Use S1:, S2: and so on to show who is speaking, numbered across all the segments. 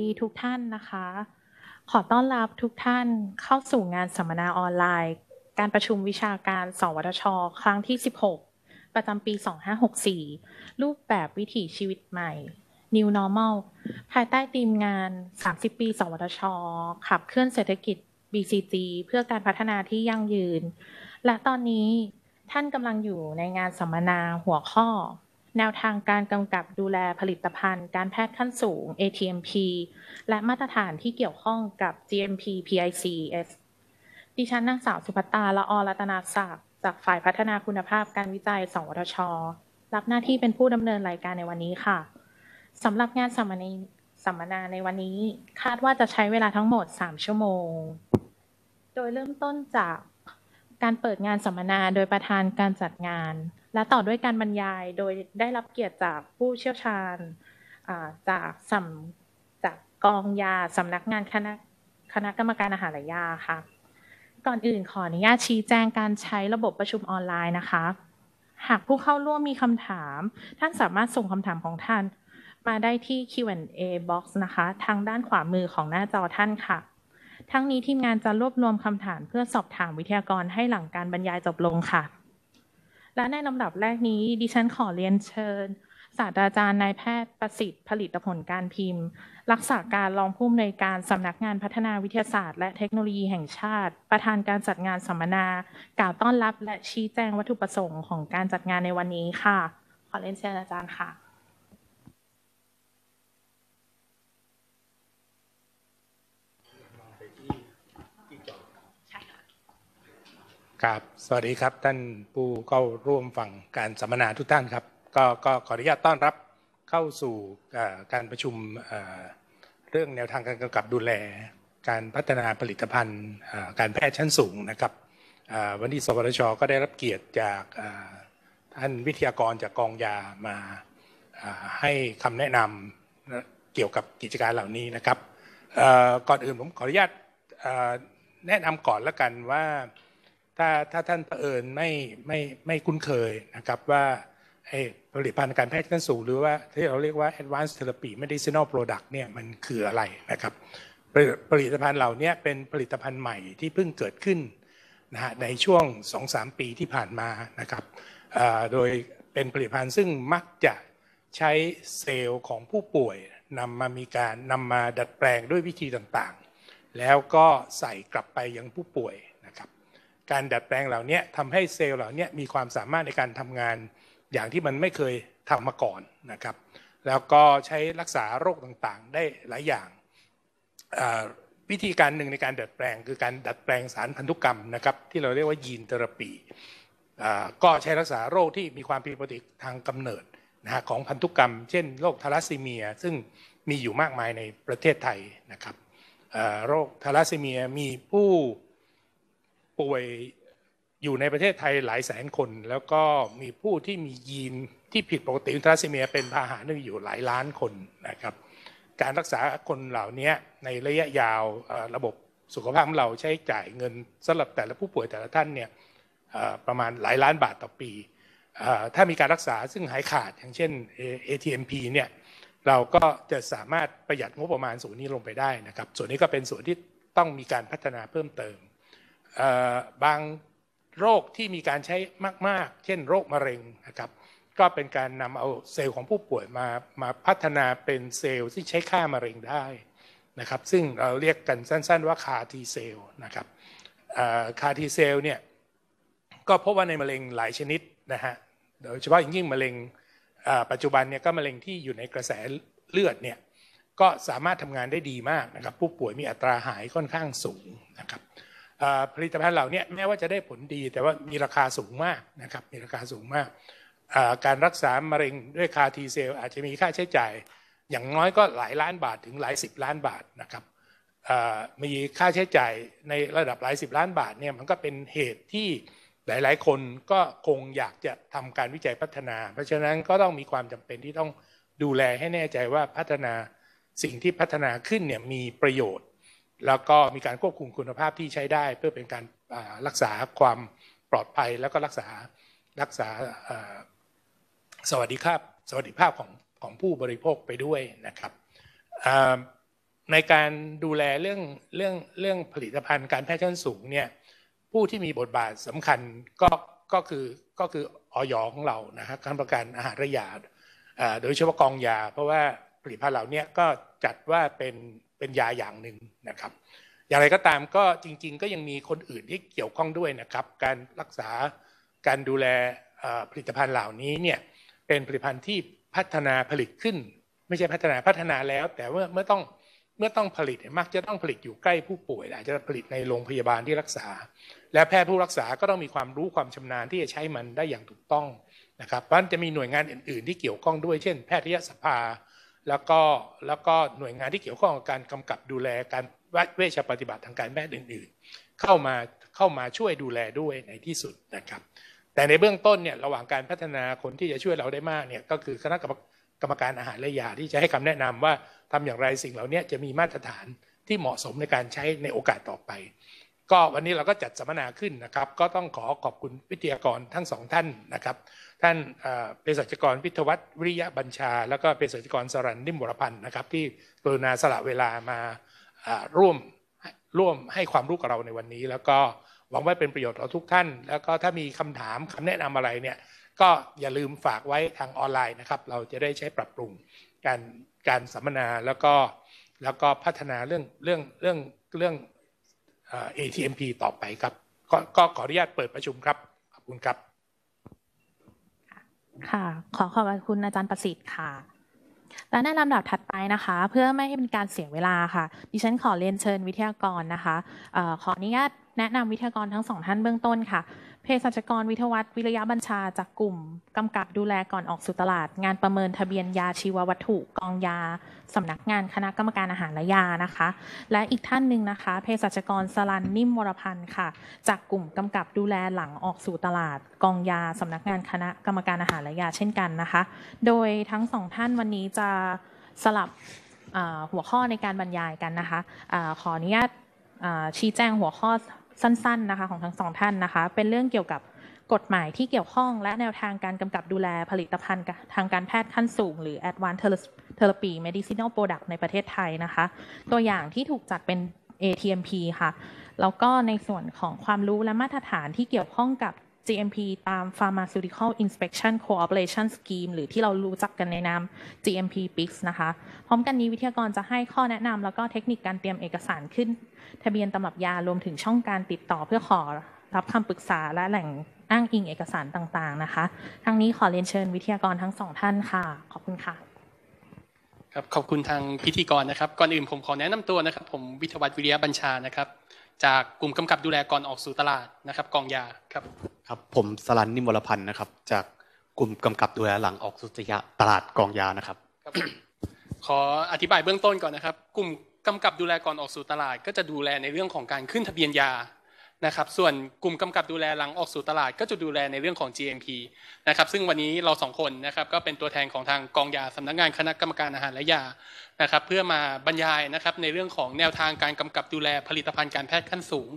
S1: ดีทุกท่านนะคะ ขอต้อนรับทุกท่านเข้าสู่งานสัมมนาออนไลน์ การประชุมวิชาการ สวทช ครั้งที่ 16 ประจำปี 2564 รูปแบบวิถีชีวิตใหม่ New Normal ภายใต้ทีมงาน 30 ปี สวทช ขับเคลื่อนเศรษฐกิจ BCG เพื่อการพัฒนาที่ยั่งยืน และตอนนี้ท่านกำลังอยู่ในงานสัมมนาหัวข้อแนวทางการกำกับดูแลผลิตภัณฑ์ การแพทย์ขั้นสูง ATMP และมาตรฐานที่เกี่ยวข้องกับ GMP PICS ดิฉันนางสาวสุภัตาละอรัตนาศักดิ์จากฝ่ายพัฒนาคุณภาพการวิจัย สวทช รับหน้าที่เป็นผู้ดำเนินรายการในวันนี้ค่ะสำหรับงานสัมมนาสัมมนาในวันนี้คาดว่าจะใช้เวลาทั้งหมด 3 ชั่วโมง โดยเริ่มต้นจากการเปิดงานสัมมนาโดยประธานการจัดงานและต่อด้วยการบรรยายโดยได้รับเกียรติจากผู้เชี่ยวชาญจากสำจากกองยาสำนักงานคณะคณะกรรมการอาหารและยาค่ะ ก่อนอื่นขออนุญาตชี้แจงการใช้ระบบประชุมออนไลน์นะคะ หากผู้เข้าร่วมมีคำถาม ท่านสามารถส่งคำถามของท่านมาได้ที่ Q&A box นะคะ ทางด้านขวามือของหน้าจอท่านค่ะ ทั้งนี้ทีมงานจะรวบรวมคำถามเพื่อสอบถามวิทยากรให้หลังการบรรยายจบลงค่ะและในลำดับแรกนี้ดิฉันขอเรียนเชิญศาสตราจารย์นายแพทย์ประสิทธิ์ผลิตผลการพิมพ์ รักษาการรองผู้อำนวยการสำนักงานพัฒนาวิทยาศาสตร์ และเทคโนโลยีแห่งชาติ ประธานการจัดงานสัมมนากล่าวต้อนรับและชี้แจงวัตถุประสงค์ของการจัดงานในวันนี้ค่ะขอเรียนเชิญอาจารย์ค่ะ
S2: ครับ สวัสดีครับท่านผู้เข้าร่วมฟังการสัมมนาทุกท่านครับ ก็ก็ขออนุญาตต้อนรับเข้าสู่การประชุมเรื่องแนวทางการกำกับดูแล การพัฒนาผลิตภัณฑ์การแพทย์ชั้นสูงนะครับ วันนี้สวทชก็ได้รับเกียรติจากท่านวิทยากรจากกองยามาให้คำแนะนำเกี่ยวกับกิจการเหล่านี้นะครับ ก่อนอื่น ผมขออนุญาตแนะนำก่อนละกันว่าถ้าถ้าท่านเผอิญไม่ไม่ไม่คุ้นเคยนะครับว่าผลิตภัณฑ์การแพทย์ขั้นสูงหรือว่าที่เราเรียกว่า advanced therapy medicinal product เนี่ยมันคืออะไรนะครับผลิตภัณฑ์เหล่านี้เป็นผลิตภัณฑ์ใหม่ที่เพิ่งเกิดขึ้นนะฮะในช่วง 2-3 ปีที่ผ่านมานะครับโดยเป็นผลิตภัณฑ์ซึ่งมักจะใช้เซลล์ของผู้ป่วยนำมามีการนำมาดัดแปลงด้วยวิธีต่างๆ แล้วก็ใส่กลับไปยังผู้ป่วยการดัดแปลงเหล่านี้ทำให้เซลล์เหล่านี้มีความสามารถในการทำงานอย่างที่มันไม่เคยทำมาก่อนนะครับแล้วก็ใช้รักษาโรคต่างๆได้หลายอย่างวิธีการหนึ่งในการดัดแปลงคือการดัดแปลงสารพันธุกรรมนะครับที่เราเรียกว่ายีนเทอราปีก็ใช้รักษาโรคที่มีความผิดปกติทางกำเนิดนะของพันธุกรรมเช่นโรคทาลัสซีเมียซึ่งมีอยู่มากมายในประเทศไทยนะครับโรคทาลัสซีเมียมีผู้ป่วยอยู่ในประเทศไทยหลายแสนคน แล้วก็มีผู้ที่มียีนที่ผิดปกติทรทสซีเมีย เป็นพาหะนึ่อยู่หลายล้านคนนะครับการรักษาคนเหล่านี้ในระยะยาวระบบสุขภาพเราใช้จ่ายเงินสำหรับแต่ละผู้ป่วยแต่ละท่านเนี่ยประมาณหลายล้านบาทต่อปีถ้ามีการรักษาซึ่งหายขาดอย่างเช่น ATMP เนี่ยเราก็จะสามารถประหยัดงบประมาณส่วนนี้ลงไปได้นะครับส่วนนี้ก็เป็นส่วนที่ต้องมีการพัฒนาเพิ่มเติมบางโรคที่มีการใช้มากๆ เช่นโรคมะเร็งนะครับ ก็เป็นการนำเอาเซลล์ของผู้ป่วยมามาพัฒนาเป็นเซลล์ที่ใช้ฆ่ามะเร็งได้นะครับ ซึ่งเราเรียกกันสั้นๆว่าคาทีเซลนะครับคาทีเซลเนี่ยก็พบว่าในมะเร็งหลายชนิดนะฮะ โดยเฉพาะยิ่งมะเร็งปัจจุบัน เนี่ยก็มะเร็งที่อยู่ในกระแสเลือดเนี่ยก็สามารถทำงานได้ดีมากนะครับ ผู้ป่วยมีอัตราหายค่อนข้างสูงนะครับผลิตภัณฑ์เหล่านี้แม้ว่าจะได้ผลดีแต่ว่ามีราคาสูงมากนะครับมีราคาสูงมากการรักษามะเร็งด้วยคาทีเซลอาจจะมีค่าใช้จ่ายอย่างน้อยก็หลายล้านบาทถึงหลายสิบล้านบาทนะครับมีค่าใช้จ่ายในระดับหลายสิบล้านบาทเนี่ยมันก็เป็นเหตุที่หลาย ๆ คนก็คงอยากจะทำการวิจัยพัฒนา เพราะฉะนั้นก็ต้องมีความจำเป็นที่ต้องดูแลให้แน่ใจว่าพัฒนาสิ่งที่พัฒนาขึ้นเนี่ยมีประโยชน์แล้วก็มีการควบคุมคุณภาพที่ใช้ได้เพื่อเป็นการรักษาความปลอดภัยแล้วก็รักษารักษาสวัสดิภาพสวัสดิภาพของของผู้บริโภคไปด้วยนะครับในการดูแลเรื่องเรื่องเรื่องผลิตภัณฑ์การแพทย์ชั้นสูงเนี่ย ผู้ที่มีบทบาทสำคัญก็ก็คือก็คือออยของเรานะครับการประกันอาหารระยาโดยเฉพาะกองยา เพราะว่าผลิตภัณฑ์เหล่านี้ก็จัดว่าเป็นเป็นยาอย่างหนึ่งนะครับอย่างไรก็ตามก็จริง ๆ ก็ยังมีคนอื่นที่เกี่ยวข้องด้วย นะครับ การรักษาการดูแลผลิตภัณฑ์เหล่านี้เนี่ยเป็นผลิตภัณฑ์ที่พัฒนาผลิตขึ้น ไม่ใช่พัฒนาพัฒนาแล้ว แต่เมื่อเมื่อต้องเมื่อต้องผลิตมักจะต้องผลิตอยู่ใกล้ผู้ป่วยอาจจะผลิตในโรงพยาบาลที่รักษา และแพทย์ผู้รักษา ก็ต้องมีความรู้ความชำนาญที่จะใช้มันได้อย่างถูกต้องนะครับเพราะจะมีหน่วยงานอื่นๆ ที่เกี่ยวข้องด้วยเช่น แพทยสภาแล้วก็แล้วก็หน่วยงานที่เกี่ยวข้องกับการกำกับดูแลการเวชปฏิบัติทางการแพทย์อื่นๆเข้ามาเข้ามาช่วยดูแลด้วยในที่สุดนะครับ แต่ในเบื้องต้นเนี่ยระหว่างการพัฒนาคนที่จะช่วยเราได้มากเนี่ยก็คือคณะกรรมการอาหารและยาที่จะให้คำแนะนำว่า ทำอย่างไรสิ่งเหล่านี้จะมีมาตรฐานที่เหมาะสมในการใช้ในโอกาสต่อไป ก็วันนี้เราก็จัดสัมมนาขึ้นนะครับ ก็ต้องขอขอบคุณวิทยากรทั้งสองท่านนะครับท่านเภสัชกรพิทวัตวิริยะบัญชา แล้วก็เภสัชกรสรันนิมบุรพันธ์นะครับ ที่กรุณาสละเวลามาร่วมร่วมให้ความรู้กับเราในวันนี้ แล้วก็หวังว่าเป็นประโยชน์ต่อทุกท่าน แล้วก็ถ้ามีคำถามคำแนะนำอะไรเนี่ยก็อย่าลืมฝากไว้ทางออนไลน์นะครับ เราจะได้ใช้ปรับปรุงการการสัมมนาแล้วก็แล้วก็พัฒนาเรื่องเรื่องเรื่องเรื่อง ATMP ต่อไปครับก็ขออนุญาตเปิดประชุมครับขอบคุณครับ
S1: ค่ะ ขอขอบคุณอาจารย์ประสิทธิ์ค่ะและในลำดับถัดไปนะคะ เพื่อไม่ให้เป็นการเสียเวลาค่ะดิฉันขอเรียนเชิญวิทยากรนะคะออขออนุญาตแนะนำวิทยากรทั้งสองท่านเบื้องต้นค่ะเภสัชกรวิทวัตวิรยะบัญชา จากกลุ่มกำกับดูแลก่อนออกสู่ตลาด งานประเมินทะเบียนยาชีววัตถุกองยาสำนักงานคณะกรรมการอาหารและยานะคะและอีกท่านหนึ่งนะคะเภสัชกรสลันนิ่มวรพันธ์ค่ะจากกลุ่มกำกับดูแลหลังออกสู่ตลาด กองยาสำนักงานคณะกรรมการอาหารและยาเช่นกันนะคะโดยทั้งสองท่านวันนี้จะสลับหัวข้อในการบรรยายกันนะคะอขออนุญาตชี้แจงหัวข้อสั้นๆ นะคะของทั้งสองท่านนะคะ เป็นเรื่องเกี่ยวกับกฎหมายที่เกี่ยวข้อง และแนวทางการกำกับดูแลผลิตภัณฑ์ทางการแพทย์ขั้นสูงหรือ Advanced Therapy Medicinal Product ในประเทศไทยนะคะตัวอย่างที่ถูกจัดเป็น ATMP ค่ะแล้วก็ในส่วนของความรู้และมาตรฐานที่เกี่ยวข้องกับ GMP ตาม Pharmaceutical Inspection Cooperation Scheme หรือที่เรารู้จักกันในนาม GMP PIX นะคะ พร้อมกันนี้วิทยากรจะให้ข้อแนะนำแล้วก็เทคนิคการเตรียมเอกสารขึ้น ทะเบียนตำรับยารวมถึงช่องการติดต่อเพื่อขอรับคำปรึกษาและแหล่งอ้างอิงเอกสารต่างๆนะคะ ทั้งนี้ขอเรียนเชิญวิทยากรทั้งสองท่านค่ะ ขอบคุณค่ะ
S3: ครับ ขอบคุณทางพิธีกรนะครับ ก่อนอื่นผมขอแนะนำตัวนะครับ ผมวิทวัตวิริยะบัญชานะครับจากกลุ่มกำกับดูแลก่อนออกสู่ตลาดนะครับกองยาครับ
S4: ครับผมสลันนิมวรพันธ์นะครับจากกลุ่มกำกับดูแลหลังออกสู่ตลาดกองยานะครับ ข
S3: ออธิบายเบื้องต้นก่อนนะครับ กลุ่มกำกับดูแลก่อนออกสู่ตลาด ก็จะดูแลในเรื่องของการขึ้นทะเบียนยานะครับส่วนกลุ่มกำกับดูแลหลังออกสู่ตลาดก็จะดูแลในเรื่องของ GMP นะครับซึ่งวันนี้เราสองคนนะครับก็เป็นตัวแทนของทางกองยาสำนักงานคณะกรรมการอาหารและยานะครับเพื่อมาบรรยายนะครับในเรื่องของแนวทางการกำกับดูแลผลิตภัณฑ์การแพทย์ขั้นสูง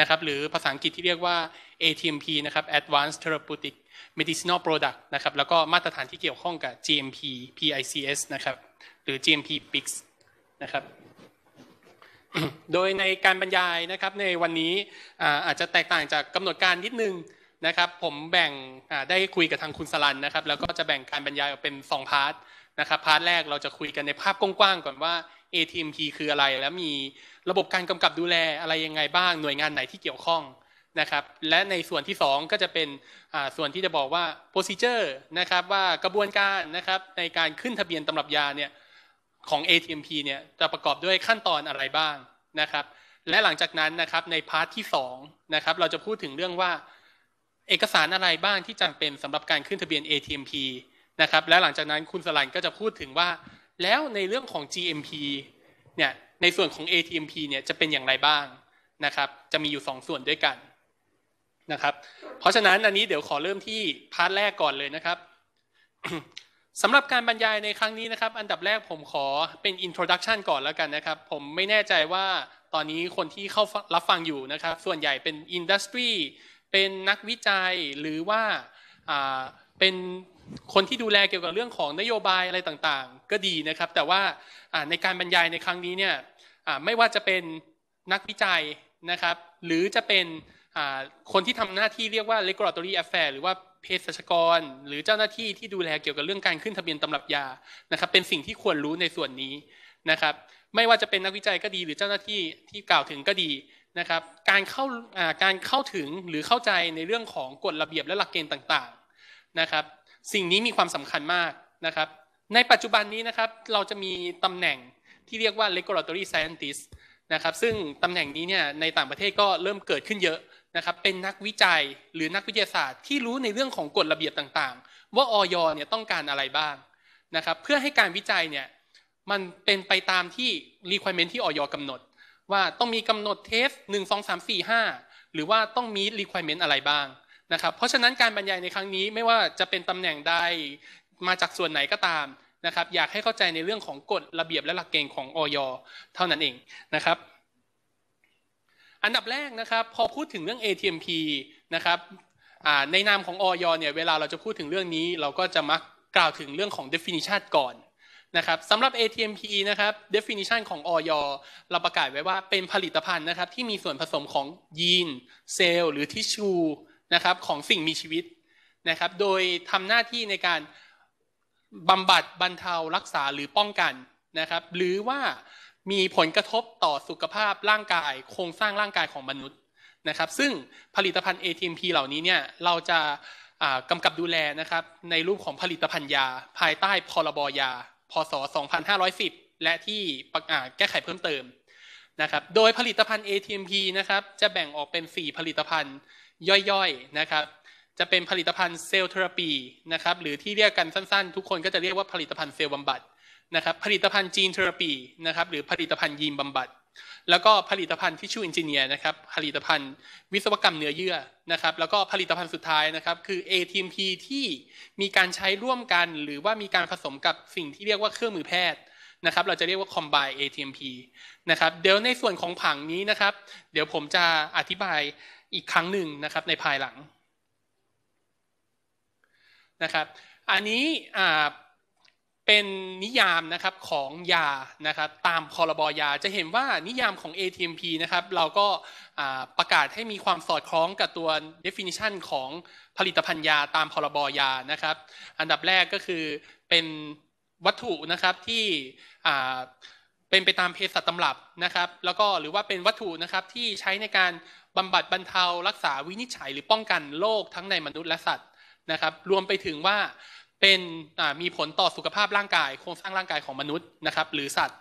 S3: นะครับหรือภาษาอังกฤษที่เรียกว่า ATMP นะครับ Advanced Therapeutic Medicinal Product นะครับแล้วก็มาตรฐานที่เกี่ยวข้องกับ GMP PICS นะครับหรือ GMP PICS นะครับโดยในการบรรยายนะครับในวันนี้อาจจะแตกต่างจากกำหนดการนิดนึงนะครับผมแบ่งได้คุยกับทางคุณสลันนะครับแล้วก็จะแบ่งการบรรยายออกเป็น2พาร์ทนะครับพาร์ทแรกเราจะคุยกันในภาพกว้างๆก่อนว่า ATMP คืออะไร และมีระบบการกำกับดูแลอะไรยังไงบ้าง หน่วยงานไหนที่เกี่ยวข้องนะครับและในส่วนที่2ก็จะเป็นส่วนที่จะบอกว่า procedure นะครับว่ากระบวนการนะครับในการขึ้นทะเบียนตำรับยาเนี่ยของ ATMP เนี่ยจะประกอบด้วยขั้นตอนอะไรบ้างนะครับ และหลังจากนั้นนะครับในพาร์ทที่2นะครับเราจะพูดถึงเรื่องว่า เอกสารอะไรบ้างที่จำเป็นสำหรับการขึ้นทะเบียน ATMP นะครับ และหลังจากนั้นคุณสลันก็จะพูดถึงว่า แล้วในเรื่องของ GMP เนี่ยในส่วนของ ATMP เนี่ยจะเป็นอย่างไรบ้างนะครับ จะมีอยู่ 2 ส่วนด้วยกันนะครับ เพราะฉะนั้นอันนี้เดี๋ยวขอเริ่มที่พาร์ทแรกก่อนเลยนะครับสำหรับการบรรยายในครั้งนี้นะครับ อันดับแรกผมขอเป็นอินโทรดักชันก่อนแล้วกันนะครับผมไม่แน่ใจว่าตอนนี้คนที่เข้ารับฟังอยู่นะครับส่วนใหญ่เป็นอินดัสทรีเป็นนักวิจัยหรือว่าเป็นคนที่ดูแลเกี่ยวกับเรื่องของนโยบายอะไรต่างๆ ก็ดีนะครับแต่ว่าในการบรรยายในครั้งนี้เนี่ยไม่ว่าจะเป็นนักวิจัยนะครับหรือจะเป็นคนที่ทำหน้าที่เรียกว่า regulatory affair หรือว่าเภสัชกร หรือเจ้าหน้าที่ที่ดูแลเกี่ยวกับเรื่องการขึ้นทะเบียนตำรับยานะครับเป็นสิ่งที่ควรรู้ในส่วนนี้นะครับไม่ว่าจะเป็นนักวิจัยก็ดีหรือเจ้าหน้าที่ที่กล่าวถึงก็ดีนะครับการเข้าการเข้าถึงหรือเข้าใจในเรื่องของกฎระเบียบและหลักเกณฑ์ต่างๆนะครับสิ่งนี้มีความสำคัญมากนะครับในปัจจุบันนี้นะครับเราจะมีตำแหน่งที่เรียกว่า regulatory scientist นะครับซึ่งตำแหน่งนี้เนี่ยในต่างประเทศก็เริ่มเกิดขึ้นเยอะนะครับเป็นนักวิจัยหรือนักวิทยาศาสตร์ที่รู้ในเรื่องของกฎระเบียบต่างๆ ว่าออยเนี่ยต้องการอะไรบ้างนะครับเพื่อให้การวิจัยเนี่ยมันเป็นไปตามที่ requirement ที่ออยกำหนด ว่าต้องมีกำหนดเทสหนึ่งสองสามสี่ห้าหรือว่าต้องมี requirement อะไรบ้างนะครับเพราะฉะนั้นการบรรยายในครั้งนี้ไม่ว่าจะเป็นตำแหน่งใด มาจากส่วนไหนก็ตามนะครับ อยากให้เข้าใจในเรื่องของกฎระเบียบและหลักเกณฑ์ของออยเท่านั้นเองนะครับอันดับแรกนะครับพอพูดถึงเรื่อง ATMP นะครับในนามของออยเนี่ยเวลาเราจะพูดถึงเรื่องนี้ เราก็จะมักกล่าวถึงเรื่องของ definition ก่อนนะครับสำหรับ ATMP นะครับ definition ของออยเราประกาศไว้ว่าเป็นผลิตภัณฑ์นะครับที่มีส่วนผสมของยีนเซลล์หรือทิชชูนะครับของสิ่งมีชีวิตนะครับโดยทำหน้าที่ในการบำบัดบรรเทารักษาหรือป้องกันนะครับหรือว่ามีผลกระทบต่อสุขภาพร่างกายโครงสร้างร่างกายของมนุษย์นะครับซึ่งผลิตภัณฑ์ ATMP เหล่านี้เนี่ยเราจะกำกับดูแลนะครับในรูปของผลิตภัณฑ์ยาภายใต้พรบยาพศ2510 และที่ประกาศแก้ไขเพิ่มเติมนะครับโดยผลิตภัณฑ์ ATMP นะครับจะแบ่งออกเป็น 4 ผลิตภัณฑ์ย่อยๆนะครับจะเป็นผลิตภัณฑ์เซลล์เทอราปีนะครับหรือที่เรียกกันสั้นๆ ทุกคนก็จะเรียกว่าผลิตภัณฑ์เซลล์บำบัดนะครับผลิตภัณฑ์จีนเทอราปีนะครับหรือผลิตภัณฑ์ยีนบำบัด แล้วก็ผลิตภัณฑ์ที่ชื่อินจิเนียร์นะครับผลิตภัณฑ์วิศวกรรมเนื้อเยื่อนะครับแล้วก็ผลิตภัณฑ์สุดท้ายนะครับคือ ATMP ที่มีการใช้ร่วมกัน หรือว่ามีการผสมกับสิ่งที่เรียกว่าเครื่องมือแพทย์นะครับเราจะเรียกว่า combine ATMP นะครับเดี๋ยวในส่วนของผังนี้นะครับเดี๋ยวผมจะอธิบายอีกครั้งหนึ่งนะครับในภายหลังนะครับอันนี้เป็นนิยามนะครับของยานะครับตามพรบยา จะเห็นว่านิยามของ ATMP นะครับเราก็ประกาศให้มีความสอดคล้องกับตัว definition ของผลิตภัณฑ์ยาตามพรบยานะครับอันดับแรกก็คือเป็นวัตถุนะครับที่เป็นไปตามเพศสั์ตำรับนะครับ แล้วก็หรือว่าเป็นวัตถุนะครับที่ใช้ในการบำบัดบรรเทารักษา วินิจฉัยหรือป้องกันโรคทั้งในมนุษย์และสัตว์นะครับรวมไปถึงว่าเป็นมีผลต่อสุขภาพร่างกาย โครงสร้างร่างกายของมนุษย์นะครับหรือสัตว์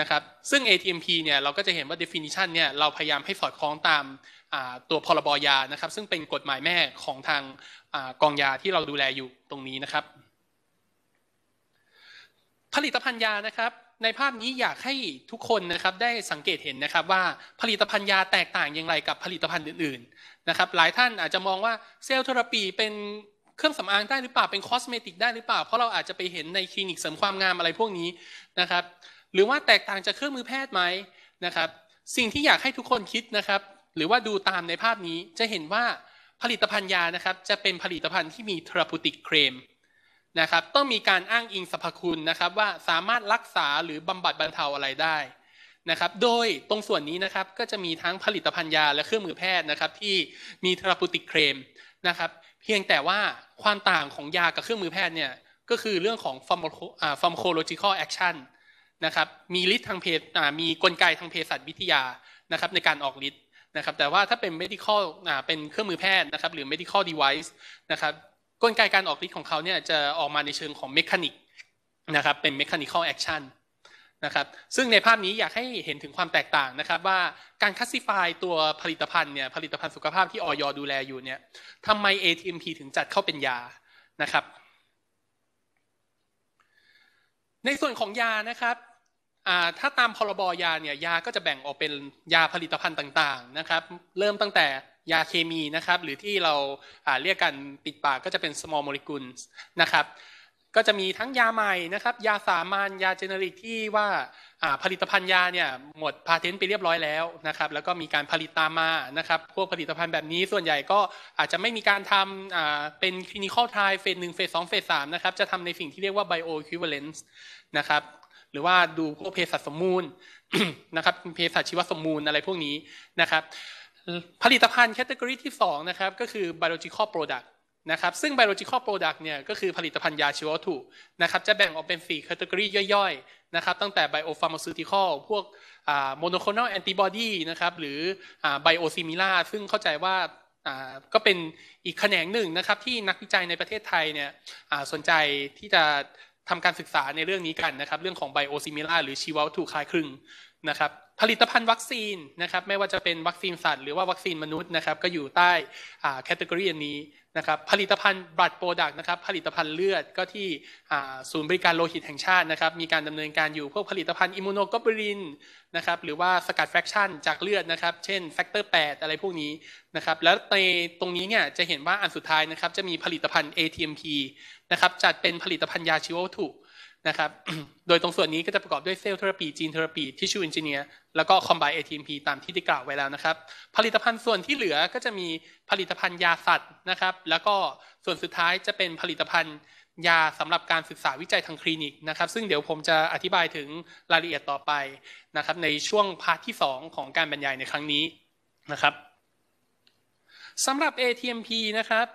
S3: นะครับซึ่ง ATMP เนี่ยเราก็จะเห็นว่า definition เนี่ยเราพยายามให้สอดคล้องตามตัวพรบยานะครับซึ่งเป็นกฎหมายแม่ของทางกองยาที่เราดูแลอยู่ตรงนี้นะครับ ผลิตภัณฑ์ยานะครับในภาพนี้อยากให้ทุกคนนะครับได้สังเกตเห็นนะครับว่าผลิตภัณฑ์ยาแตกต่างอย่างไรกับผลิตภัณฑ์อื่น ๆนะครับ หลายท่านอาจจะมองว่าเซลล์เทอราปีเป็นเครื่องสำอางได้หรือเปล่าเป็นคอสเมติกได้หรือเปล่า เพราะเราอาจจะไปเห็นในคลินิกเสริมความงามอะไรพวกนี้นะครับหรือว่าแตกต่างจากเครื่องมือแพทย์ไหมนะครับสิ่งที่อยากให้ทุกคนคิดนะครับหรือว่าดูตามในภาพนี้จะเห็นว่าผลิตภัณฑ์ยานะครับจะเป็นผลิตภัณฑ์ที่มีเทรายูติกเครมนะครับต้องมีการอ้างอิงสรรพคุณนะครับว่าสามารถรักษาหรือบำบัดบรรเทาอะไรได้นะครับโดยตรงส่วนนี้นะครับก็จะมีทั้งผลิตภัณฑ์ยาและเครื่องมือแพทย์นะครับที่มีทราปูติกเครมนะครับเพียงแต่ว่าความต่างของยากับเครื่องมือแพทย์เนี่ย ก็คือเรื่องของ pharmacological action นะครับมีฤทธิ์ทางเพศมีกลไกทางเภสัชวิทยานะครับในการออกฤทธิ์นะครับแต่ว่าถ้าเป็น medical เป็นเครื่องมือแพทย์นะครับหรือ medical device นะครับกลไกการออกฤทธิ์ของเขาเนี่ยจะออกมาในเชิงของ mechanic นะครับเป็น mechanical action นะครับซึ่งในภาพนี้อยากให้เห็นถึงความแตกต่างนะครับว่าการคัสซิฟายตัวผลิตภัณฑ์เนี่ยผลิตภัณฑ์สุขภาพที่ออยดูแลอยู่เนี่ยทำไม ATMP ถึงจัดเข้าเป็นยานะครับ ในส่วนของยานะครับถ้าตามพรบยาเนี่ยยาก็จะแบ่งออกเป็นยาผลิตภัณฑ์ต่างๆนะครับ เริ่มตั้งแต่ยาเคมีนะครับหรือที่เราเรียกกันติดปากก็จะเป็น small molecules นะครับก็จะมีทั้งยาใหม่นะครับยาสามัญยาเจเนริกที่ว่าผลิตภัณฑ์ยาเนี่ยหมดพาเทนต์ไปเรียบร้อยแล้วนะครับแล้วก็มีการผลิตตามมานะครับพวกผลิตภัณฑ์แบบนี้ส่วนใหญ่ก็อาจจะไม่มีการทำเป็นคลินิคอลทายเฟสหนึ่งเฟสสองเฟสสามนะครับจะทำในสิ่งที่เรียกว่าไบโอคิวเวลเลนซ์นะครับหรือว่าดูพวกเภสัชสมมูลนะครับเภสัชชีวสมมูลอะไรพวกนี้นะครับผลิตภัณฑ์แคตตากรีที่2นะครับก็คือ biological product นะครับ ซึ่ง biological product เนี่ยก็คือผลิตภัณฑ์ยาชีววัตถุนะครับ จะแบ่งออกเป็น4 category ย่อยๆนะครับ ตั้งแต่ biopharmaceutical พวก monoclonal antibody นะครับ หรือ biosimilar ซึ่งเข้าใจว่าก็เป็นอีกแขนงหนึ่งนะครับที่นักวิจัยในประเทศไทยเนี่ยสนใจที่จะทำการศึกษาในเรื่องนี้กันนะครับ เรื่องของ biosimilar หรือชีววัตถุคล้ายคลึงนะครับผลิตภัณฑ์วัคซีนนะครับไม่ว่าจะเป็นวัคซีนสัตว์หรือว่าวัคซีนมนุษย์นะครับก็อยู่ใต้แคตตากรีอันนี้นะครับผลิตภัณฑ์บัตรโปรดักต์นะครับผลิตภัณฑ์เลือดก็ที่ศูนย์บริการโลหิตแห่งชาตินะครับมีการดำเนินการอยู่พวกผลิตภัณฑ์อิมมูโนกลบูลินนะครับหรือว่าสกัดแฟกชั่นจากเลือดนะครับเช่น แฟกเตอร์8อะไรพวกนี้นะครับแล้วในตรงนี้เนี่ยจะเห็นว่าอันสุดท้ายนะครับจะมีผลิตภัณฑ์ ATMP นะครับจัดเป็นผลิตภัณฑ์ยาชีววัตถุนะครับโดยตรงส่วนนี้ก็จะประกอบด้วยเซลล์เทอราปีจีนเทอราปีทิชชูออนจิเนียร์แล้วก็คอมบิเอทีมพีตามที่ได้กล่าวไว้แล้วนะครับ ผลิตภัณฑ์ส่วนที่เหลือก็จะมีผลิตภัณฑ์ยาสัตว์นะครับแล้วก็ส่วนสุดท้ายจะเป็นผลิตภัณฑ์ยาสำหรับการศึกษาวิจัยทางคลินิกนะครับซึ่งเดี๋ยวผมจะอธิบายถึงรายละเอียดต่อไปนะครับในช่วงพาร์ทที่ 2 ของการบรรยายในครั้งนี้นะครับสำหรับ ATMP นะครับ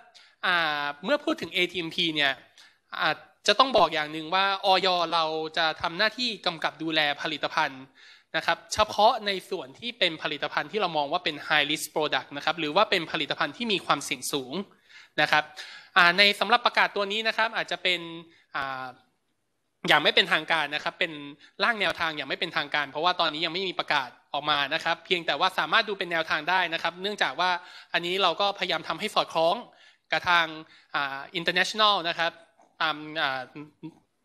S3: เมื่อพูดถึง ATMP เนี่ยจะต้องบอกอย่างหนึ่งว่าออยเราจะทำหน้าที่กำกับดูแลผลิตภัณฑ์นะครับ เฉพาะในส่วนที่เป็นผลิตภัณฑ์ที่เรามองว่าเป็น high risk product นะครับหรือว่าเป็นผลิตภัณฑ์ที่มีความเสี่ยงสูงนะครับในสำหรับประกาศตัวนี้นะครับอาจจะเป็นอย่างไม่เป็นทางการนะครับ เป็นร่างแนวทางอย่างไม่เป็นทางการ เพราะว่าตอนนี้ยังไม่มีประกาศออกมานะครับ เพียงแต่ว่าสามารถดูเป็นแนวทางได้นะครับ เนื่องจากว่าอันนี้เราก็พยายามทำให้สอดคล้องกับทาง international นะครับตาม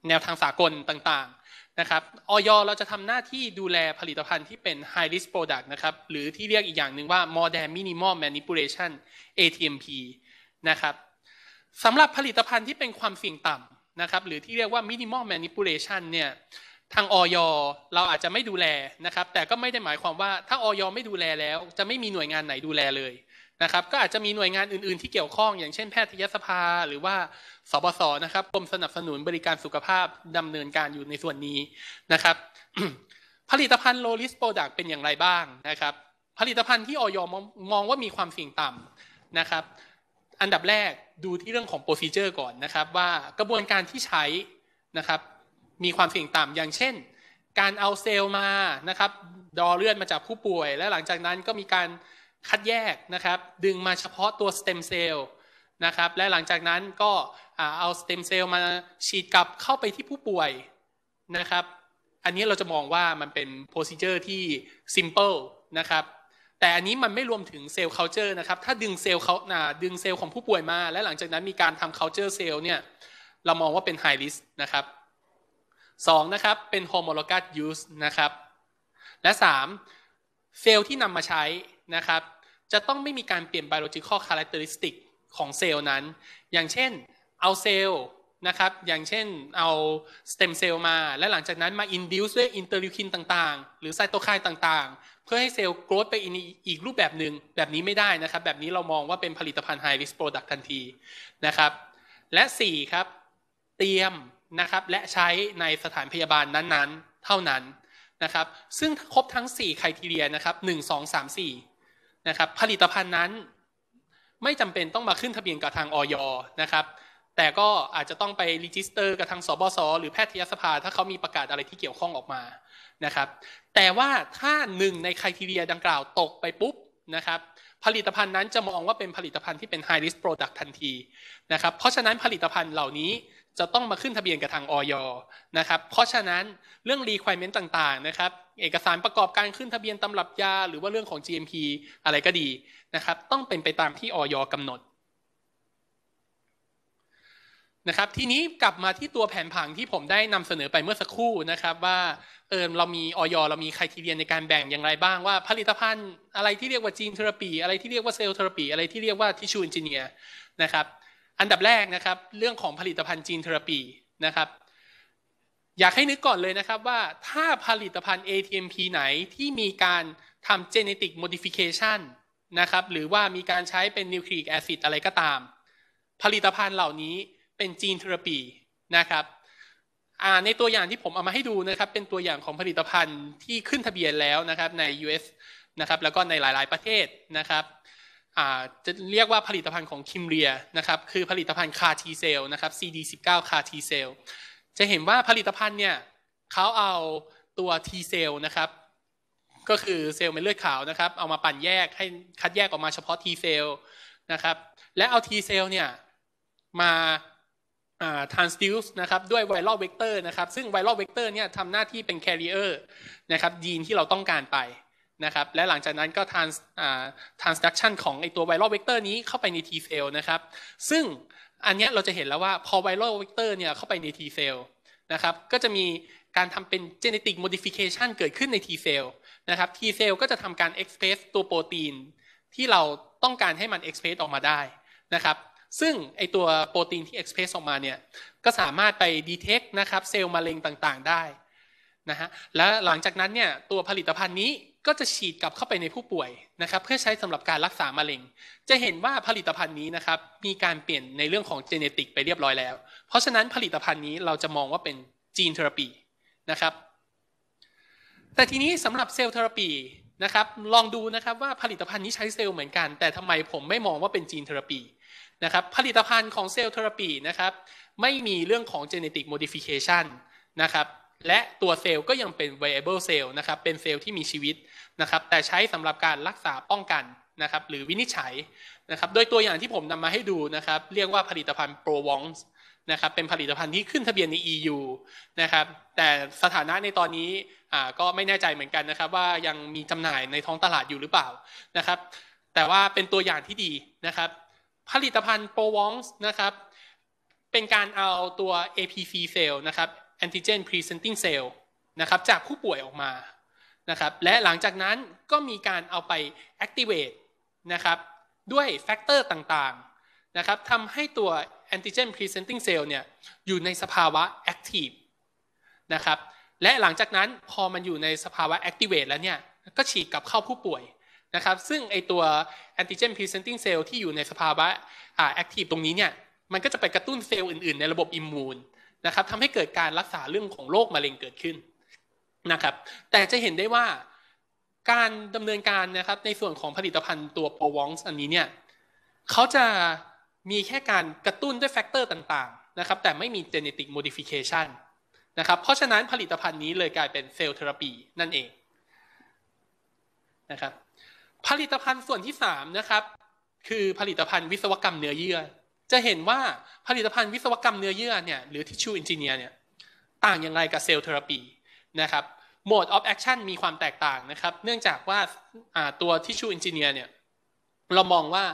S3: แนวทางสากลต่างๆ นะครับออยเราจะทำหน้าที่ดูแลผลิตภัณฑ์ที่เป็น high risk product นะครับ หรือที่เรียกอีกอย่างหนึ่งว่า modern minimal manipulation ATMP นะครับสำหรับผลิตภัณฑ์ที่เป็นความเสี่ยงต่ำนะครับ หรือที่เรียกว่า minimal manipulation เนี่ย ทางออยเราอาจจะไม่ดูแลนะครับ แต่ก็ไม่ได้หมายความว่าถ้าออยไม่ดูแลแล้ว จะไม่มีหน่วยงานไหนดูแลเลยนะครับก็อาจจะมีหน่วยงานอื่นๆที่เกี่ยวข้อง อย่างเช่นแพทยสภา หรือว่าสบศนะครับกรมสนับสนุนบริการสุขภาพดำเนินการอยู่ในส่วนนี้นะครับ ผลิตภัณฑ์โลลิสโปรดักเป็นอย่างไรบ้างนะครับ ผลิตภัณฑ์ที่ออยมองว่ามีความเสี่ยงต่ำนะครับ อันดับแรกดูที่เรื่องของโปรซิเจอร์ก่อนนะครับ ว่ากระบวนการที่ใช้นะครับมีความเสี่ยงต่ำอย่างเช่น การเอาเซลล์มานะครับดอเลือดมาจากผู้ป่วย และหลังจากนั้นก็มีการคัดแยกนะครับดึงมาเฉพาะตัวสเต็มเซลล์นะครับและหลังจากนั้นก็เอาสเต็มเซลล์มาฉีดกลับเข้าไปที่ผู้ป่วยนะครับ อันนี้เราจะมองว่ามันเป็นโพซิเจอร์ที่ simple นะครับแต่อันนี้มันไม่รวมถึงเซลล์ culture นะครับถ้าดึงเซลล์เขาดึงเซลล์ของผู้ป่วยมา และหลังจากนั้นมีการทำ culture เซลล์เนี่ยเรามองว่าเป็น high risk นะครับสองนะครับ เป็น homologous use นะครับและสามเซลล์ที่นำมาใช้นะครับจะต้องไม่มีการเปลี่ยน biological characteristic ของเซลล์นั้น อย่างเช่นเอาเซลล์นะครับอย่างเช่นเอาสเต็มเซลล์มา และหลังจากนั้นมา induce ด้วยอินเตอร์ลิวคินต่างๆ หรือไซโตไคน์ต่างๆ เพื่อให้เซลล์โกรธไปอีกรูปแบบหนึ่งแบบนี้ไม่ได้นะครับแบบนี้เรามองว่าเป็นผลิตภัณฑ์ high risk product ทันทีนะครับและ 4 ครับ เตรียมนะครับและใช้ในสถานพยาบาลนั้นๆเท่านั้นนะครับซึ่งครบทั้ง4ครทีเรียนะครับ1 2 3 4นะครับผลิตภัณฑ์นั้นไม่จำเป็นต้องมาขึ้นทะเบียนกับทางออยนะครับแต่ก็อาจจะต้องไปรีจิสเตอร์กับทางสบศหรือแพทยสภาถ้าเขามีประกาศอะไรที่เกี่ยวข้องออกมานะครับแต่ว่าถ้าหนึ่งในคุณทีเรียดังกล่าวตกไปปุ๊บนะครับผลิตภัณฑ์นั้นจะมองว่าเป็นผลิตภัณฑ์ที่เป็น high risk product ทันทีนะครับเพราะฉะนั้นผลิตภัณฑ์เหล่านี้จะต้องมาขึ้นทะเบียนกับทางออยนะครับ เพราะฉะนั้นเรื่อง requirement ต่าง ๆนะครับ เอกสารประกอบการขึ้นทะเบียนตำรับยา หรือว่าเรื่องของ GMP อะไรก็ดีนะครับ ต้องเป็นไปตามที่ออยกำหนดนะครับ ทีนี้กลับมาที่ตัวแผนผังที่ผมได้นำเสนอไปเมื่อสักครู่นะครับว่าเออเรามีออยเรามีใครทีเรียนในการแบ่งอย่างไรบ้างว่าผลิตภัณฑ์อะไรที่เรียกว่าจีนเทอราปีอะไรที่เรียกว่าเซลล์เทอราปีอะไรที่เรียกว่าทิชชูอินจิเนียร์นะครับอันดับแรกนะครับเรื่องของผลิตภัณฑ์จีนเทอราปีนะครับ อยากให้นึกก่อนเลยนะครับว่าถ้าผลิตภัณฑ์ ATMP ไหนที่มีการทำเจเนติกโมดิฟิเคชันนะครับหรือว่ามีการใช้เป็นนิวคลีกแอซิดอะไรก็ตาม ผลิตภัณฑ์เหล่านี้เป็นจีนเทอราปีนะครับในตัวอย่างที่ผมเอามาให้ดูนะครับเป็นตัวอย่างของผลิตภัณฑ์ที่ขึ้นทะเบียนแล้วนะครับใน US นะครับแล้วก็ในหลายๆ ประเทศนะครับจะเรียกว่าผลิตภัณฑ์ของคิมเรียนะครับคือผลิตภัณฑ์คาร์ทีเซลนะครับ CD19 คาร์ทีเซลจะเห็นว่าผลิตภัณฑ์เนี่ยเขาเอาตัว T เซลนะครับก็คือเซลล์เม็ดเลือดขาวนะครับเอามาปั่นแยกให้คัดแยกออกมาเฉพาะ T เซลนะครับและเอา T เซลเนี่ยมาทรานสติวส์นะครับด้วยไวรัลเวกเตอร์นะครับซึ่งไวรัลเวกเตอร์เนี่ยทำหน้าที่เป็นแคริเออร์นะครับยีนที่เราต้องการไปนะครับและหลังจากนั้นก็ trans transduction ของไอตัวไวรัลเวกเตอร์นี้เข้าไปใน T cell นะครับ ซึ่งอันนี้เราจะเห็นแล้วว่า พอไวรัลเวกเตอร์เนี่ยเข้าไปใน T cell นะครับ ก็จะมีการทำเป็น genetic modification เกิดขึ้นใน T cell นะครับ T cell ก็จะทำการ express ตัวโปรตีน ที่เราต้องการให้มัน express ออกมาได้นะครับ ซึ่ง ไอตัวโปรตีนที่ express ออกมาเนี่ย ก็สามารถไป detect นะครับเซลล์มะเร็งต่างๆได้นะฮะ และหลังจากนั้นเนี่ยตัวผลิตภัณฑ์นี้ก็จะฉีดกลับเข้าไปในผู้ป่วยนะครับเพื่อใช้สำหรับการรักษามะเร็ง จะเห็นว่าผลิตภัณฑ์นี้นะครับมีการเปลี่ยนในเรื่องของเจเนติกไปเรียบร้อยแล้ว เพราะฉะนั้นผลิตภัณฑ์นี้เราจะมองว่าเป็นจีนเทอราปีนะครับแต่ทีนี้สำหรับเซลล์เทอราปีนะครับลองดูนะครับว่าผลิตภัณฑ์นี้ใช้เซลล์เหมือนกัน แต่ทำไมผมไม่มองว่าเป็นจีนเทอราปีนะครับผลิตภัณฑ์ของเซลล์เทอราปีนะครับไม่มีเรื่องของเจเนติกโมดิฟิเคชันนะครับและตัวเซลล์ก็ยังเป็น v เอ i a b l e cell นะครับเป็นเซลล์ที่มีชีวิตะครับแต่ใช้สำหรับการรักษาป้องกันนะครับหรือวินิจฉัยนะครับโดยตัวอย่างที่ผมนำมาให้ดูนะครับเรียกว่าผลิตภัณฑ์โปรวองส์นะครับเป็นผลิตภัณฑ์ที่ขึ้นทะเบียนใน EU นะครับแต่สถานะในตอนนี้ก็ไม่แน่ใจเหมือนกันนะครับว่ายังมีจำหน่ายในท้องตลาดอยู่หรือเปล่านะครับแต่ว่าเป็นตัวอย่างที่ดีนะครับ ผลิตภัณฑ์โปรวองส์นะครับเป็นการเอาตัว APC cell นะครับ antigen presenting cell นะครับจากผู้ป่วยออกมานะครับและหลังจากนั้นก็มีการเอาไป activate นะครับด้วยแฟกเตอร์ต่างๆนะครับทำให้ตัว antigen presenting cell เนี่ยอยู่ในสภาวะ active นะครับและหลังจากนั้นพอมันอยู่ในสภาวะ activate แล้วเนี่ยก็ฉีดกลับเข้าผู้ป่วยนะครับซึ่งไอตัว antigen presenting cell ที่อยู่ในสภาวะ active ตรงนี้เนี่ยมันก็จะไปกระตุ้นเซลล์อื่นๆ ในระบบอิมมูนนะครับทำให้เกิดการรักษาเรื่องของโรคมะเร็งเกิดขึ้นนะครับ แต่จะเห็นได้ว่าการดำเนินการนะครับในส่วนของผลิตภัณฑ์ตัวโปรวองส์อันนี้เนี่ยเขาจะมีแค่การกระตุ้นด้วยแฟกเตอร์ต่างๆนะครับ แต่ไม่มีเจเนติกโมดิฟิเคชันนะครับ เพราะฉะนั้นผลิตภัณฑ์นี้เลยกลายเป็นเซลล์เทอราปีนั่นเองนะครับ ผลิตภัณฑ์ส่วนที่3นะครับคือผลิตภัณฑ์วิศวกรรมเนื้อเยื่อ จะเห็นว่าผลิตภัณฑ์วิศวกรรมเนื้อเยื่อเนี่ยหรือช i ่อินจิเนียร์เนี่ยต่างอย่างไรกับเซลล์เทอราปีนะครับโหมด of action มีความแตกต่างนะครับ เนื่องจากว่าตัวช i ่ s u นจิเนียร์เนี่ย เรามองว่า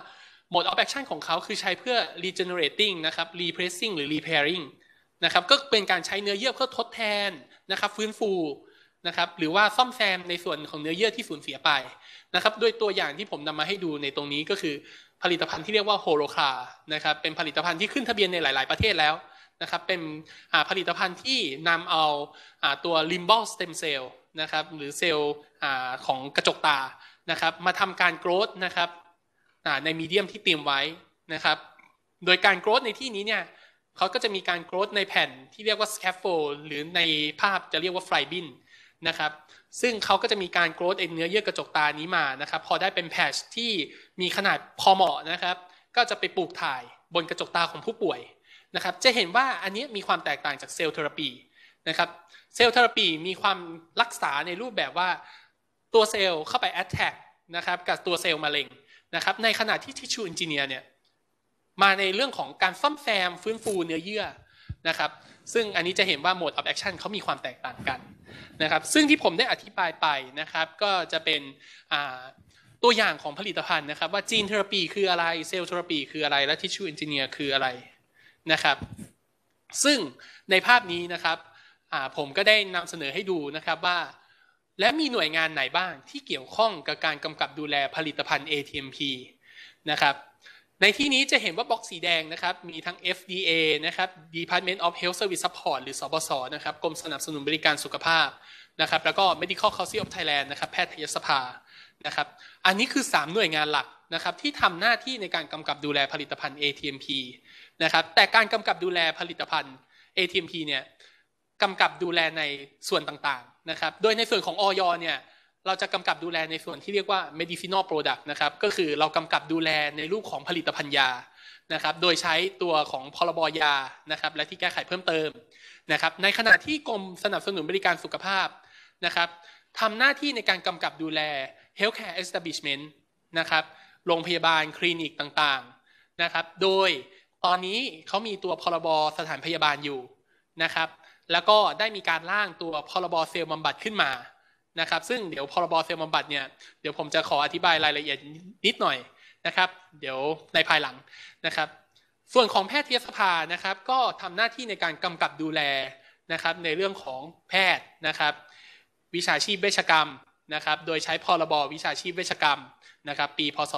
S3: โหมด of action ของเขาคือใช้เพื่อ regenerating นะครับ replacing หรือ repairing นะครับ ก็เป็นการใช้เนื้อเยื่อเพื่อทดแทนนะครับ ฟื้นฟูนะครับ หรือว่าซ่อมแซมในส่วนของเนื้อเยื่อที่สูญเสียไปนะครับด้วยตัวอย่างที่ผมนำมาให้ดูในตรงนี้ก็คือ ผลิตภัณฑ์ที่เรียกว่าโฮโลคานะครับ เป็นผลิตภัณฑ์ที่ขึ้นทะเบียนในหลาย ๆ ประเทศแล้วนะครับเป็นผลิตภัณฑ์ที่นำเอาตัว limbal stem cell นะครับหรือเซลล์ของกระจกตานะครับมาทำการโกรดนะครับในมีเดียมที่เตรียมไว้นะครับโดยการโกรดในที่นี้เนี่ยเขาก็จะมีการโกรดในแผ่นที่เรียกว่า scaffold หรือในภาพจะเรียกว่า f ฟ b ิ i n นะครับซึ่งเขาก็จะมีการโกรนเนื้อเยื่อกระจกตานี้มานะครับพอได้เป็นแพชที่มีขนาดพอเหมาะนะครับก็จะไปปลูกถ่ายบนกระจกตาของผู้ป่วยนะครับจะเห็นว่าอันนี้มีความแตกต่างจากเซลล์เทอราปีนะครับเซลล์เทอราปีมีความรักษาในรูปแบบว่าตัวเซลล์เข้าไปแอตแทกนะครับกับตัวเซลล์มะเร็งนะครับในขณะที่ทิชชูอินจิเนียร์เนี่ยมาในเรื่องของการซ่อมแซมฟื้นฟูเนื้อเยื่อนะครับซึ่งอันนี้จะเห็นว่าโหมดออฟแอคชั่นเขามีความแตกต่างกันนะครับซึ่งที่ผมได้อธิบายไปนะครับก็จะเป็นตัวอย่างของผลิตภัณฑ์นะครับว่าจีนเทอราปีคืออะไรเซลล์เทอราปีคืออะไรและทิชชูอินจิเนียร์คืออะไรนะครับซึ่งในภาพนี้นะครับผมก็ได้นำเสนอให้ดูนะครับว่า และมีหน่วยงานไหนบ้างที่เกี่ยวข้องกับการกำกับดูแลผลิตภัณฑ์ ATMP นะครับในที่นี้จะเห็นว่าบล็อกสีแดงนะครับมีทั้ง FDA นะครับ Department of Health Service Support หรือสบศนะครับกรมสนับสนุนบริการสุขภาพนะครับแล้วก็ Medical Council of Thailand นะครับแพทยสภานะครับอันนี้คือ 3 หน่วยงานหลักนะครับที่ทำหน้าที่ในการกำกับดูแลผลิตภัณฑ์ ATMP นะครับแต่การกำกับดูแลผลิตภัณฑ์ ATMP เนี่ยกำกับดูแลในส่วนต่างๆนะครับโดยในส่วนของออยเนี่ยเราจะกำกับดูแลในส่วนที่เรียกว่า medicinal product นะครับก็คือเรากำกับดูแลในรูปของผลิตภัณฑ์ยานะครับโดยใช้ตัวของพรบยานะครับและที่แก้ไขเพิ่มเติมนะครับในขณะที่กรมสนับสนุนบริการสุขภาพนะครับทำหน้าที่ในการกำกับดูแล healthcare establishment นะครับโรงพยาบาลคลินิกต่างๆนะครับโดยตอนนี้เขามีตัวพรบสถานพยาบาลอยู่นะครับแล้วก็ได้มีการร่างตัวพรบเซลล์บำบัดขึ้นมานะครับซึ่งเดี๋ยวพรบเซลล์บำบัดเนี่ย เดี๋ยวผมจะขออธิบายรายละเอียดนิดหน่อยนะครับเดี๋ยวในภายหลังนะครับส่วนของแพทยสภานะครับก็ทำหน้าที่ในการกำกับดูแลนะครับในเรื่องของแพทย์นะครับวิชาชีพเวชกรรมนะครับโดยใช้พรบวิชาชีพเวชกรรมนะครับปี พศ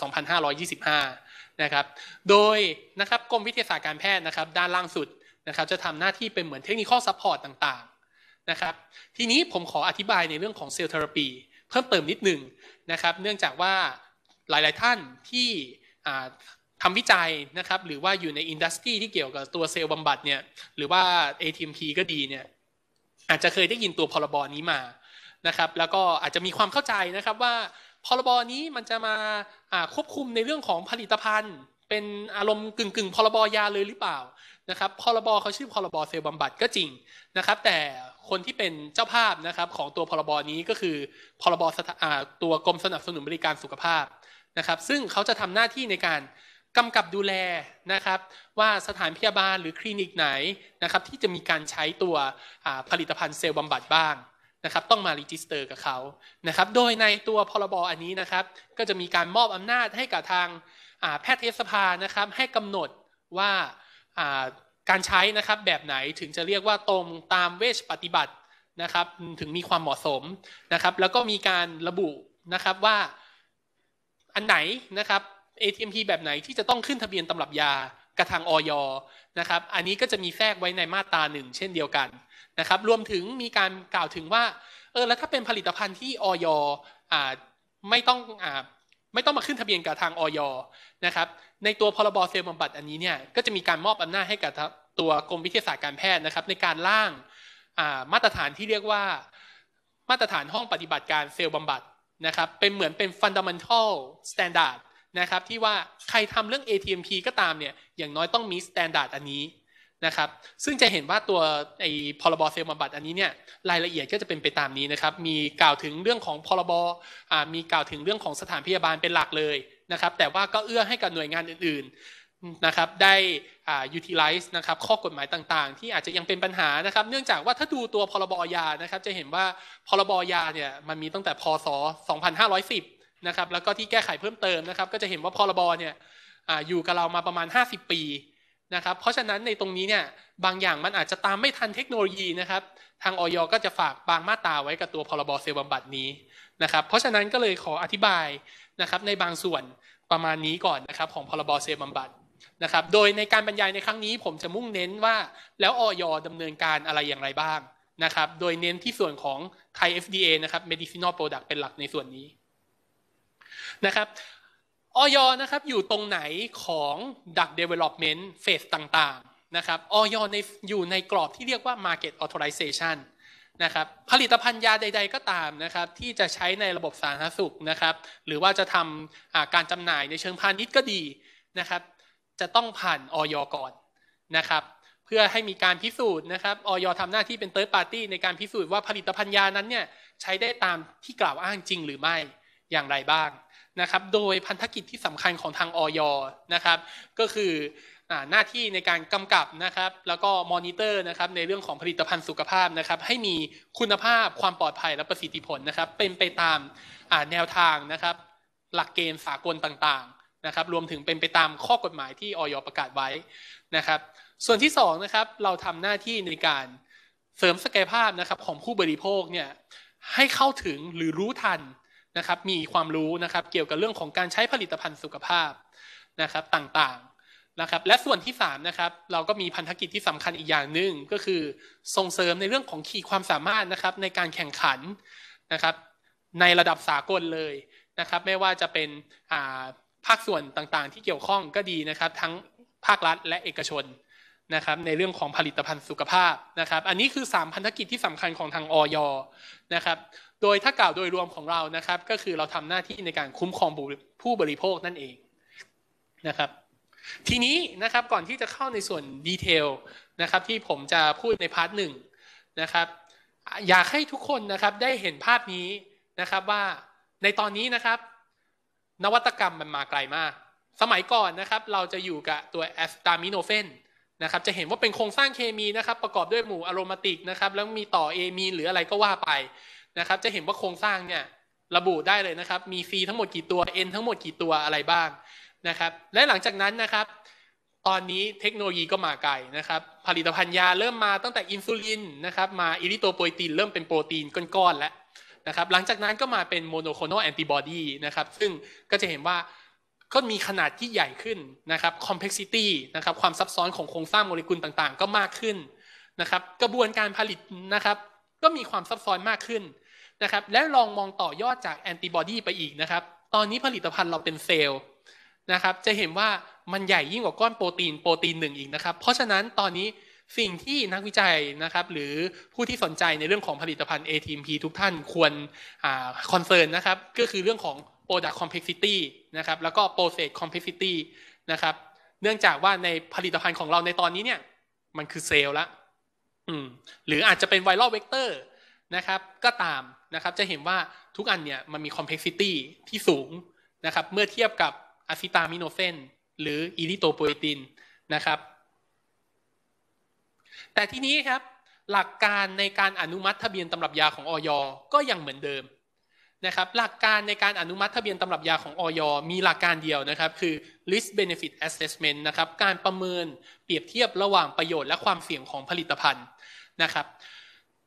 S3: 2525นะครับโดยนะครับกรมวิทยาศาสตร์การแพทย์นะครับด้านล่างสุดนะครับจะทำหน้าที่เป็นเหมือนเทคนิคอลซัพพอร์ตต่างๆนะครับทีนี้ผมขออธิบายในเรื่องของเซลล์เทอราปี เพิ่มเติมนิดหนึ่งนะครับเนื่องจากว่าหลายๆท่านที่ทำวิจัยนะครับหรือว่าอยู่ในอินดัสทรีที่เกี่ยวกับตัวเซลล์บำบัดเนี่ยหรือว่า ATMP ก็ดีเนี่ยอาจจะเคยได้ยินตัวพรบนี้มานะครับแล้วก็อาจจะมีความเข้าใจนะครับว่าพรบนี้มันจะมาควบคุมในเรื่องของผลิตภัณฑ์ เป็นอารมณ์กึ่งกึ่งพรบยาเลยหรือเปล่านะครับพรบเขาชื่อพรบเซลล์บำบัดก็จริงนะครับแต่คนที่เป็นเจ้าภาพนะครับของตัวพรบนี้ก็คือพรบตัวกรมสนับสนุนบริการสุขภาพนะครับซึ่งเขาจะทำหน้าที่ในการกำกับดูแลนะครับว่าสถานพยาบาล หรือคลินิกไหนนะครับที่จะมีการใช้ตัวผลิตภัณฑ์เซลล์บำบัดบ้างนะครับต้องมารีจิสเตอร์กับเขานะครับโดยในตัวพรบอันนี้นะครับก็จะมีการมอบอำนาจให้กับทางแพทยสภานะครับให้กำหนดว่าการใช้นะครับแบบไหนถึงจะเรียกว่าตรงตามเวชปฏิบัตินะครับถึงมีความเหมาะสมนะครับแล้วก็มีการระบุนะครับว่า อันไหนนะครับ ATMP แบบไหนที่จะต้องขึ้นทะเบียนตำรับยากับทางออยนะครับอันนี้ก็จะมีแทรกไว้ในมาตราหนึ่งเช่นเดียวกันนะครับรวมถึงมีการกล่าวถึงว่าเออแล้วถ้าเป็นผลิตภัณฑ์ที่ออยอ่าไม่ต้องอ่าไม่ต้องมาขึ้นทะเบียนกับทางออยนะครับในตัวพรบเซลล์บำบัดอันนี้เนี่ยก็จะมีการมอบอำนาจให้กับตัวกรมวิทยาศาสตร์การแพทย์นะครับในการร่างมาตรฐานที่เรียกว่ามาตรฐานห้องปฏิบัติการเซลล์บำบัดนะครับเป็นเหมือนเป็น fundamental standard นะครับที่ว่าใครทำเรื่อง ATMP ก็ตามเนี่ยอย่างน้อยต้องมี standard อันนี้นะครับ ซึ่งจะเห็นว่าตัวไอ้พรบเซลล์บำบัดอันนี้เนี่ยรายละเอียดก็จะเป็นไปตามนี้นะครับ มีกล่าวถึงเรื่องของพรบมีกล่าวถึงเรื่องของสถานพยาบาลเป็นหลักเลยนะครับแต่ว่าก็เอื้อให้กับหน่วยงานอื่นๆนะครับได้อ่า utilize นะครับข้อกฎหมายต่างๆ ที่อาจจะยังเป็นปัญหานะครับ เนื่องจากว่าถ้าดูตัวพรบยานะครับจะเห็นว่าพรบยาเนี่ยมันมีตั้งแต่พศ 2510นะครับแล้วก็ที่แก้ไขเพิ่มเติมนะครับ ก็จะเห็นว่าพรบเนี่ยอยู่กับเรามาประมาณ 50 ปีนะครับ เพราะฉะนั้นในตรงนี้เนี่ยบางอย่างมันอาจจะตามไม่ทันเทคโนโลยีนะครับ ทางออยก็จะฝากบางมาตราไว้กับตัวพรบ เซลล์บำบัดนี้นะครับ เพราะฉะนั้นก็เลยขออธิบายนะครับในบางส่วนประมาณนี้ก่อนนะครับของพรบ เซลล์บำบัดนะครับ โดยในการบรรยายในครั้งนี้ผมจะมุ่งเน้นว่าแล้วออยดำเนินการอะไรอย่างไรบ้างนะครับ โดยเน้นที่ส่วนของไทย FDA นะครับ medicinal product เป็นหลักในส่วนนี้นะครับอยนะครับอยู่ตรงไหนของดักเดเวล็อปเมนต์เฟสต่างๆนะครับออยในอยู่ในกรอบที่เรียกว่า Market Authorization นะครับผลิตภัณฑ์ยาใดๆก็ตามนะครับที่จะใช้ในระบบสาธารณสุขนะครับหรือว่าจะทำการจำหน่ายในเชิงพาณิชย์ก็ดีนะครับจะต้องผ่านออยก่อนนะครับเพื่อให้มีการพิสูจน์นะครับออยทำหน้าที่เป็นเติร์ดปาร์ตี้ในการพิสูจน์ว่าผลิตภัณฑ์ยานั้นเนี่ยใช้ได้ตามที่กล่าวอ้างจริงหรือไม่อย่างไรบ้างนะครับโดยพันธกิจที่สำคัญของทางออยนะครับก็คือหน้าที่ในการกำกับนะครับ แล้วก็มอนิเตอร์นะครับในเรื่องของผลิตภัณฑ์สุขภาพนะครับให้มีคุณภาพความปลอดภัยและประสิทธิผลนะครับเป็นไปตามแนวทางนะครับหลักเกณฑ์สากลต่างๆนะครับรวมถึงเป็นไปตามข้อกฎหมายที่ออยประกาศไว้นะครับส่วนที่2นะครับเราทำหน้าที่ในการเสริมสกกยภาพนะครับของผู้บริโภคเนี่ยให้เข้าถึงหรือรู้ทันนะครับมีความรู้นะครับเกี่ยวกับเรื่องของการใช้ผลิตภัณฑ์สุขภาพนะครับต่างๆนะครับและส่วนที่3นะครับเราก็มีพันธกิจที่สำคัญอีกอย่างหนึ่งก็คือส่งเสริมในเรื่องของขีดความสามารถนะครับในการแข่งขันนะครับในระดับสากลเลยนะครับไม่ว่าจะเป็นภาคส่วนต่างๆ ที่เกี่ยวข้องก็ดีนะครับทั้งภาครัฐและเอกชนนะครับในเรื่องของผลิตภัณฑ์สุขภาพนะครับอันนี้คือ 3 พันธกิจที่สำคัญของทางอยนะครับโดยถ้ากล่าวโดยรวมของเรานะครับ ก็คือเราทำหน้าที่ในการคุ้มครองผู้บริโภคนั่นเองนะครับทีนี้นะครับก่อนที่จะเข้าในส่วนดีเทลนะครับที่ผมจะพูดในพาร์ทหนึ่งนะครับอยากให้ทุกคนนะครับได้เห็นภาพนี้นะครับว่าในตอนนี้นะครับนวัตกรรมมันมาไกลมาก สมัยก่อนนะครับเราจะอยู่กับตัวแอสตามิโนเฟนนะครับจะเห็นว่าเป็นโครงสร้างเคมีนะครับประกอบด้วยหมู่อะโรมาติกนะครับแล้วมีต่อเอมีนหรืออะไรก็ว่าไปนะครับจะเห็นว่าโครงสร้างเนี่ยระบุได้เลยนะครับ มีฟีทั้งหมดกี่ตัว N ทั้งหมดกี่ตัวอะไรบ้างนะครับและหลังจากนั้นนะครับตอนนี้เทคโนโลยีก็มาไกลนะครับผลิตภัณฑ์ยาเริ่มมาตั้งแต่อินซูลินนะครับมาอิริโตโปรตีนเริ่มเป็นโปรตีนก้อนๆแล้วนะครับหลังจากนั้นก็มาเป็นโมโนโคโนแอนติบอดีนะครับซึ่งก็จะเห็นว่าก็มีขนาดที่ใหญ่ขึ้นนะครับคอมเพล็กซิตี้นะครับความซับซ้อนของโครงสร้างโมเลกุลต่างๆ ก็มากขึ้นนะครับกระบวนการผลิตนะครับก็มีความซับซ้อนมากขึ้นนะครับและลองมองต่อยอดจากแอนติบอดีไปอีกนะครับ ตอนนี้ผลิตภัณฑ์เราเป็นเซลล์นะครับ จะเห็นว่ามันใหญ่ยิ่งกว่าก้อนโปรตีนโปรตีนหนึ่งอีกนะครับ เพราะฉะนั้นตอนนี้สิ่งที่นักวิจัยนะครับหรือผู้ที่สนใจในเรื่องของผลิตภัณฑ์ ATMP ทุกท่านควรคอนเซิร์นนะครับ ก็คือเรื่องของ Product Complexity นะครับ แล้วก็ Process Complexity นะครับเนื่องจากว่าในผลิตภัณฑ์ของเราในตอนนี้เนี่ยมันคือเซลล์ละหรืออาจจะเป็นไวรัลเวกเตอร์นะครับก็ตามนะครับจะเห็นว่าทุกอันเนี่ยมันมีคอมเพล็กซิตี้ที่สูงนะครับเมื่อเทียบกับอะซิตามิโนเฟนหรืออีลิโตโปรตินนะครับแต่ที่นี้ครับหลักการในการอนุมัติทะเบียนตำรับยาของออยก็ยังเหมือนเดิมนะครับหลักการในการอนุมัติทะเบียนตำรับยาของออยมีหลักการเดียวนะครับคือ risk benefit assessment นะครับการประเมินเปรียบเทียบระหว่างประโยชน์และความเสี่ยงของผลิตภัณฑ์นะครับ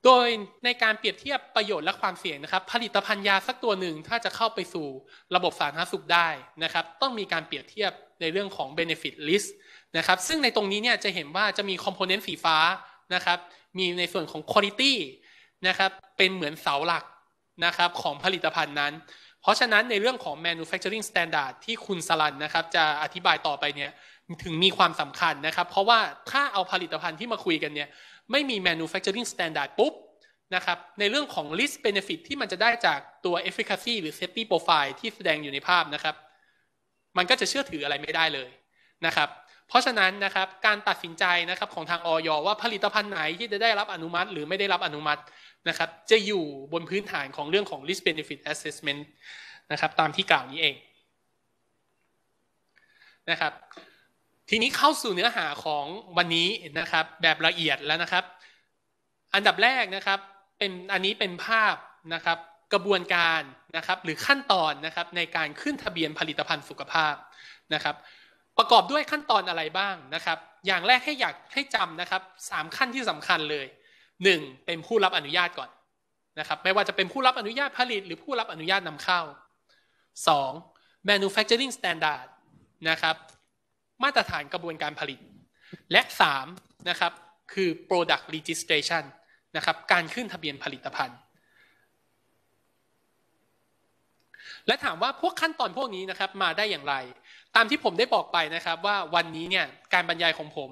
S3: โดยในการเปรียบเทียบประโยชน์และความเสี่ยงนะครับผลิตภัณฑ์ยาสักตัวหนึ่งถ้าจะเข้าไปสู่ระบบสาธารณสุขได้นะครับต้องมีการเปรียบเทียบในเรื่องของ benefit list นะครับซึ่งในตรงนี้เนี่ยจะเห็นว่าจะมีคอมโพเนนต์สีฟ้านะครับมีในส่วนของ quality นะครับเป็นเหมือนเสาหลักนะครับของผลิตภัณฑ์นั้น เพราะฉะนั้นในเรื่องของ manufacturing standard ที่คุณสลันนะครับจะอธิบายต่อไปเนี่ยถึงมีความสำคัญนะครับเพราะว่าถ้าเอาผลิตภัณฑ์ที่มาคุยกันเนี่ยไม่มี manufacturing standard ปุ๊บนะครับในเรื่องของ list benefit ที่มันจะได้จากตัว efficacy หรือ safety profile ที่แสดงอยู่ในภาพนะครับ มันก็จะเชื่อถืออะไรไม่ได้เลยนะครับ เพราะฉะนั้นนะครับการตัดสินใจนะครับของทางออยว่าผลิตภัณฑ์ไหนที่จะได้รับอนุมัติหรือไม่ได้รับอนุมัตินะครับจะอยู่บนพื้นฐานของเรื่องของ risk benefit assessment นะครับตามที่กล่าวนี้เอง นะครับทีนี้เข้าสู่เนื้อหาของวันนี้นะครับแบบละเอียดแล้วนะครับ อันดับแรกนะครับเป็นอันนี้เป็นภาพนะครับกระบวนการนะครับหรือขั้นตอนนะครับในการขึ้นทะเบียนผลิตภัณฑ์สุขภาพนะครับ ประกอบด้วยขั้นตอนอะไรบ้างนะครับอย่างแรกให้อยากให้จำนะครับสามขั้นที่สำคัญเลย 1. เป็นผู้รับอนุญาตก่อนนะครับไม่ว่าจะเป็นผู้รับอนุญาตผลิตหรือผู้รับอนุญาตนำเข้า 2. manufacturing standard นะครับมาตรฐานกระบวนการผลิต และ3นะครับคือ product registration นะครับการขึ้นทะเบียนผลิตภัณฑ์ และถามว่าพวกขั้นตอนพวกนี้นะครับมาได้อย่างไร ตามที่ผมได้บอกไปนะครับว่าวันนี้เนี่ยการบรรยายของผม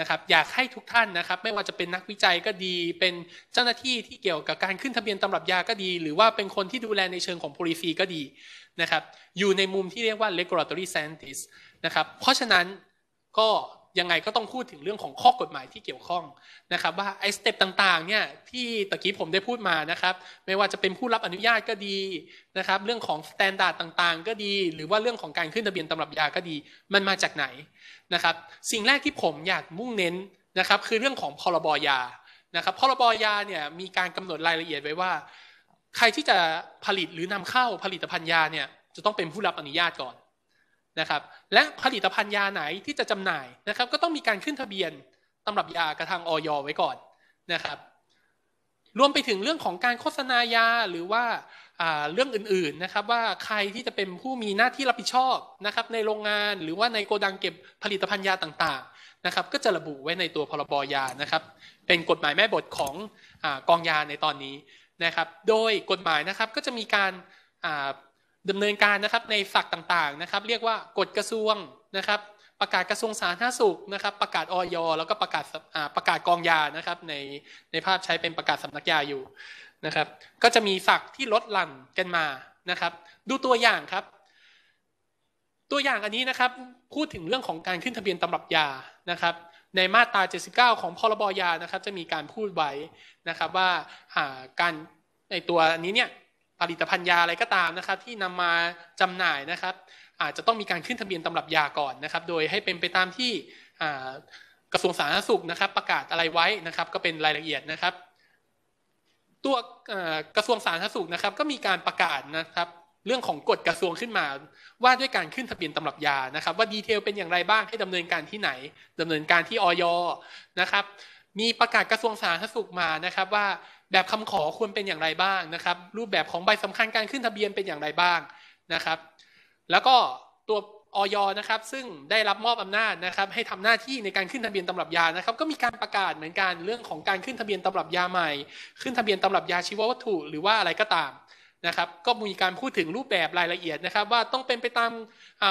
S3: นะครับอยากให้ทุกท่านนะครับไม่ว่าจะเป็นนักวิจัยก็ดี เป็นเจ้าหน้าที่ที่เกี่ยวกับการขึ้นทะเบียนตำรับยาก็ดี หรือว่าเป็นคนที่ดูแลในเชิงของโพลิ c ีก็ดีนะครับอยู่ในมุมที่เรียกว่า regulatory scientist นะครับเพราะฉะนั้นก็ยังไงก็ต้องพูดถึงเรื่องของข้อกฎหมายที่เกี่ยวข้องนะครับว่าไอ้สเต็ปต่างๆเนี่ยที่ตะกี้ผมได้พูดมานะครับไม่ว่าจะเป็นผู้รับอนุญาตก็ดีนะครับเรื่องของสแตนดาร์ดต่างๆ ก็ดีหรือว่าเรื่องของการขึ้นทะเบียนตำรับยาก็ดี มันมาจากไหนนะครับสิ่งแรกที่ผมอยากมุ่งเน้นนะครับคือเรื่องของพรบยานะครับพรบยาเนี่ยมีการกำหนดรายละเอียดไว้ว่า ใครที่จะผลิตหรือนำเข้าผลิตภัณฑ์ยาเนี่ยจะต้องเป็นผู้รับอนุญาตก่อนนะครับและผลิตภัณฑ์ยาไหนที่จะจำหน่ายนะครับก็ต้องมีการขึ้นทะเบียนตำรับยากระทางออยไว้ก่อนนะครับ รวมไปถึงเรื่องของการโฆษณายาหรือว่าเรื่องอื่นๆนะครับว่าใครที่จะเป็นผู้มีหน้าที่รับผิดชอบนะครับในโรงงาน หรือว่าในโกดังเก็บผลิตภัณฑ์ยาต่างๆนะครับก็จะระบุไว้ในตัวพรบยานะครับเป็นกฎหมายแม่บทของอกองยาในตอนนี้นะครับโดยกฎหมายนะครับก็จะมีการดำเนินการนะครับในฝักต่างๆนะครับ เรียกว่ากฎกระทรวงนะครับ ประกาศกระทรวงสาธารณสุขนะครับ ประกาศออยแล้วก็ประกาศประกาศกองยานะครับ ในในภาพใช้เป็นประกาศสำนักยาอยู่นะครับ ก็จะมีฝักที่ลดหลั่นกันมานะครับ ดูตัวอย่างครับ ตัวอย่างอันนี้นะครับพูดถึงเรื่องของการขึ้นทะเบียนตำรับยานะครับในมาตรา79ของพรบยานะครับจะมีการพูดไว้นะครับว่าการในตัวนี้เนี่ยผลิตภัณฑ์ยาอะไรก็ตามนะครับ ที่นำมาจำหน่ายนะครับ อาจจะต้องมีการขึ้นทะเบียนตำรับยาก่อนนะครับ โดยให้เป็นไปตามที่กระทรวงสาธารณสุขนะครับ ประกาศอะไรไว้นะครับ ก็เป็นรายละเอียดนะครับ ตัวกระทรวงสาธารณสุขนะครับ ก็มีการประกาศนะครับ เรื่องของกฎกระทรวงขึ้นมาว่าด้วยการขึ้นทะเบียนตำรับยานะครับว่าดีเทลเป็นอย่างไรบ้างให้ดำเนินการที่ไหน ดำเนินการที่ออยนะครับ มีประกาศกระทรวงสาธารณสุขมานะครับว่าแบบคำขอควรเป็นอย่างไรบ้างนะครับ รูปแบบของใบสำคัญการขึ้นทะเบียนเป็นอย่างไรบ้างนะครับแล้วก็ตัวออยนะครับ ซึ่งได้รับมอบอำนาจนะครับให้ทำหน้าที่ในการขึ้นทะเบียนตำรับยานะครับ ก็มีการประกาศเหมือนกันเรื่องของการขึ้นทะเบียนตำรับยาใหม่ ขึ้นทะเบียนตำรับยาชีววัตถุหรือว่าอะไรก็ตามนะครับก็มีการพูดถึงรูปแบบรายละเอียดนะครับว่าต้องเป็นไปตาม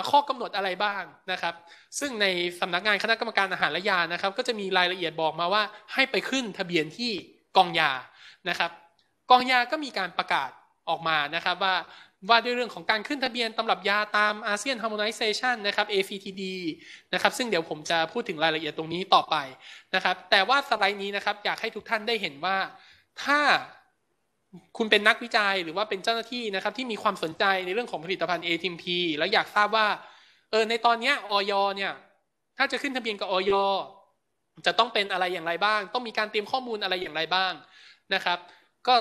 S3: ข้อกำหนดอะไรบ้างนะครับ ซึ่งในสำนักงานคณะกรรมการอาหารและยานะครับ ก็จะมีรายละเอียดบอกมาว่า ให้ไปขึ้นทะเบียนที่กองยานะครับกองยาก็มีการประกาศออกมานะครับว่าว่าด้วยเรื่องของการขึ้นทะเบียนตำรับยาตามอาเซียน h a r m o n i ิ a t i o n นะครับ ACTD นะครับซึ่งเดี๋ยวผมจะพูดถึงรายละเอียดตรงนี้ต่อไปนะครับแต่ว่าสไลด์นี้นะครับอยากให้ทุกท่านได้เห็นว่าถ้าคุณเป็นนักวิจัยหรือว่าเป็นเจ้าหน้าที่นะครับที่มีความสนใจในเรื่องของผลิตภัณฑ์ ATMP แล้วอยากทราบว่าเออในตอนนี้ออยเนี่ยถ้าจะขึ้นทะเบียนกับออยจะต้องเป็นอะไรอย่างไรบ้าง ต้องมีการเตรียมข้อมูลอะไรอย่างไรบ้างนะครับก็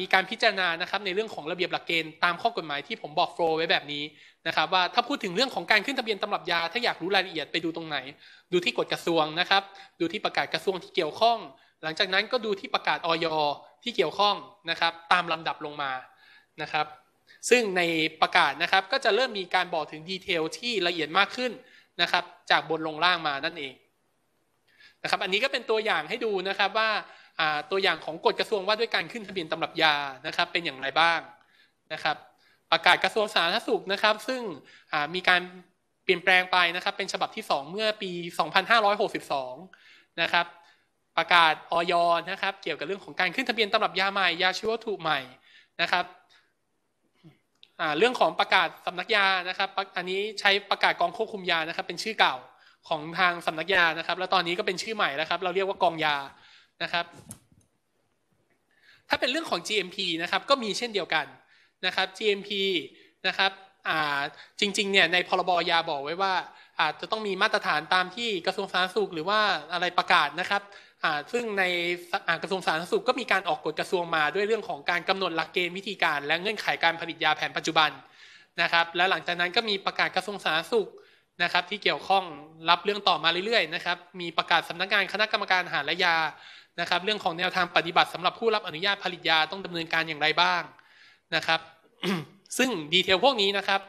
S3: มีการพิจารณานะครับในเรื่องของระเบียบหลักเกณฑ์ตามข้อกฎหมายที่ผมบอกโฟล์ไว้แบบนี้นะครับว่าถ้าพูดถึงเรื่องของการขึ้นทะเบียนตำรับยา ถ้าอยากรู้รายละเอียด ไป ดูตรงไหน ดูที่กฎกระทรวงนะครับดูที่ประกาศกระทรวงที่เกี่ยวข้อง หลังจากนั้นก็ดูที่ประกาศออยที่เกี่ยวข้องนะครับตามลำดับลงมานะครับซึ่งในประกาศนะครับก็จะเริ่มมีการบอกถึงดีเทลที่ละเอียดมากขึ้นนะครับจากบนลงล่างมานั่นเองนะครับอันนี้ก็เป็นตัวอย่างให้ดูนะครับว่าตัวอย่างของกฎกระทรวงว่าด้วยการขึ้นทะเบียนตำรับยานะครับเป็นอย่างไรบ้างนะครับประกาศกระทรวงสาธารณสุขนะครับ ซึ่งมีการเปลี่ยนแปลงไปนะครับเป็นฉบับที่ 2 เมื่อปี 2562 นะครับประกาศออยนะครับเกี่ยวกับเรื่องของการขึ้นทะเบียนตำรับยาใหม่ยาชีวัตถุใหม่นะครับเรื่องของประกาศสำนักยานะครับ อันนี้ใช้ประกาศกองควบคุมยานะครับเป็นชื่อเก่าของทางสำนักยานะครับ แล้วตอนนี้ก็เป็นชื่อใหม่แล้วครับ เราเรียกว่ากองยานะครับ ถ้าเป็นเรื่องของ GMP นะครับก็มีเช่นเดียวกันนะครับ GMP นะครับจริงๆเนี่ยในพรบยาบอกไว้ว่าอาจจะต้องมีมาตรฐานตามที่กระทรวงสาธารณสุขหรือว่าอะไรประกาศนะครับซึ่งในกระทรวงสาธารณสุขก็มีการออกกฎกระทรวงมา ด้วยเรื่องของการกำหนดหลักเกณฑ์วิธีการ และเงื่อนไขการผลิตยาแผนปัจจุบันนะครับและหลังจากนั้นก็มีประกาศกระทรวงสาธารณสุขนะครับที่เกี่ยวข้องรับเรื่องต่อมาเรื่อยๆนะครับ มีประกาศสำนักงานคณะกรรมการอาหารและยานะครับ เรื่องของแนวทางปฏิบัติสำหรับผู้รับอนุญาตผลิตยาต้องดำเนินการอย่างไรบ้างนะครับ ซึ่งดีเทลพวกนี้นะครับ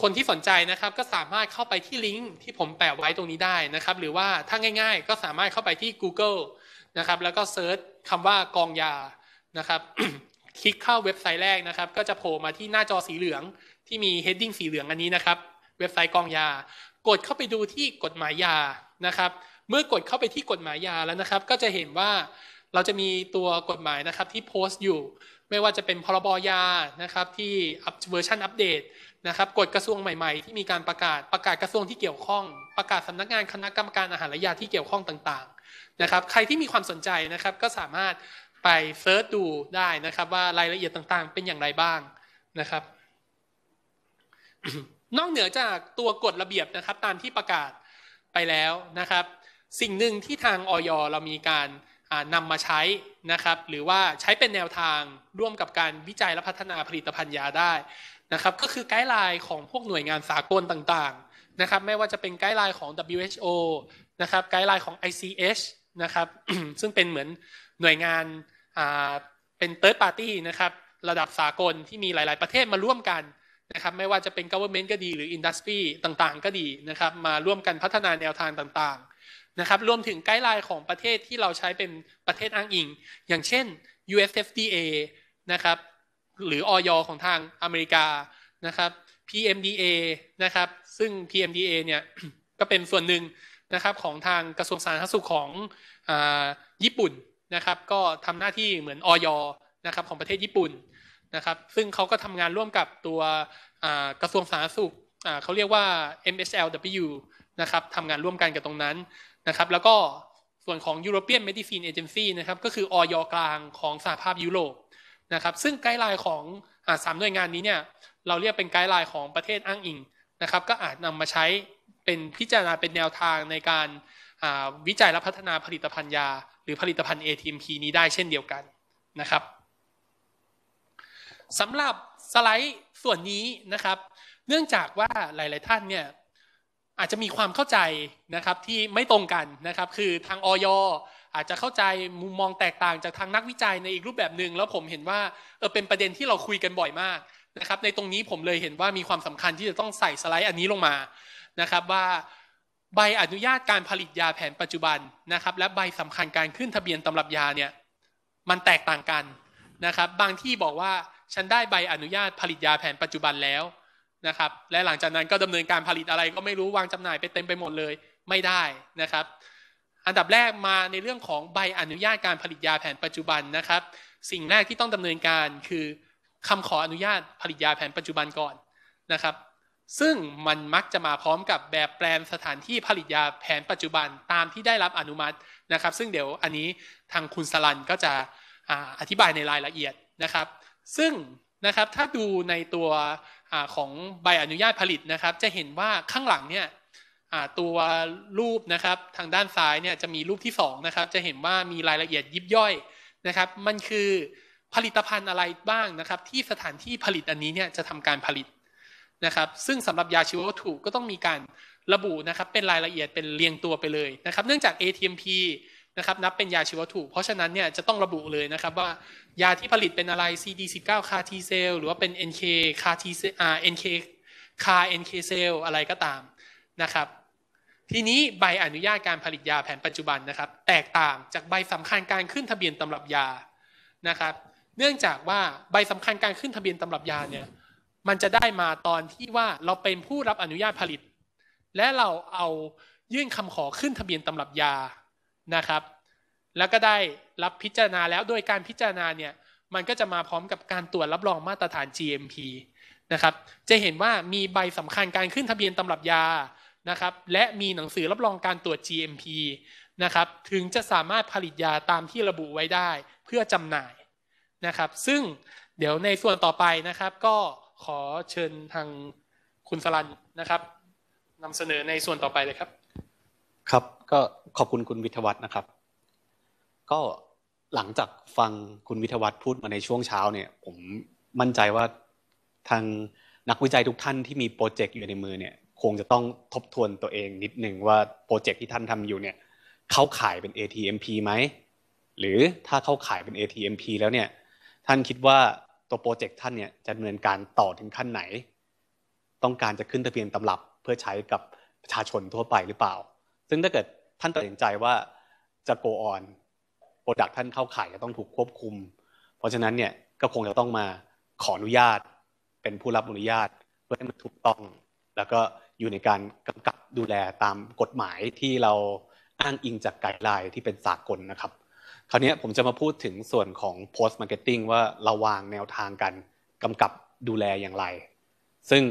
S3: คนที่สนใจนะครับก็สามารถเข้าไปที่ลิงก์ที่ผมแปะไว้ตรงนี้ได้นะครับหรือว่าถ้าง่ายๆ ก็สามารถเข้าไปที่ Google นะครับแล้วก็เซิร์ชคำว่ากองยานะครับ คลิกเข้าเว็บไซต์แรกนะครับ ก็จะโผล่มาที่หน้าจอสีเหลือง ที่มี heading สีเหลืองอันนี้นะครับเว็บไซต์ กองยา กดเข้าไปดูที่กฎหมายยานะครับ เมื่อกดเข้าไปที่กฎหมายยาแล้วนะครับ ก็จะเห็นว่าเราจะมีตัวกฎหมายนะครับที่โพสต์อยู่ไม่ว่าจะเป็นพรบยานะครับที่อัปเวอร์ชันอัปเดตนะครับกฎกระทรวงใหม่ๆที่มีการประกาศประกาศกระทรวงที่เกี่ยวข้อง ประกาศสำนักงานคณะกรรมการอาหารและยาที่เกี่ยวข้องต่าง ๆ นะครับ ใครที่มีความสนใจนะครับก็สามารถไปเซิร์ชดูได้นะครับว่ารายละเอียดต่าง ๆ เป็นอย่างไรบ้างนะครับนอกเหนือจากตัวกฎระเบียบนะครับตามที่ประกาศไปแล้วนะครับสิ่งหนึ่งที่ทางออยเรามีการนำมาใช้นะครับหรือว่าใช้เป็นแนวทางร่วมกับการวิจัยและพัฒนาผลิตภัณฑ์ยาได้นะครับก็คือไกด์ไลน์ของพวกหน่วยงานสากลต่างๆนะครับไม่ว่าจะเป็นไกด์ไลน์ของ WHO นะครับไกด์ไลน์ของ ICH นะครับซึ่งเป็นเหมือนหน่วยงานเป็นเติร์ดปาร์ตี้นะครับระดับสากลที่มีหลายๆประเทศมาร่วมกันนะครับไม่ว่าจะเป็น government ก็ดี หรือ industry ต่างๆ ก็ดีนะครับมาร่วมกันพัฒนาแนวทางต่างๆนะครับรวมถึงไกด์ไลน์ของประเทศที่เราใช้เป็นประเทศอ้างอิง อย่างเช่น USFDA นะครับหรือออยของทางอเมริกานะครับ PMDA นะครับซึ่ง PMDA เนี่ยก็เป็นส่วนหนึ่งนะครับของทางกระทรวงสาธารณสุขของญี่ปุ่นนะครับก็ทำหน้าที่เหมือนออยนะครับของประเทศญี่ปุ่นนะครับซึ่งเขาก็ทำงานร่วมกับตัวกระทรวงสาธารณสุขเขาเรียกว่า MSLW นะครับทำงานร่วมกันกับตรงนั้นนะครับ แล้วก็ส่วนของ European Medicine Agency นะครับ ก็คือออยกลางของสหภาพยุโรปนะครับ ซึ่งไกด์ไลน์ของสามหน่วยงานนี้เนี่ย เราเรียกเป็นไกด์ไลน์ของประเทศอ้างอิงนะครับ ก็อาจนำมาใช้เป็นพิจารณาเป็นแนวทางในการวิจัยและพัฒนาผลิตภัณฑ์ยา หรือผลิตภัณฑ์ ATMP นี้ได้เช่นเดียวกันนะครับสำหรับสไลด์ส่วนนี้นะครับ เนื่องจากว่าหลาย ๆ ท่านเนี่ยอาจจะมีความเข้าใจนะครับที่ไม่ตรงกันนะครับคือทางออยอาจจะเข้าใจมุมมองแตกต่างจากทางนักวิจัยในอีกรูปแบบหนึ่งแล้วผมเห็นว่าเออเป็นประเด็นที่เราคุยกันบ่อยมากนะครับในตรงนี้ผมเลยเห็นว่ามีความสำคัญที่จะต้องใส่สไลด์อันนี้ลงมานะครับว่าใบอนุญาตการผลิตยาแผนปัจจุบันนะครับและใบสำคัญการขึ้นทะเบียนตำรับยาเนี่ยมันแตกต่างกันนะครับ บางที่บอกว่าฉันได้ใบอนุญาตผลิตยาแผนปัจจุบันแล้วนะครับ และหลังจากนั้นก็ดำเนินการผลิตอะไรก็ไม่รู้วางจำหน่ายไปเต็มไปหมดเลยไม่ได้นะครับ อันดับแรกมาในเรื่องของใบอนุญาตการผลิตยาแผนปัจจุบันนะครับ สิ่งแรกที่ต้องดำเนินการคือคำขออนุญาตผลิตยาแผนปัจจุบันก่อนนะครับ ซึ่งมันมักจะมาพร้อมกับแบบแปลนสถานที่ผลิตยาแผนปัจจุบันตามที่ได้รับอนุมัตินะครับ ซึ่งเดี๋ยวอันนี้ทางคุณสลันก็จะอธิบายในรายละเอียดนะครับซึ่งนะครับถ้าดูในตัวอของใบอนุญาตผลิตนะครับจะเห็นว่าข้างหลังเนี่ยตัวรูปนะครับทางด้านซ้ายเนี่ยจะมีรูปที่2นะครับจะเห็นว่ามีรายละเอียดยิบย่อยนะครับมันคือผลิตภัณฑ์อะไรบ้างนะครับที่สถานที่ผลิตอันนี้เนี่ยจะทำการผลิตนะครับซึ่งสำหรับยาชีววัตถุก็ต้องมีการระบุนะครับเป็นรายละเอียดเป็นเรียงตัวไปเลยนะครับเนื่องจาก ATMP นะครับนับเป็นยาชีววัตถุเพราะฉะนั้นเนี่ยจะต้องระบุเลยนะครับว่า ยาที่ผลิตเป็นอะไร CD19 คาทีเซลหรือว่าเป็น NK คาทีเซล NK คา NK เซลอะไรก็ตามนะครับทีนี้ใบอนุญาตการผลิตยาแผนปัจจุบันนะครับแตกต่างจากใบสำคัญการขึ้นทะเบียนตำรับยานะครับเนื่องจากว่าใบสำคัญการขึ้นทะเบียนตำรับยาเนี่ยมันจะได้มาตอนที่ว่าเราเป็นผู้รับอนุญาตผลิต และเราเอายื่นคำขอขึ้นทะเบียนตำรับยานะครับ แล้วก็ได้รับพิจารณาแล้ว โดยการพิจารณาเนี่ย มันก็จะมาพร้อมกับการตรวจรับรองมาตรฐาน GMP นะครับ จะเห็นว่ามีใบสำคัญการขึ้นทะเบียนตำรับยา นะครับ และมีหนังสือรับรองการตรวจ GMP นะครับ ถึงจะสามารถผลิตยาตามที่ระบุไว้ได้เพื่อจำหน่าย นะครับ ซึ่งเดี๋ยวในส่วนต่อไปนะครับ ก็ขอเชิญทางคุณสลันนะครับนำเสนอในส่วนต่อไปเลยครับ
S4: ครับก็ขอบคุณคุณวิทวัฒนะครับ ก็หลังจากฟังคุณวิทวัฒพูดมาในช่วงเช้าเนี่ยผมมั่นใจว่าทางนักวิจัยทุกท่านที่มีโปรเจกต์อยู่ในมือเนี่ยคงจะต้องทบทวนตัวเองนิดหนึ่งว่าโปรเจกต์ที่ท่านทำอยู่เนี่ยเข้าขายเป็น ATMP ไหมหรือถ้าเข้าขายเป็น ATMP แล้วเนี่ยท่านคิดว่าตัวโปรเจกต์ท่านเนี่ยจะดำเนินการต่อถึงขั้นไหน ต้องการจะขึ้นทะเบียนตำรับเพื่อใช้กับประชาชนทั่วไปหรือเปล่า ซึ่งถ้าเกิดท่านตัดสินใจว่าจะโกออนโปรดักท่านเข้าขายจะต้องถูกควบคุม เพราะฉะนั้นเนี่ยก็คงจะต้องมาขออนุญาตเป็นผู้รับอนุญาต เพื่อให้มันถูกต้อง แล้วก็อยู่ในการกำกับดูแลตามกฎหมายที่เราอ้างอิงจากไกด์ไลน์ที่เป็นสากลนะครับ คราวนี้ผมจะมาพูดถึงส่วนของ post marketing ว่าเราวางแนวทางกันกำกับดูแลอย่างไร ซึ่ง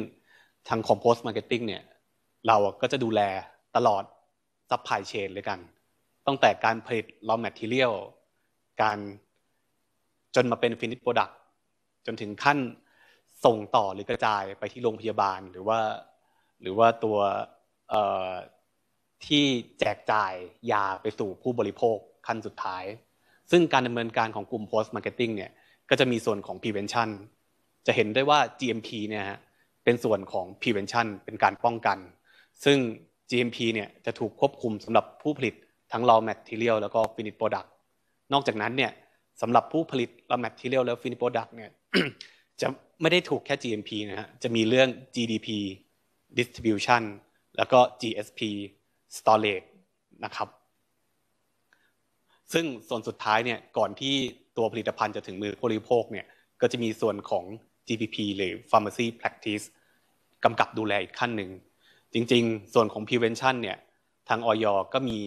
S4: ทางของ post marketing เนี่ยเราก็จะดูแลตลอดซัพพลายเชนเลยกันตั้งแต่การผลิต raw material การจนมาเป็น finished product จนถึงขั้นส่งต่อหรือกระจายไปที่โรงพยาบาลหรือว่าหรือว่าตัวที่แจกจ่ายยาไปสู่ผู้บริโภคขั้นสุดท้าย ซึ่งการดำเนินการของกลุ่ม post marketing เนี่ยก็จะมีส่วนของ prevention จะเห็นได้ว่า GMP เนี่ยฮะเป็นส่วนของ prevention เป็นการป้องกัน ซึ่ง GMP เนี่ยจะถูกควบคุมสำหรับผู้ผลิตทั้ง raw material แล้วก็ finished product นอกจากนั้นเนี่ยสำหรับผู้ผลิต raw material แล้ว finished product เนี่ยจะไม่ได้ถูกแค่ GMP นะฮะ จะมีเรื่อง GDP distribution แล้วก็ GSP storage นะครับ ซึ่งส่วนสุดท้ายเนี่ยก่อนที่ตัวผลิตภัณฑ์จะถึงมือผู้บริโภคเนี่ย ก็จะมีส่วนของ GPP หรือ pharmacy practice กำกับดูแลอีกขั้นหนึ่งจริงๆ ส่วนของ prevention เนี่ยทางออยก็มี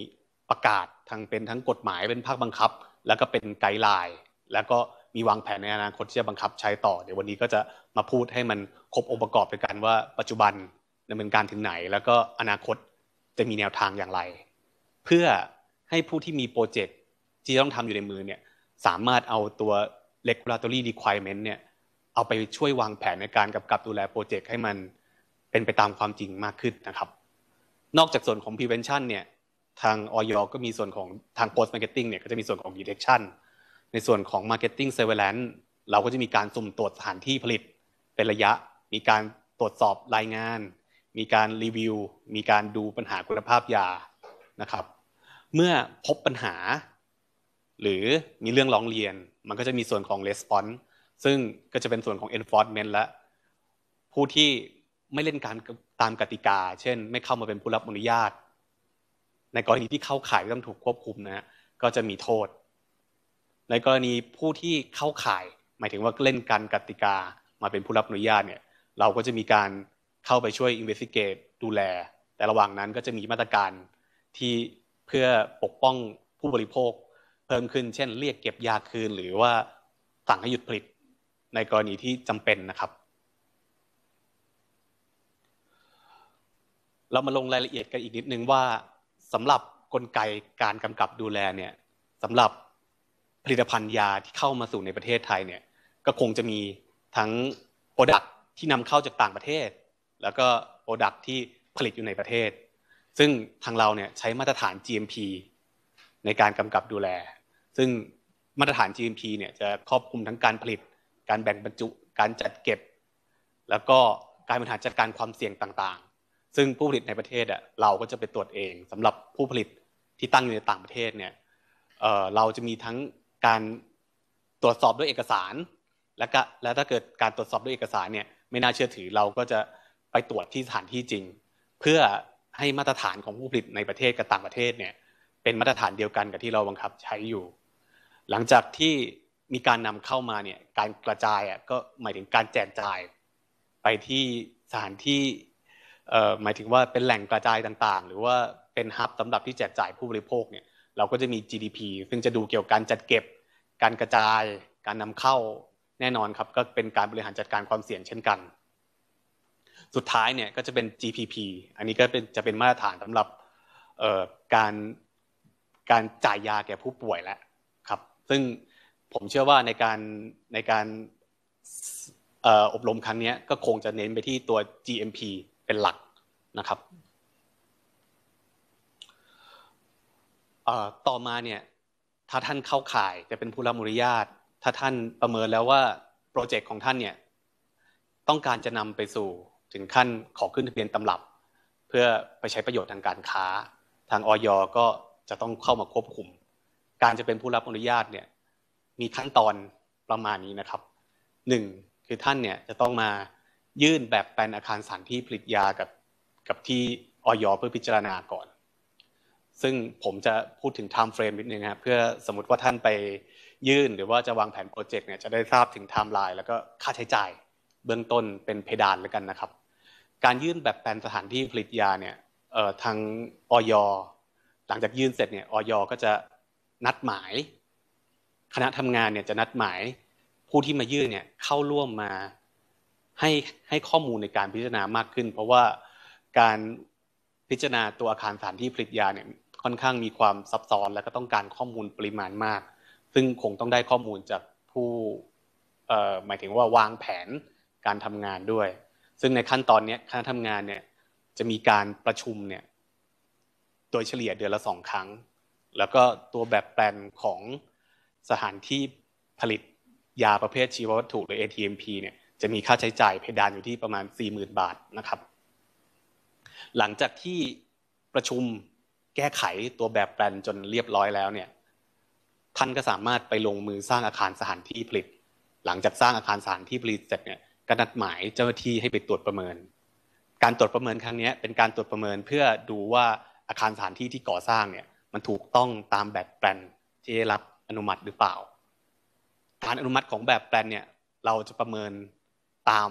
S4: ประกาศทางเป็นทั้งกฎหมายเป็นภาคบังคับแล้วก็เป็นไกด์ไลน์แล้วก็มีวางแผนในอนาคตที่จะบังคับใช้ต่อเดี๋ยววันนี้ก็จะมาพูดให้มันครบองค์ประกอบไปกันว่า ปัจจุบันดำเนินการถึงไหน แล้วก็อนาคตจะมีแนวทางอย่างไร เพื่อให้ผู้ที่มีโปรเจกต์ที่ต้องทำอยู่ในมือเนี่ยสามารถเอาตัว regulatory requirement เนี่ยเอาไปช่วยวางแผนในการกำกับดูแลโปรเจกต์ให้มันเป็นไปตามความจริงมากขึ้นนะครับ นอกจากส่วนของ prevention เนี่ย ทางออยก็มีส่วนของทาง post marketing เนี่ยก็จะมีส่วนของ detection ในส่วนของ marketing surveillance เราก็จะมีการสุ่มตรวจสถานที่ผลิตเป็นระยะ มีการตรวจสอบรายงาน มีการรีวิว มีการดูปัญหาคุณภาพยานะครับ เมื่อพบปัญหา หรือมีเรื่องร้องเรียน มันก็จะมีส่วนของ response ซึ่งก็จะเป็นส่วนของ enforcement และผู้ที่ไม่เล่นการตามกติกา เช่น ไม่เข้ามาเป็นผู้รับอนุญาต ในกรณีที่เข้าข่ายต้องถูกควบคุมนะก็จะมีโทษ ในกรณีผู้ที่เข้าข่ายหมายถึงว่าเล่นการกติกามาเป็นผู้รับอนุญาตเนี่ยเราก็จะมีการเข้าไปช่วยอินเวสติเกตดูแล แต่ระหว่างนั้นก็จะมีมาตรการที่เพื่อปกป้องผู้บริโภคเพิ่มขึ้น เช่น เรียกเก็บยาคืนหรือว่าสั่งให้หยุดผลิต ในกรณีที่จำเป็นนะครับเรามาลงรายละเอียดกันอีกนิดนึงว่าสำหรับกลไกการกำกับดูแลเนี่ยสำหรับผลิตภัณฑ์ยาที่เข้ามาสู่ในประเทศไทยเนี่ยก็คงจะมีทั้งโปรดักที่นำเข้าจากต่างประเทศ แล้วก็โปรดักที่ผลิตอยู่ในประเทศ ซึ่งทางเราเนี่ยใช้มาตรฐาน GMP ในการกำกับดูแล ซึ่งมาตรฐาน GMP เนี่ยจะครอบคลุมทั้งการผลิต การแบ่งบรรจุการจัดเก็บ แล้วก็การบริหารจัดการความเสี่ยงต่างซึ่งผู้ผลิตในประเทศอ่ะเราก็จะไปตรวจเองสำหรับผู้ผลิตที่ตั้งอยู่ในต่างประเทศเนี่ยเราจะมีทั้งการตรวจสอบด้วยเอกสาร และก็และถ้าเกิดการตรวจสอบด้วยเอกสารเนี่ยไม่น่าเชื่อถือเราก็จะไปตรวจที่สถานที่จริง เพื่อให้มาตรฐานของผู้ผลิตในประเทศกับต่างประเทศเนี่ยเป็นมาตรฐานเดียวกันกับที่เราบังคับใช้อยู่ หลังจากที่มีการนำเข้ามาเนี่ยการกระจายอ่ะก็หมายถึงการแจกจ่ายไปที่สถานที่หมายถึงว่าเป็นแหล่งกระจายต่างๆ หรือว่าเป็นฮับสำหรับที่แจกจ่ายผู้บริโภคเนี่ยเราก็จะมี GDP ซึ่งจะดูเกี่ยวกับการจัดเก็บการกระจายการนำเข้าแน่นอนครับก็เป็นการบริหารจัดการความเสี่ยงเช่นกัน สุดท้ายเนี่ยก็จะเป็น GPP อันนี้ก็เป็นจะเป็นมาตรฐานสำหรับการการจ่ายยาแก่ผู้ป่วยแล้วครับซึ่งผมเชื่อว่าในการในการอบรมครั้งนี้ก็คงจะเน้นไปที่ตัว GMP เป็นหลักนะครับต่อมาเนี่ยถ้าท่านเข้าข่ายจะเป็นผู้รับมริยาต ถ้าท่านประเมินแล้วว่าโปรเจกต์ของท่านเนี่ยต้องการจะนำไปสู่ถึงขั้นขอขึ้นทะเบียนตำรับเพื่อไปใช้ประโยชน์ทางการค้า ทางออยก็จะต้องเข้ามาควบคุม การจะเป็นผู้รับอนุญาตเนี่ยมีขั้นตอนประมาณนี้นะครับหนึ่งคือท่านเนี่ยจะต้องมายื่นแบบแปลนอาคารสถานที่ผลิตยากับกับที่ออยเพื่อพิจารณาก่อน ซึ่งผมจะพูดถึงไทม์เฟรมนิดนึงนะครับเพื่อสมมติว่าท่านไปยื่นหรือว่าจะวางแผนโปรเจกต์เนี่ยจะได้ทราบถึงไทม์ไลน์แล้วก็ค่าใช้จ่ายเบื้องต้นเป็นเพดานแล้วกันนะครับ การยื่นแบบแปลนสถานที่ผลิตยาเนี่ยทางออย หลังจากยื่นเสร็จเนี่ยออย ก็จะนัดหมาย คณะทำงานเนี่ยจะนัดหมายผู้ที่มายื่นเนี่ยเข้าร่วมมาให้ให้ข้อมูลในการพิจารณามากขึ้น เพราะว่าการพิจารณาตัวอาคารสถานที่ผลิตยาเนี่ยค่อนข้างมีความซับซ้อนและก็ต้องการข้อมูลปริมาณมาก ซึ่งคงต้องได้ข้อมูลจากผู้หมายถึงว่าวางแผนการทำงานด้วย ซึ่งในขั้นตอนนี้คณะทำงานเนี่ยจะมีการประชุมเนี่ยโดยเฉลี่ยเดือนละสองครั้ง แล้วก็ตัวแบบแปลนของสถานที่ผลิตยาประเภทชีววัตถุหรือ ATMP เนี่ยจะมีค่าใช้จ่ายเพดานอยู่ที่ประมาณ40,000บาทนะครับ หลังจากที่ประชุมแก้ไขตัวแบบแปลนจนเรียบร้อยแล้วเนี่ยท่านก็สามารถไปลงมือสร้างอาคารสถานที่ผลิต หลังจากสร้างอาคารสถานที่ผลิตเสร็จเนี่ยก็นัดหมายเจ้าหน้าที่ให้ไปตรวจประเมิน การตรวจประเมินครั้งนี้เป็นการตรวจประเมินเพื่อดูว่าอาคารสถานที่ที่ก่อสร้างเนี่ยมันถูกต้องตามแบบแปลนที่ได้รับอนุมัติหรือเปล่าการอนุมัติของแบบแปลนเนี่ยเราจะประเมินตาม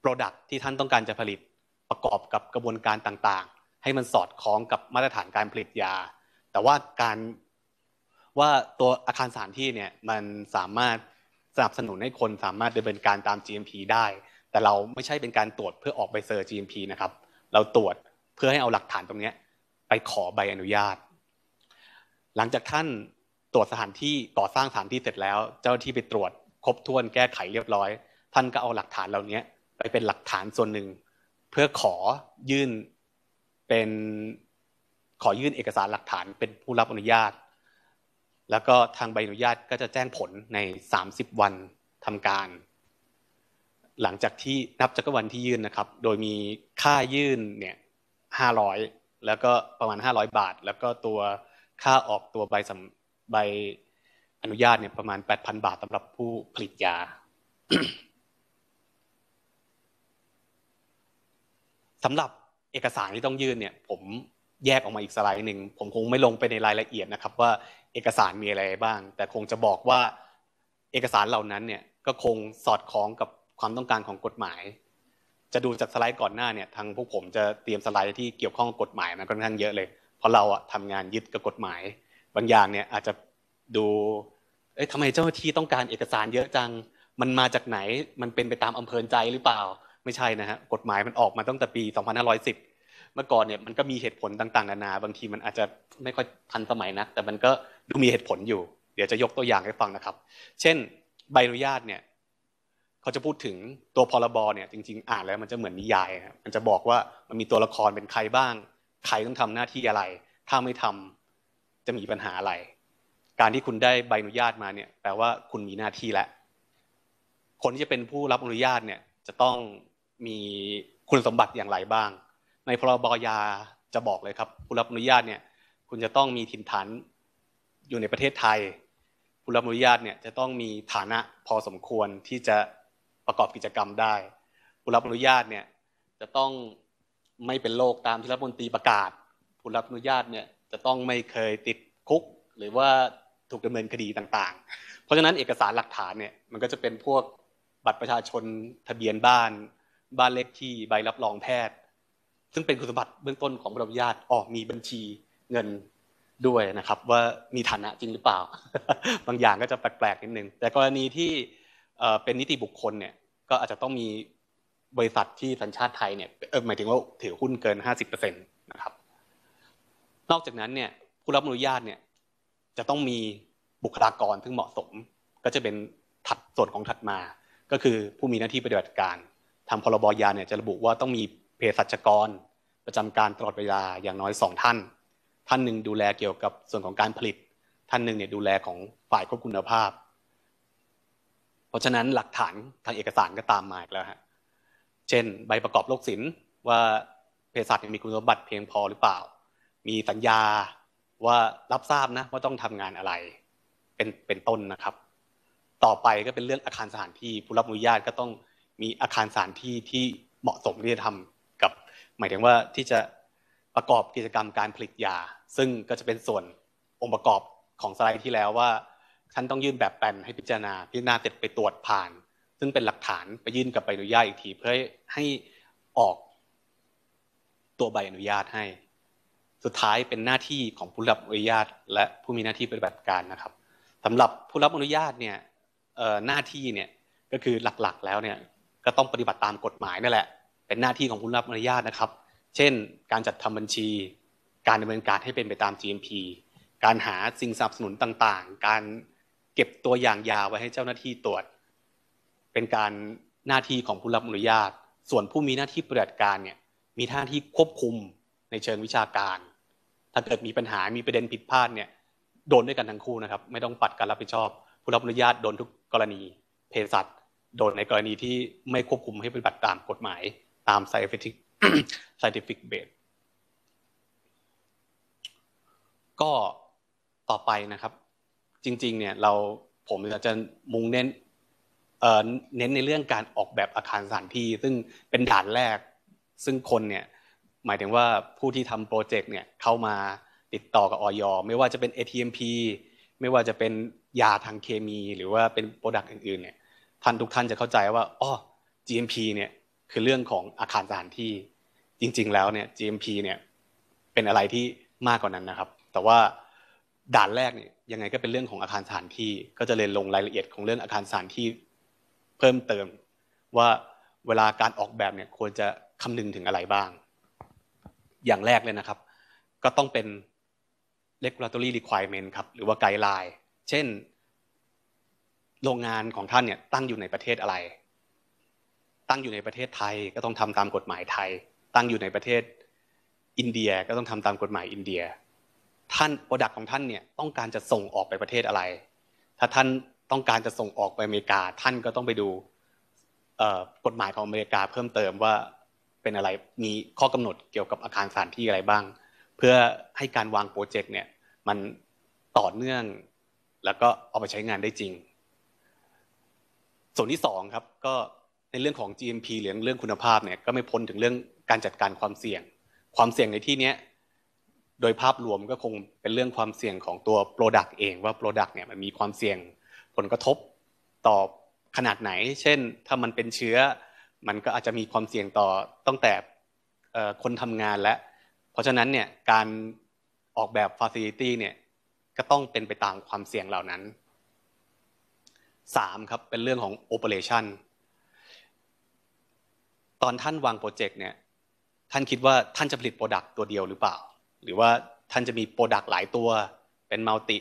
S4: โปรดักที่ท่านต้องการจะผลิตประกอบกับกระบวนการต่าง ๆ ให้มันสอดคล้องกับมาตรฐานการผลิตยา แต่ว่าการว่าตัวอาคารสถานที่เนี่ยมันสามารถ สนับสนุนให้คนสามารถดำเนินการตาม GMP ได้ แต่เราไม่ใช่เป็นการตรวจเพื่อออกใบเซอร์ GMP นะครับ เราตรวจเพื่อให้เอาหลักฐานตรงนี้ไปขอใบอนุญาต หลังจากท่านตรวจสถานที่ก่อสร้างสถานที่เสร็จแล้ว เจ้าที่ไปตรวจครบถ้วนแก้ไขเรียบร้อย ท่านก็เอาหลักฐานเหล่านี้ไปเป็นหลักฐานส่วนหนึ่งเพื่อขอยื่นเป็นขอยื่นเอกสารหลักฐานเป็นผู้รับอนุญาต แล้วก็ทางใบอนุญาตก็จะแจ้งผลใน 30 วันทำการ หลังจากที่นับจากวันที่ยื่นนะครับ โดยมีค่ายื่นเนี่ยห้าร้อยแล้วก็ประมาณ 500 บาท แล้วก็ตัวค่าออกตัวใบใบอนุญาตเนี่ยประมาณ 8,000บาทสำหรับผู้ผลิตยาสำหรับเอกสารที่ต้องยื่นเนี่ยผมแยกออกมาอีกสไลด์หนึ่งผมคงไม่ลงไปในรายละเอียดนะครับ ว่าเอกสารมีอะไรบ้าง แต่คงจะบอกว่าเอกสารเหล่านั้นเนี่ยก็คงสอดคล้องกับความต้องการของกฎหมาย จะดูจากสไลด์ก่อนหน้าเนี่ยทางพวกผมจะเตรียมสไลด์ที่เกี่ยวข้องกับกฎหมายมันค่อนข้างเยอะเลย เพราะเราอะทำงานยึดกับกฎหมายบางอย่างเนี่ยอาจจะดูเอ้ยทำไมเจ้าหน้าที่ต้องการเอกสารเยอะจัง มันมาจากไหน มันเป็นไปตามอำเภอใจหรือเปล่า ไม่ใช่นะฮะ กฎหมายมันออกมาตั้งแต่ปี 2510 เมื่อก่อนเนี่ยมันก็มีเหตุผลต่างๆนานา บางทีมันอาจจะไม่ค่อยทันสมัยนะแต่มันก็ดูมีเหตุผลอยู่ เดี๋ยวจะยกตัวอย่างให้ฟังนะครับ เช่นใบอนุญาตเนี่ยเขาจะพูดถึงตัวพรบเนี่ยจริงๆ อ่านแล้วมันจะเหมือนนิยายมันจะบอกว่ามันมีตัวละครเป็นใครบ้าง ใครต้องทำหน้าที่อะไร ถ้าไม่ทำจะมีปัญหาอะไรการที่คุณได้ใบอนุญาตมาเนี่ยแปลว่าคุณมีหน้าที่แล้วคนที่จะเป็นผู้รับอนุญาตเนี่ยจะต้องมีคุณสมบัติอย่างไรบ้าง ในพรบยาจะบอกเลยครับผู้รับอนุญาตเนี่ยคุณจะต้องมีถิ่นฐานอยู่ในประเทศไทยผู้รับอนุญาตเนี่ยจะต้องมีฐานะพอสมควรที่จะประกอบกิจกรรมได้ผู้รับอนุญาตเนี่ยจะต้องไม่เป็นโรคตามที่รัฐมนตรีประกาศผู้รับอนุญาตเนี่ยจะต้องไม่เคยติดคุกหรือว่าถูกดำเนินคดีต่าง ๆ เพราะฉะนั้นเอกสารหลักฐานเนี่ยมันก็จะเป็นพวกบัตรประชาชนทะเบียนบ้านบ้านเลขที่ใบรับรองแพทย์ ซึ่งเป็นคุณสมบัติเบื้องต้นของบรมญาติออกมีบัญชีเงินด้วยนะครับว่ามีฐานะจริงหรือเปล่า บางอย่างก็จะแปลกๆนิดนึงแต่กรณีที่เป็นนิติบุคคลเนี่ยก็อาจจะต้องมีบริษัทที่สัญชาติไทยเนี่ยหมายถึงว่าถือหุ้นเกิน50%นะครับนอกจากนั้นเนี่ยผู้รับอนุญาตเนี่ยจะต้องมีบุคลากรซึ่งเหมาะสม ก็จะเป็นถัดส่วนของถัดมา ก็คือผู้มีหน้าที่ปฏิบัติการทาพรบยาเนี่ยจะระบุว่าต้องมีเภสัชกร ประจำการตลอดเวลาอย่างน้อยสองท่าน ท่านหนึ่งดูแลเกี่ยวกับส่วนของการผลิตท่านหนึ่งเนี่ยดูแลของฝ่ายควบคุณภาพ เพราะฉะนั้นหลักฐานทางเอกสารก็ตามมาอีกแล้วฮะเช่น ใบประกอบโรคศิลป์ว่าเภสัชมีคุณสมบัติเพียงพอหรือเปล่า มีสัญญาว่ารับทราบนะว่าต้องทำงานอะไรเป็นเป็นต้นนะครับ ต่อไปก็เป็นเรื่องอาคารสถานที่ผู้รับอนุญาตก็ต้องมีอาคารสถานที่ที่เหมาะสมที่จะทำกับ หมายถึงว่าที่จะประกอบกิจกรรมการผลิตยา ซึ่งก็จะเป็นส่วนองค์ประกอบของสไลด์ที่แล้วว่าท่านต้องยื่นแบบแปลนให้พิจารณาพิจารณาเสร็จไปตรวจผ่าน ซึ่งเป็นหลักฐานไปยื่นกับใบอนุญาตอีกที เพื่อให้ออกตัวใบอนุญาตให้สุดท้ายเป็นหน้าที่ของผู้รับอนุญาตและผู้มีหน้าที่ปฏิบัติการนะครับสำหรับผู้รับอนุญาตเนี่ยหน้าที่เนี่ยก็คือหลักๆแล้วเนี่ยก็ต้องปฏิบัติตามกฎหมายนั่นแหละเป็นหน้าที่ของผู้รับอนุญาตนะครับ เช่นการจัดทำบัญชี การดำเนินการให้เป็นไปตาม GMP การหาสิ่งสนับสนุนต่างๆ การเก็บตัวอย่างยาไว้ให้เจ้าหน้าที่ตรวจ เป็นการหน้าที่ของผู้รับอนุญาต ส่วนผู้มีหน้าที่ปฏิบัติการเนี่ยมีหน้าที่ควบคุมในเชิงวิชาการถ้าเกิดมีปัญหา มีประเด็นผิดพลาดเนี่ย โดนด้วยกันทั้งคู่นะครับ ไม่ต้องปัดการรับผิดชอบ ผู้รับอนุญาตโดนทุกกรณีเศสั์โดนในกรณีที่ไม่ควบคุมให้ปฏิบัติตามกฎหมาย ตาม scientific scientific base ก็ต่อไปนะครับ จริงๆ เนี่ยเราผมจะมุ่งเน้นเน้นในเรื่องการออกแบบอาคารสถานที่ ซึ่งเป็นด่านแรก ซึ่งคนเนี่ยหมายถึงว่าผู้ที่ทำโปรเจกต์เนี่ยเข้ามาติดต่อกับออยไม่ว่าจะเป็น ATMP ไม่ว่าจะเป็นยาทางเคมี หรือว่าเป็นโปรดักต์อื่นๆเนี่ยท่านทุกท่านจะเข้าใจว่าอ๋อ GMP เนี่ยคือเรื่องของอาคารสถานที่ จริง ๆ แล้วเนี่ย GMP เนี่ยเป็นอะไรที่มากกว่านั้นนะครับ แต่ว่าด่านแรกเนี่ยยังไงก็เป็นเรื่องของอาคารสถานที่ก็จะเรียนลงรายละเอียดของเรื่องอาคารสถานที่ เพิ่มเติมว่าเวลาการออกแบบเนี่ยควรจะคำนึงถึงอะไรบ้างอย่างแรกเลยนะครับก็ต้องเป็น regulatory requirement ครับหรือว่าไกด์ไลน์เช่นโรงงานของท่านเนี่ยตั้งอยู่ในประเทศอะไร ตั้งอยู่ในประเทศไทยก็ต้องทำตามกฎหมายไทย ตั้งอยู่ในประเทศอินเดียก็ต้องทำตามกฎหมายอินเดีย ท่านโปรดักต์ของท่านเนี่ยต้องการจะส่งออกไปประเทศอะไร ถ้าท่านต้องการจะส่งออกไปอเมริกาท่านก็ต้องไปดูกฎหมายของอเมริกาเพิ่มเติมว่าเป็นอะไร มีข้อกำหนดเกี่ยวกับอาคารสถานที่อะไรบ้าง เพื่อให้การวางโปรเจกต์เนี่ยมันต่อเนื่องแล้วก็เอาไปใช้งานได้จริง ส่วนที่สองครับก็ในเรื่องของ GMP หรือเรื่องคุณภาพเนี่ยก็ไม่พ้นถึงเรื่องการจัดการความเสี่ยง ความเสี่ยงในที่นี้โดยภาพรวมก็คงเป็นเรื่องความเสี่ยงของตัว Product เอง ว่า Product เนี่ยมันมีความเสี่ยง ผลกระทบต่อขนาดไหน เช่นถ้ามันเป็นเชื้อมันก็อาจจะมีความเสี่ยงต่อตั้งแต่คนทำงานและ เพราะฉะนั้นเนี่ยการออกแบบฟาซิลิตี้เนี่ยก็ต้องเป็นไปตามความเสี่ยงเหล่านั้นสามครับเป็นเรื่องของโอเปอเรชันตอนท่านวางโปรเจกต์เนี่ยท่านคิดว่าท่านจะผลิตโปรดักต์ตัวเดียวหรือเปล่า หรือว่าท่านจะมีโปรดักต์หลายตัวเป็นมัลติ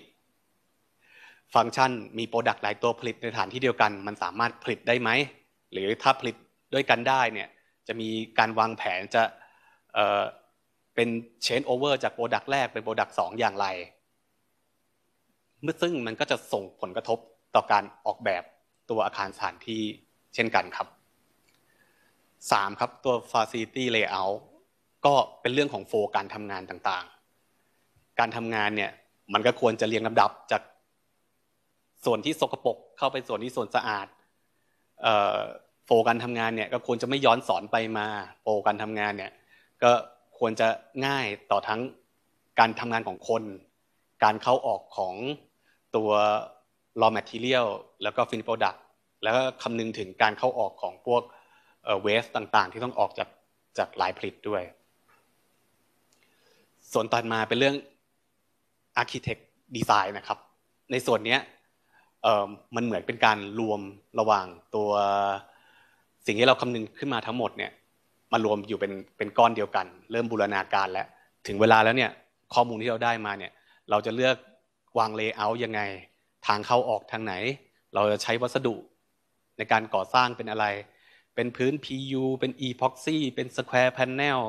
S4: ฟังก์ชันมีโปรดักต์หลายตัวผลิตในฐานที่เดียวกัน มันสามารถผลิตได้ไหมหรือถ้าผลิตด้วยกันได้เนี่ยจะมีการวางแผนจะเป็นเชนโอเวอร์จากโปรดักต์แรกเป็นโปรดักต์สองอย่างไร เมื่อซึ่งมันก็จะส่งผลกระทบต่อการออกแบบตัวอาคารสถานที่เช่นกันครับสามครับตัว facility layout ก็เป็นเรื่องของโฟการทำงานต่างๆ การทำงานเนี่ยมันก็ควรจะเรียงลำดับจากส่วนที่สกปรกเข้าไปส่วนที่ส่วนสะอาดโรการทำงานเนี่ยก็ควรจะไม่ย้อนสอนไปมาโปรการทำงานเนี่ยก็ควรจะง่ายต่อทั้งการทำงานของคน การเข้าออกของตัว raw material แล้วก็ finished product แล้วก็คำนึงถึงการเข้าออกของพวกเว e ต่างๆ ที่ต้องออกจากจากหลายผลิตด้วย ส่วนต่อมาเป็นเรื่อง architect design นะครับ ในส่วนนี้มันเหมือนเป็นการรวมระหว่างตัวสิ่งที่เราคำนึงขึ้นมาทั้งหมดเนี่ยมารวมอยู่เป็นเป็นก้อนเดียวกัน เริ่มบูรณาการแล้วถึงเวลาแล้วเนี่ยข้อมูลที่เราได้มาเนี่ยเราจะเลือกวางเลเยอร์ยังไง ทางเข้าออกทางไหน เราจะใช้วัสดุในการก่อสร้างเป็นอะไร เป็นพื้น PU เป็น epoxy เป็น square panel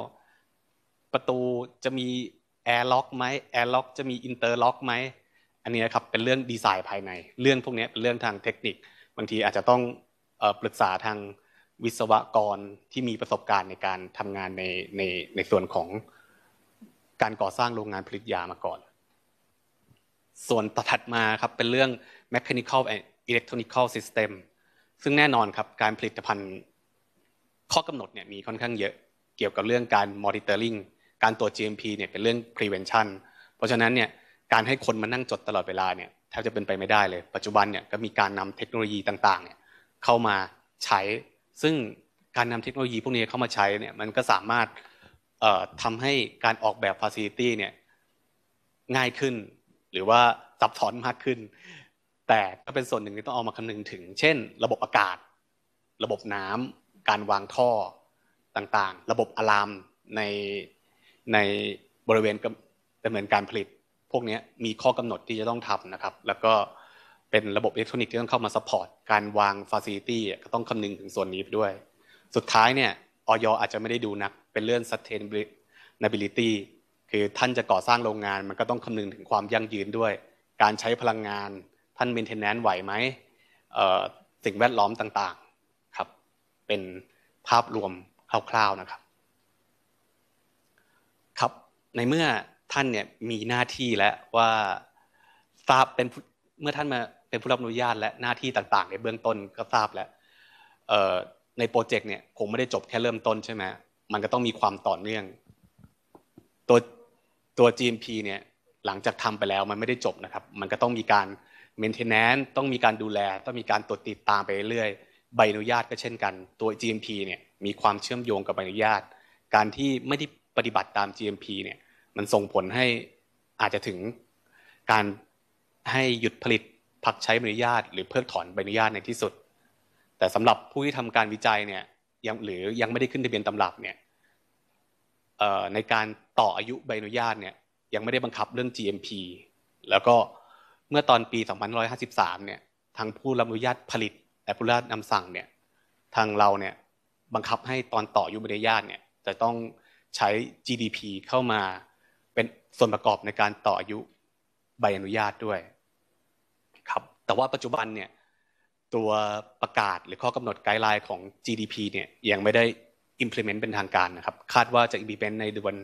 S4: ประตูจะมี air lock ไหม air lock จะมี interlock ไหมอันนี้ครับเป็นเรื่องดีไซน์ภายใน เรื่องพวกนี้เป็นเรื่องทางเทคนิคบางทีอาจจะต้องปรึกษาทางวิศวกรที่มีประสบการณ์ในการทำงานในในในส่วนของการก่อสร้างโรงงานผลิตยามาก่อน ส่วนต่อถัดมาครับเป็นเรื่อง mechanical and electronical system ซึ่งแน่นอนครับการผลิตภัณฑ์ข้อกำหนดเนี่ยมีค่อนข้างเยอะเกี่ยวกับเรื่องการ monitoring การตรวจ GMP เนี่ยเป็นเรื่อง prevention เพราะฉะนั้นเนี่ยการให้คนมานั่งจดตลอดเวลาเนี่ยแทบจะเป็นไปไม่ได้เลย ปัจจุบันเนี่ยก็มีการนำเทคโนโลยีต่าง ๆเนี่ยเข้ามาใช้ซึ่งการนำเทคโนโลยีพวกนี้เข้ามาใช้เนี่ยมันก็สามารถทำให้การออกแบบฟาซิลิตี้เนี่ยง่ายขึ้น หรือว่าซับซ้อนมากขึ้น แต่ก็เป็นส่วนหนึ่งที่ต้องเอามาคำนึงถึง เช่น ระบบอากาศ ระบบน้ำการวางท่อต่างๆ ระบบอะลามในในบริเวณดำเนินการผลิตพวกนี้มีข้อกำหนดที่จะต้องทำนะครับแล้วก็เป็นระบบอิเล็กทรอนิกส์ที่ต้องเข้ามาซัพพอร์ตการวางฟาซิลิตี้ก็ต้องคำนึงถึงส่วนนี้ไปด้วยสุดท้ายเนี่ยออยอาจจะไม่ได้ดูนักเป็นเรื่อง sustainability คือท่านจะก่อสร้างโรงงาน มันก็ต้องคำนึงถึงความยั่งยืนด้วย การใช้พลังงานท่าน maintenance ไหวไหมสิ่งแวดล้อมต่างๆครับเป็นภาพรวมคร่าวๆนะครับครับในเมื่อท่านเนี่ยมีหน้าที่แลวว่าทราบเป็นเมื่อท่านมาเป็นผู้รับอนุญาตและหน้าที่ต่างๆ ในเบื้องต้นก็ทราบแล้วในโปรเจกต์เนี่ยคงไม่ได้จบแค่เริ่มต้นใช่ไหมมันก็ต้องมีความต่อเนื่อง ตัวตัว GMP เนี่ยหลังจากทำไปแล้วมันไม่ได้จบนะครับมันก็ต้องมีการเมนเทนแนนต้องมีการดูแลต้องมีการตรวจติดตามไปเรื่อยใบอนุญาตก็เช่นกัน ตัว GMP เนี่ยมีความเชื่อมโยงกับใบอนุญาต การที่ไม่ได้ปฏิบัติตาม GMP เนี่ยมันส่งผลให้อาจจะถึงการให้หยุดผลิตพักใช้ใบอนุญาตหรือเพิกถอนใบอนุญาตในที่สุด แต่สำหรับผู้ที่ทำการวิจัยเนี่ยยังหรือยังไม่ได้ขึ้นทะเบียนตำรับเนี่ยในการต่ออายุใบอนุญาตเนี่ยยังไม่ได้บังคับเรื่อง GMP แล้วก็เมื่อตอนปี2553เนี่ยทางผู้รับอนุญาตผลิตและผู้รับนำสั่งเนี่ยทางเราเนี่ยบังคับให้ตอนต่ออายุใบอนุญาตเนี่ยจะต้องใช้ GDP เข้ามาเป็นส่วนประกอบในการต่ออายุใบอนุญาตด้วยแต่ว่าปัจจุบันเนี่ยตัวประกาศหรือข้อกำหนดไกด์ไลน์ของ GDP เนี่ยยังไม่ได้ implement เป็นทางการนะครับคาดว่าจะ implement ในเดือน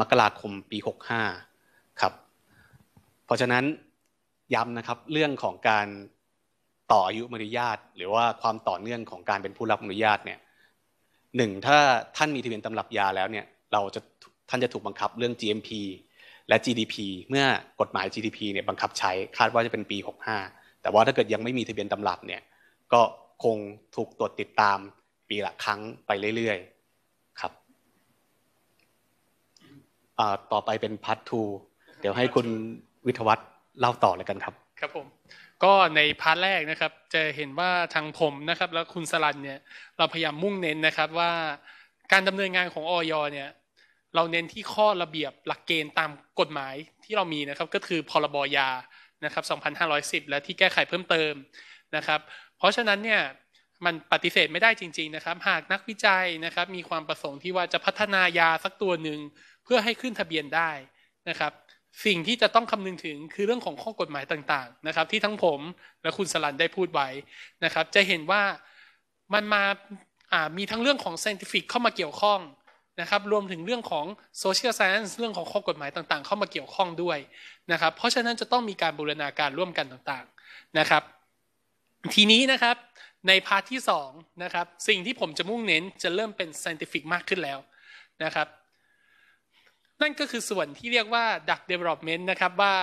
S4: มกราคมปี 65ครับเพราะฉะนั้นย้ำนะครับเรื่องของการต่ออายุมนุญาตหรือว่าความต่อเนื่องของการเป็นผู้รับอนุญาตเนี่ยหนึ่งถ้าท่านมีทะเบียนตำรับยาแล้วเนี่ยเราจะท่านจะถูกบังคับเรื่อง GMP และ GDP เมื่อกฎหมาย GDP เนี่ยบังคับใช้คาดว่าจะเป็นปี 65แต่ว่าถ้าเกิดยังไม่มีทะเบียนตำรับเนี่ยก็คงถูกตรวจติดตามปีละครั้งไปเรื่อยๆครับต่อไปเป็นพาร์ททูเดี๋ยวให้คุณวิทวัฒเล่าต่อเลยกันครับ
S3: ครับผม ก็ในพาร์ทแรกนะครับจะเห็นว่าทางผมนะครับและคุณสลันเนี่ยเราพยายามมุ่งเน้นนะครับว่าการดำเนินงานของออยเนี่ยเราเน้นที่ข้อระเบียบหลักเกณฑ์ตามกฎหมายที่เรามีนะครับ ก็คือพรบยานะครับ2510 และที่แก้ไขเพิ่มเติมนะครับ เพราะฉะนั้นเนี่ย มันปฏิเสธไม่ได้จริงๆนะครับ หากนักวิจัยนะครับมีความประสงค์ที่ว่าจะพัฒนายาสักตัวหนึ่ง เพื่อให้ขึ้นทะเบียนได้นะครับ สิ่งที่จะต้องคำนึงถึงคือเรื่องของข้อกฎหมายต่างๆนะครับที่ทั้งผมและคุณสลันได้พูดไว้นะครับจะเห็นว่ามันมามีทั้งเรื่องของ scientific เข้ามาเกี่ยวข้องนะครับรวมถึงเรื่องของโซเชียลไซเอนซ์เรื่องของข้อกฎหมายต่างๆ เข้ามาเกี่ยวข้องด้วยนะครับเพราะฉะนั้นจะต้องมีการบูรณาการร่วมกันต่างๆนะครับทีนี้นะครับในพาร์ทที่2นะครับสิ่งที่ผมจะมุ่งเน้นจะเริ่มเป็น scientific มากขึ้นแล้วนะครับนั่นก็คือส่วนที่เรียกว่าดักเดเวล็อปเมนต์นะครับว่า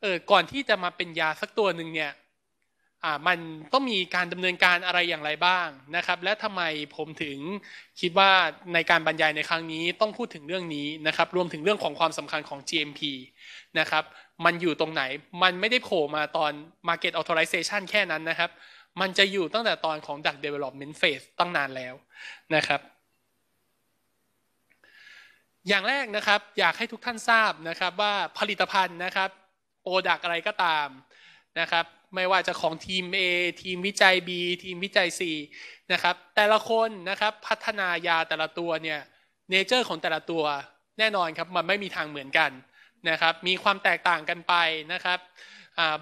S3: เออก่อนที่จะมาเป็นยาสักตัวหนึ่งเนี่ยมันต้องมีการดำเนินการอะไรอย่างไรบ้างนะครับและทำไมผมถึงคิดว่าในการบรรยายในครั้งนี้ต้องพูดถึงเรื่องนี้นะครับ รวมถึงเรื่องของความสำคัญของ GMP นะครับมันอยู่ตรงไหนมันไม่ได้โผล่มาตอน Market Authorization แค่นั้นนะครับ มันจะอยู่ตั้งแต่ตอนของ Duck Development Phase ตั้งนานแล้วนะครับ อย่างแรกนะครับอยากให้ทุกท่านทราบนะครับว่าผลิตภัณฑ์นะครับโปรดักอะไรก็ตามนะครับไม่ว่าจะของทีม A ทีมวิจัย B ทีมวิจัย C นะครับแต่ละคนนะครับพัฒนายาแต่ละตัวเนี่ยเนเจอร์ของแต่ละตัวแน่นอนครับมันไม่มีทางเหมือนกันนะครับมีความแตกต่างกันไปนะครับ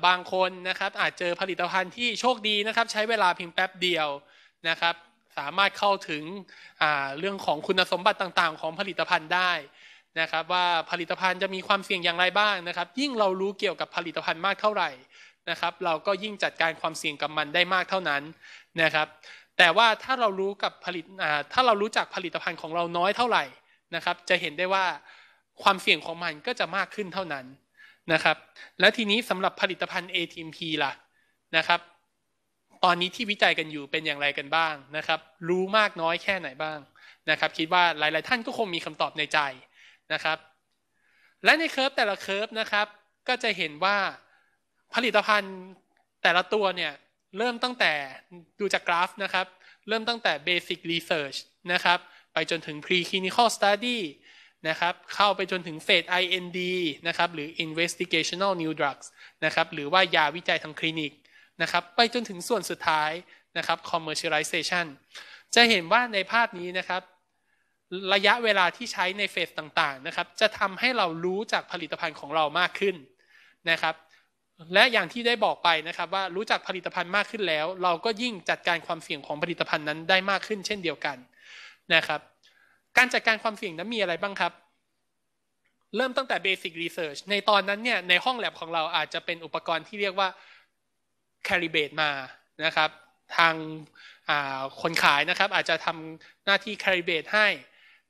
S3: บางคนนะครับอาจเจอผลิตภัณฑ์ที่โชคดีนะครับใช้เวลาเพียงแป๊บเดียวนะครับสามารถเข้าถึงเรื่องของคุณสมบัติต่างๆ ของผลิตภัณฑ์ได้นะครับว่าผลิตภัณฑ์จะมีความเสี่ยงอย่างไรบ้างนะครับ ยิ่งเรารู้เกี่ยวกับผลิตภัณฑ์มากเท่าไหร่นะครับเราก็ยิ่งจัดการความเสี่ยงกับมันได้มากเท่านั้นนะครับ แต่ว่าถ้าเรารู้กับผลิตถ้าเรารู้จักผลิตภัณฑ์ของเราน้อยเท่าไหร่นะครับจะเห็นได้ว่าความเสี่ยงของมันก็จะมากขึ้นเท่านั้นนะครับ และทีนี้สำหรับผลิตภัณฑ์ ATMP ล่ะนะครับ ตอนนี้ที่วิจัยกันอยู่เป็นอย่างไรกันบ้างนะครับรู้มากน้อยแค่ไหนบ้างนะครับ คิดว่าหลายๆ ท่านก็คงมีคำตอบในใจนะครับ และในเคิร์ฟแต่ละเคิร์ฟนะครับก็จะเห็นว่าผลิตภัณฑ์แต่ละตัวเนี่ย เริ่มตั้งแต่ดูจากกราฟนะครับ เริ่มตั้งแต่ Basic Research นะครับ ไปจนถึง Preclinical Study นะครับเข้าไปจนถึงเฟส IND นะครับหรือ Investigational New Drugs นะครับหรือว่ายาวิจัยทางคลินิกนะครับไปจนถึงส่วนสุดท้ายนะครับ Commercialization จะเห็นว่าในภาพนี้นะครับ ระยะเวลาที่ใช้ในเฟสต่างๆนะครับจะทำให้เรารู้จากผลิตภัณฑ์ของเรามากขึ้นนะครับและอย่างที่ได้บอกไปนะครับว่ารู้จักผลิตภัณฑ์มากขึ้นแล้ว เราก็ยิ่งจัดการความเสี่ยงของผลิตภัณฑ์นั้นได้มากขึ้นเช่นเดียวกันนะครับการจัดการความเสี่ยงนั้นมีอะไรบ้างครับ เริ่มตั้งแต่เบสิกรีเสิร์ชในตอนนั้นเนี่ย ในห้องแลบของเราอาจจะเป็นอุปกรณ์ที่เรียกว่าแคริเบตมานะครับทางคนขายนะครับอาจจะทำหน้าที่แคริเบตให้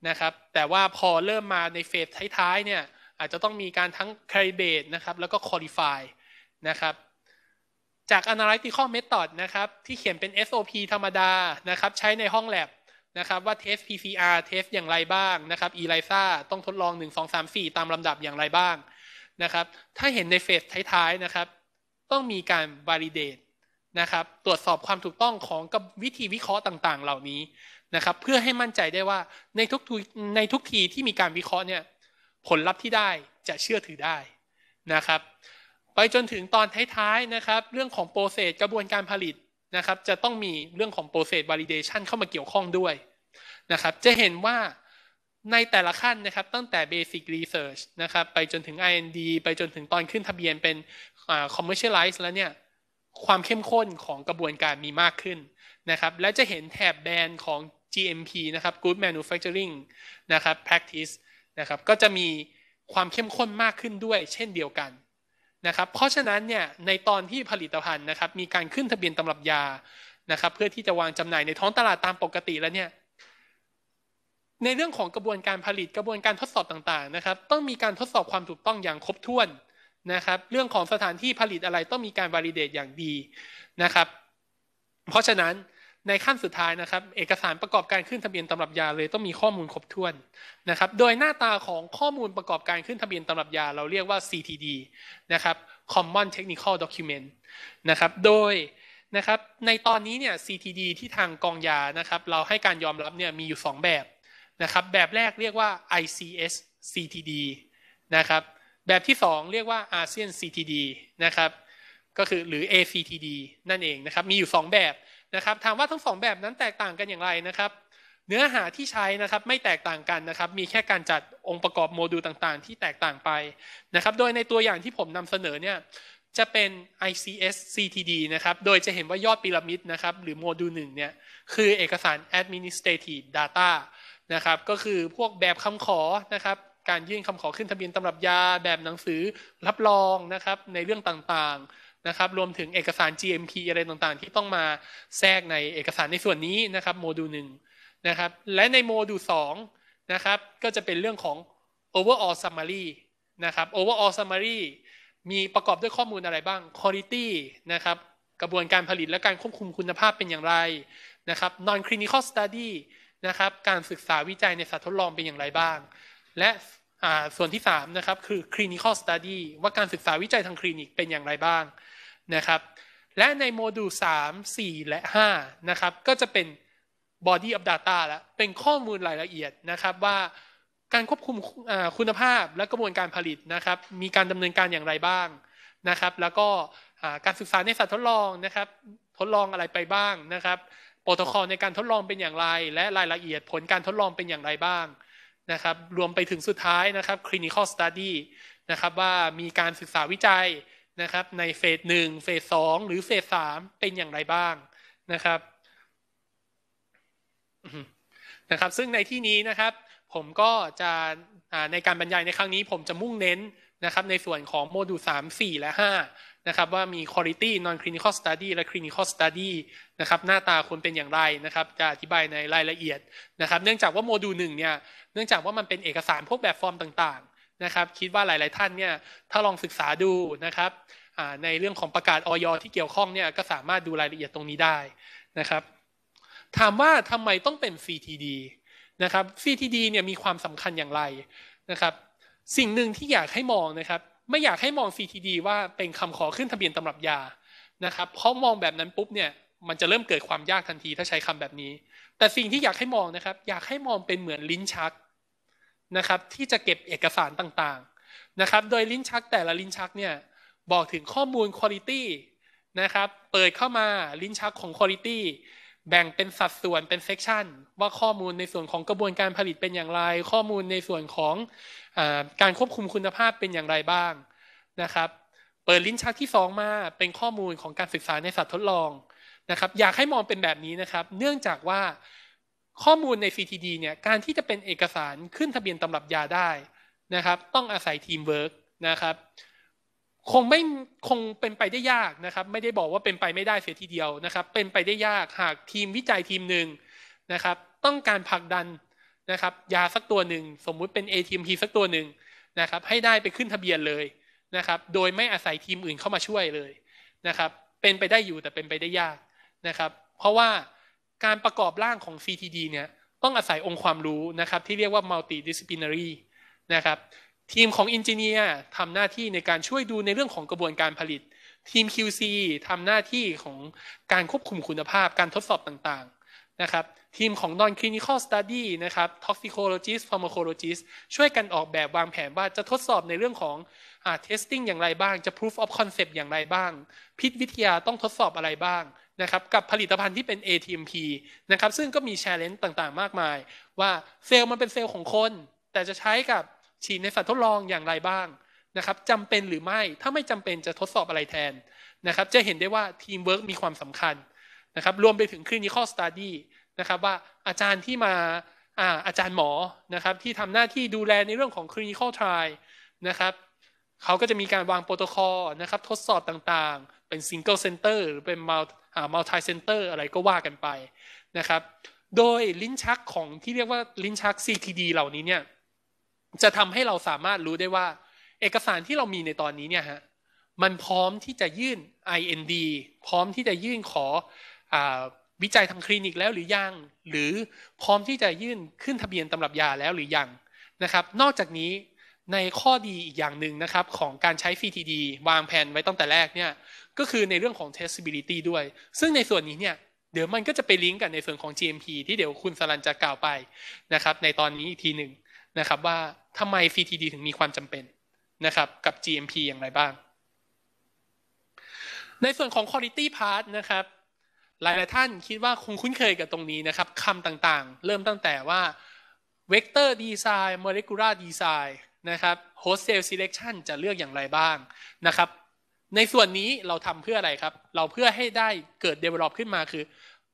S3: นะครับแต่ว่าพอเริ่มมาในเฟสท้ายๆเนี่ยอาจจะต้องมีการทั้งแคริเบตนะครับแล้วก็คอลิฟายนะครับจาก analytical method นะครับที่เขียนเป็น SOP ธรรมดานะครับใช้ในห้องแลบนะครับว่า test PCR test อย่างไรบ้างนะครับ ELISA ต้องทดลอง 1 2 3 4 ตามลำดับอย่างไรบ้างนะครับถ้าเห็นในเฟสท้ายๆนะครับต้องมีการ validate นะครับตรวจสอบความถูกต้องของกับวิธีวิเคราะห์ต่างๆ เหล่านี้นะครับเพื่อให้มั่นใจได้ว่าในทุกในทุกทีที่มีการวิเคราะห์เนี่ยผลลัพธ์ที่ได้จะเชื่อถือได้นะครับไปจนถึงตอนท้ายๆนะครับเรื่องของโปรเซสกระบวนการผลิตนะครับจะต้องมีเรื่องของโปรเซสวอลิเดชันเข้ามาเกี่ยวข้องด้วยนะครับจะเห็นว่าในแต่ละขั้นนะครับตั้งแต่ Basic Research นะครับไปจนถึง IND ไปจนถึงตอนขึ้นทะเบียนเป็น Commercialize แล้วเนี่ยความเข้มข้นของกระบวนการมีมากขึ้นนะครับและจะเห็นแถบแบนของ GMP นะครับ Good Manufacturing นะครับ Practice นะครับก็จะมีความเข้มข้นมากขึ้นด้วยเช่นเดียวกันนะครับ เพราะฉะนั้นเนี่ยในตอนที่ผลิตภัณฑ์นะครับ มีการขึ้นทะเบียนตำรับยานะครับ เพื่อที่จะวางจำหน่ายในท้องตลาดตามปกติแล้วเนี่ยในเรื่องของกระบวนการผลิตกระบวนการทดสอบต่างๆนะครับ ต้องมีการทดสอบความถูกต้องอย่างครบถ้วนนะครับ เรื่องของสถานที่ผลิตอะไรต้องมีการวาลิเดตอย่างดีนะครับเพราะฉะนั้นในขั้นสุดท้ายนะครับเอกสารประกอบการขึ้นทะเบียนตำรับยา เลยต้องมีข้อมูลครบถ้วนนะครับโดยหน้าตาของข้อมูลประกอบการขึ้นทะเบียนตำรับยา เราเรียกว่า CTD นะครับ Common Technical Document นะครับโดยนะครับในตอนนี้เนี่ย CTD ที่ทางกองยานะครับเราให้การยอมรับเนี่ยมีอยู่ 2 แบบนะครับแบบแรกเรียกว่า ICS CTD นะครับแบบที่ 2 เรียกว่า ASEAN CTD นะครับก็คือหรือ ACTD นั่นเองนะครับมีอยู่ 2 แบบนะครับถามว่าทั้งสองแบบนั้นแตกต่างกันอย่างไรนะครับ เนื้อหาที่ใช้นะครับไม่แตกต่างกันนะครับมีแค่การจัดองค์ประกอบโมดูลต่างๆ ที่แตกต่างไปนะครับโดยในตัวอย่างที่ผมนำเสนอเนี่ยจะเป็น ICS CTD นะครับโดยจะเห็นว่ายอดพีระมิดนะครับหรือโมดูลหนึ่งเนี่ยคือเอกสาร administrative data นะครับก็คือพวกแบบคำขอนะครับการยื่นคำขอขึ้นทะเบียนตำรับยา แบบหนังสือรับรองนะครับในเรื่องต่างๆนะครับรวมถึงเอกสาร GMP อะไรต่างๆ ที่ต้องมาแทรกในเอกสารในส่วนนี้นะครับโมดูลหนึ่งนะครับและในโมดูลสองนะครับก็จะเป็นเรื่องของ overall summary นะครับ overall summary มีประกอบด้วยข้อมูลอะไรบ้าง quality นะครับกระบวนการผลิตและการควบคุมคุณภาพเป็นอย่างไรนะครับ non clinical study นะครับการศึกษาวิจัยในสัตว์ทดลองเป็นอย่างไรบ้าง และส่วนที่3นะครับคือ clinical study ว่าการศึกษาวิจัยทางคลินิกเป็นอย่างไรบ้างนะครับและในโมดูล3 4 และ 5 นะครับก็จะเป็น Body of Data แล้วเป็นข้อมูลรายละเอียดนะครับว่าการควบคุมคุณภาพและกระบวนการผลิตนะครับมีการดำเนินการอย่างไรบ้างนะครับแล้วก็การศึกษาในสัตว์ทดลองนะครับทดลองอะไรไปบ้างนะครับโปรโตคอลในการทดลองเป็นอย่างไรและรายละเอียด ผลการทดลองเป็นอย่างไรบ้างนะครับรวมไปถึงสุดท้ายนะครับ clinical study นะครับว่ามีการศึกษาวิจัยนะครับในเฟสหนึ่งเฟสสองหรือเฟสสามเป็นอย่างไรบ้างนะครับนะครับซึ่งในที่นี้นะครับผมก็จะในการบรรยายในครั้งนี้ ผมจะมุ่งเน้นนะครับในส่วนของโมดูล3 4 และ5นะครับว่ามี quality non clinical study และ clinical study นะครับหน้าตาควรเป็นอย่างไรนะครับจะอธิบายในรายละเอียดนะครับเนื่องจากว่าโมดูล1เนี่ยเนื่องจากว่ามันเป็นเอกสารพวกแบบฟอร์มต่างนะครับคิดว่าหลายๆท่านเนี่ยถ้าลองศึกษาดูนะครับในเรื่องของประกาศออยที่เกี่ยวข้องเนี่ยก็สามารถดูรายละเอียดตรงนี้ได้นะครับถามว่าทำไมต้องเป็น CTD นะครับ CTD เนี่ยมีความสำคัญอย่างไรนะครับสิ่งหนึ่งที่อยากให้มองนะครับไม่อยากให้มอง CTD ว่าเป็นคำขอขึ้นทะเบียนตำรับยานะครับเพราะมองแบบนั้นปุ๊บเนี่ยมันจะเริ่มเกิดความยากทันทีถ้าใช้คำแบบนี้ แต่สิ่งที่อยากให้มองนะครับอยากให้มองเป็นเหมือนลิ้นชักนะครับที่จะเก็บเอกสารต่างๆนะครับโดยลิ้นชักแต่ละลิ้นชักเนี่ยบอกถึงข้อมูลคุณภาพนะครับเปิดเข้ามาลิ้นชักของคุณภาพแบ่งเป็นสัดส่วนเป็นเซกชันว่าข้อมูลในส่วนของกระบวนการผลิตเป็นอย่างไร ข้อมูลในส่วนของอการควบคุมคุณภาพเป็นอย่างไรบ้างนะครับเปิดลิ้นชักที่สองมาเป็นข้อมูลของการศึกษาในสัตว์ทดลองนะครับอยากให้มองเป็นแบบนี้นะครับเนื่องจากว่าข้อมูลใน CTD เนี่ย การที่จะเป็นเอกสารขึ้นทะเบียนตำรับยาได้นะครับ ต้องอาศัยทีมเวิร์กนะครับ คงไม่คงเป็นไปได้ยากนะครับ ไม่ได้บอกว่าเป็นไปไม่ได้เสียทีเดียวนะครับ เป็นไปได้ยาก หากทีมวิจัยทีมหนึ่งนะครับ ต้องการผลักดันนะครับยาสักตัวหนึ่ง สมมุติเป็น ATMP สักตัวหนึ่งนะครับ ให้ได้ไปขึ้นทะเบียนเลยนะครับ โดยไม่อาศัยทีมอื่นเข้ามาช่วยเลยนะครับ เป็นไปได้อยู่แต่เป็นไปได้ยากนะครับ เพราะว่าการประกอบร่างของ CTD เนี่ยต้องอาศัยองค์ความรู้นะครับที่เรียกว่า multidisciplinary นะครับทีมของ engineer ทำหน้าที่ในการช่วยดูในเรื่องของกระบวนการผลิต ทีม QC ทำหน้าที่ของการควบคุมคุณภาพการทดสอบต่างๆนะครับทีมของ non clinical study นะครับ toxicologist pharmacologist ช่วยกันออกแบบวางแผนว่าจะทดสอบในเรื่องของอ่า testing อย่างไรบ้าง จะ proof of concept อย่างไรบ้าง พิษวิทยาต้องทดสอบอะไรบ้างนะครับกับผลิตภัณฑ์ที่เป็น ATMP นะครับซึ่งก็มีแชร์เลนต์ต่างๆ มากมาย ว่าเซลล์มันเป็นเซลล์ของคน แต่จะใช้กับฉีดในสัตว์ทดลองอย่างไรบ้างนะครับจำเป็นหรือไม่ถ้าไม่จำเป็นจะทดสอบอะไรแทนนะครับจะเห็นได้ว่าทีมเวิร์กมีความสำคัญนะครับรวมไปถึงคลินิคอลสต์ดี้นะครับว่าอาจารย์ที่มาอาอาจารย์หมอนะครับที่ทำหน้าที่ดูแลในเรื่องของคลินิคอลทรีนะครับเขาก็จะมีการวางโปรโตคอลนะครับทดสอบต่างๆ เป็นซิงเกิลเซนเตอร์หรือเป็นมัลมัลติเซนเตอร์อะไรก็ว่ากันไปนะครับ โดยลิ้นชักของที่เรียกว่าลิ้นชัก CTD เหล่านี้เนี่ยจะทำให้เราสามารถรู้ได้ว่าเอกสารที่เรามีในตอนนี้เนี่ยฮะมันพร้อมที่จะยื่น IND พร้อมที่จะยื่นขออวิจัยทางคลินิกแล้วหรือยังหรือพร้อมที่จะยื่นขึ้นทะเบียนตำรับยาแล้วหรือยังนะครับ นอกจากนี้ในข้อดีอีกอย่างหนึ่งนะครับของการใช้ FTD วางแผนไว้ตั้งแต่แรกเนี่ยก็คือในเรื่องของ testability ด้วย ซึ่งในส่วนนี้เนี่ยเดี๋ยวมันก็จะไปลิงก์กันในส่วนของ GMP ที่เดี๋ยวคุณสลันจะกล่าวไปนะครับในตอนนี้อีกทีหนึ่งนะครับว่าทำไม FTD ถึงมีความจำเป็นนะครับกับ GMP อย่างไรบ้าง ในส่วนของ quality part นะครับหลายๆท่านคิดว่าคงคุ้นเคยกับตรงนี้นะครับคำต่างๆ เริ่มตั้งแต่ว่า vector design molecular design นะครับโฮสเทล l l เลคชั่นจะเลือกอย่างไรบ้างนะครับ ในส่วนนี้เราทำเพื่ออะไรครับ เราเพื่อให้ได้เกิด develop ขึ้นมาคือ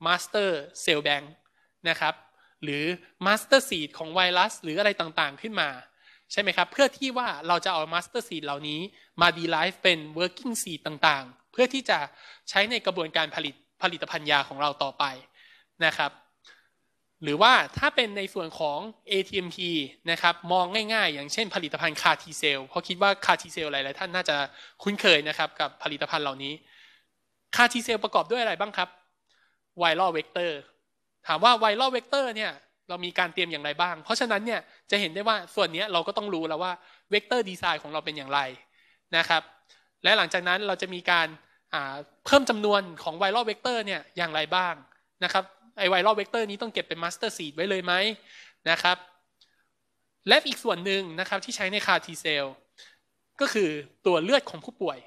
S3: master cell bank นะครับหรือ master seed ของไวรัสหรืออะไรต่างๆขึ้นมา ใช่ไหมครับเพื่อที่ว่าเราจะเอา master seed เหล่านี้มาดีไลฟ์เป็น working seed ต่างๆ เพื่อที่จะใช้ในกระบวนการผลิตผลิตภัณฑ์ยาของเราต่อไปนะครับหรือว่าถ้าเป็นในส่วนของ ATMP นะครับมองง่ายๆ อย่างเช่นผลิตภัณฑ์คาร์ทีเซลเพราะคิดว่าคาร์ทีเซลหลายๆท่านน่าจะคุ้นเคยนะครับ กับผลิตภัณฑ์เหล่านี้คาร์ทีเซลประกอบด้วยอะไรบ้างครับไวรัลเวกเตอร์ถามว่าไวรัลเวกเตอร์เนี่ยเรามีการเตรียมอย่างไรบ้างเพราะฉะนั้นเนี่ยจะเห็นได้ว่าส่วนนี้เราก็ต้องรู้แล้วว่าเวกเตอร์ดีไซน์ของเราเป็นอย่างไรนะครับและหลังจากนั้นเราจะมีการเพิ่มจำนวนของไวรัลเวกเตอร์เนี่ยอย่างไรบ้างนะครับไอไวรัลเวกเตอร์นี้ต้องเก็บเป็นมาสเตอร์ซีดไว้เลยไหมนะครับ และอีกส่วนหนึ่งนะครับที่ใช้ในคาร์ทีเซลก็คือตัวเลือดของผู้ป่วย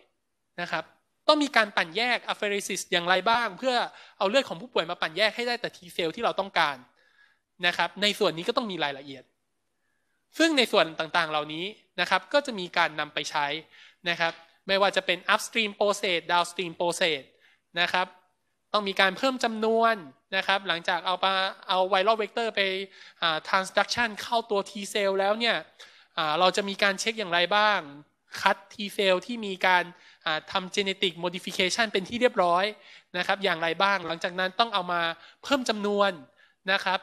S3: นะครับต้องมีการปั่นแยกอะเฟริซิสอย่างไรบ้าง เพื่อเอาเลือดของผู้ป่วยมาปั่นแยกให้ได้แต่ทีเซลที่เราต้องการนะครับ ในส่วนนี้ก็ต้องมีรายละเอียด ซึ่งในส่วนต่างๆเหล่านี้นะครับก็จะมีการนำไปใช้นะครับ ไม่ว่าจะเป็น upstream process downstream process นะครับต้องมีการเพิ่มจำนวนนะครับหลังจากเอาไปเอาไวรัลเวกเตอร์ไป transduction เข้าตัว T cell แล้วเนี่ยเราจะมีการเช็คอย่างไรบ้าง คัด T cell ที่มีการทำ genetic modification เป็นที่เรียบร้อยนะครับอย่างไรบ้าง หลังจากนั้นต้องเอามาเพิ่มจำนวนนะครับ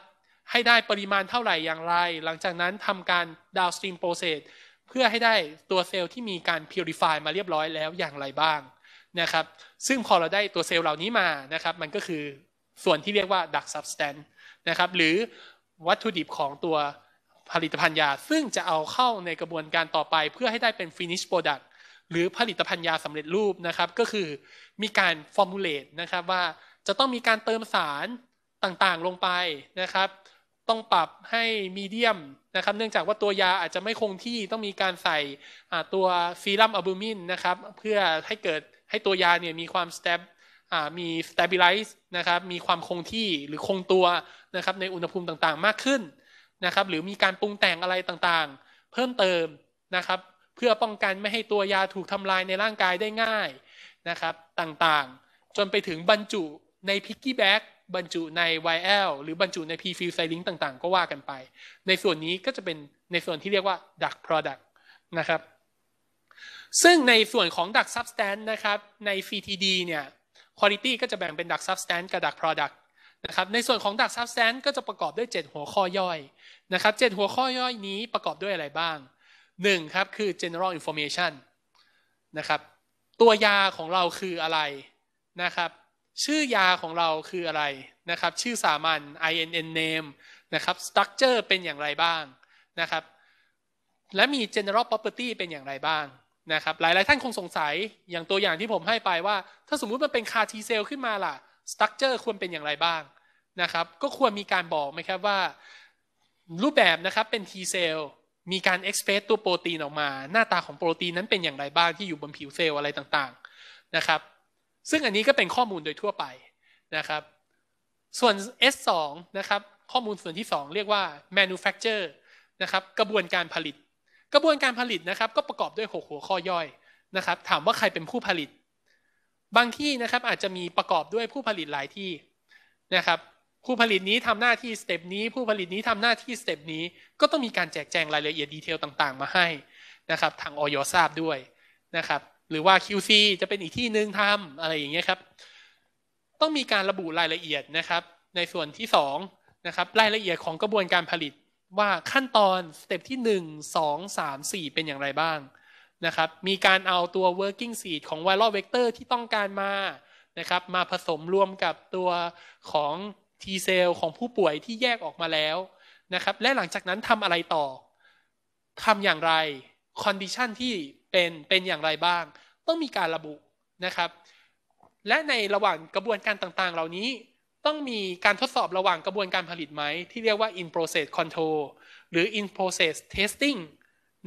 S3: ให้ได้ปริมาณเท่าไหร่อย่างไร หลังจากนั้นทำการ downstream process เพื่อให้ได้ตัวเซลล์ที่มีการ purify มาเรียบร้อยแล้วอย่างไรบ้างนะครับซึ่งพอเราได้ตัวเซลล์เหล่านี้มานะครับมันก็คือส่วนที่เรียกว่าดักซับสแตนนะครับหรือวัตถุดิบของตัวผลิตภัณฑ์ยา ซึ่งจะเอาเข้าในกระบวนการต่อไป เพื่อให้ได้เป็นฟินิชโปรดักต์หรือผลิตภัณฑ์ยาสำเร็จรูปนะครับก็คือมีการฟอร์มูลเลตนะครับว่าจะต้องมีการเติมสารต่างๆลงไปนะครับต้องปรับให้มีเดียมนะครับเนื่องจากว่าตัวยาอาจจะไม่คงที่ต้องมีการใส่ตัวซีรัมอะบูมินนะครับเพื่อให้เกิดให้ตัวยาเนี่ยมีความสเตปมี stabilize นะครับ มีความคงที่หรือคงตัวนะครับในอุณหภูมิต่างๆ มากขึ้นนะครับหรือมีการปรุงแต่งอะไรต่างๆ เพิ่มเติมนะครับ เพื่อป้องกันไม่ให้ตัวยาถูกทำลายในร่างกายได้ง่ายนะครับต่างๆ จนไปถึงบรรจุในพิกกี้แบ็กบรรจุใน YL หรือบรรจุใน p f i l c y l i n k ต่างๆ ก็ว่ากันไป ในส่วนนี้ก็จะเป็นในส่วนที่เรียกว่า Dark Product นะครับซึ่งในส่วนของดักซับสแตนนะครับใน FTD เนี่ยคุณภาพก็จะแบ่งเป็นดักซับสแตนกับดักโปรดักนะครับในส่วนของดักซับสแตนก็จะประกอบด้วย 7 หัวข้อย่อยนะครับเหัวข้อย่อยนี้ประกอบด้วยอะไรบ้าง 1. ครับ คือ general information นะครับตัวยาของเราคืออะไรนะครับชื่อยาของเราคืออะไรนะครับชื่อสามัญ INN name นะครับ structure เป็นอย่างไรบ้างนะครับและมี general property เป็นอย่างไรบ้างนะครับหลายๆท่านคงสงสัยอย่างตัวอย่างที่ผมให้ไปว่า ถ้าสมมุติมันเป็นคาร์ทีเซลขึ้นมาล่ะสตั๊กเจอร์ควรเป็นอย่างไรบ้างนะครับก็ควรมีการบอกไหมครับว่า รูปแบบนะครับเป็นทีเซลมีการเอ็กซ์เพรสตัวโปรตีนออกมา หน้าตาของโปรตีนนั้นเป็นอย่างไรบ้างที่อยู่บนผิวเซลล์อะไรต่างๆนะครับซึ่งอันนี้ก็เป็นข้อมูลโดยทั่วไปนะครับส่วน S2 นะครับข้อมูลส่วนที่ 2 เรียกว่า manufacture นะครับกระบวนการผลิตกระบวนการผลิตนะครับก็ประกอบด้วย6หัวข้อย่อยนะครับถามว่าใครเป็นผู้ผลิต บางที่นะครับอาจจะมีประกอบด้วยผู้ผลิตหลายที่นะครับผู้ผลิตนี้ทำหน้าที่สเต็ปนี้ ผู้ผลิตนี้ทำหน้าที่สเต็ปนี้ก็ต้องมีการแจกแจงรายละเอียดดีเทลต่างๆมาให้นะครับทางออยทราบด้วยนะครับหรือว่า QC จะเป็นอีกที่หนึ่งทำอะไรอย่างเงี้ยครับ ต้องมีการระบุรายละเอียดนะครับในส่วนที่2นะครับรายละเอียดของกระบวนการผลิตว่าขั้นตอนสเต็ปที่1 2 3 4 เป็นอย่างไรบ้างนะครับมีการเอาตัว working seed ของ viral vector ที่ต้องการมานะครับมาผสมรวมกับตัวของ T cell ของผู้ป่วยที่แยกออกมาแล้วนะครับและหลังจากนั้นทำอะไรต่อทำอย่างไร condition ที่เป็นเป็นอย่างไรบ้าง ต้องมีการระบุนะครับและในระหว่างกระบวนการต่างๆเหล่านี้ต้องมีการทดสอบระหว่างกระบวนการผลิตไหมที่เรียกว่า in process control หรือ in process testing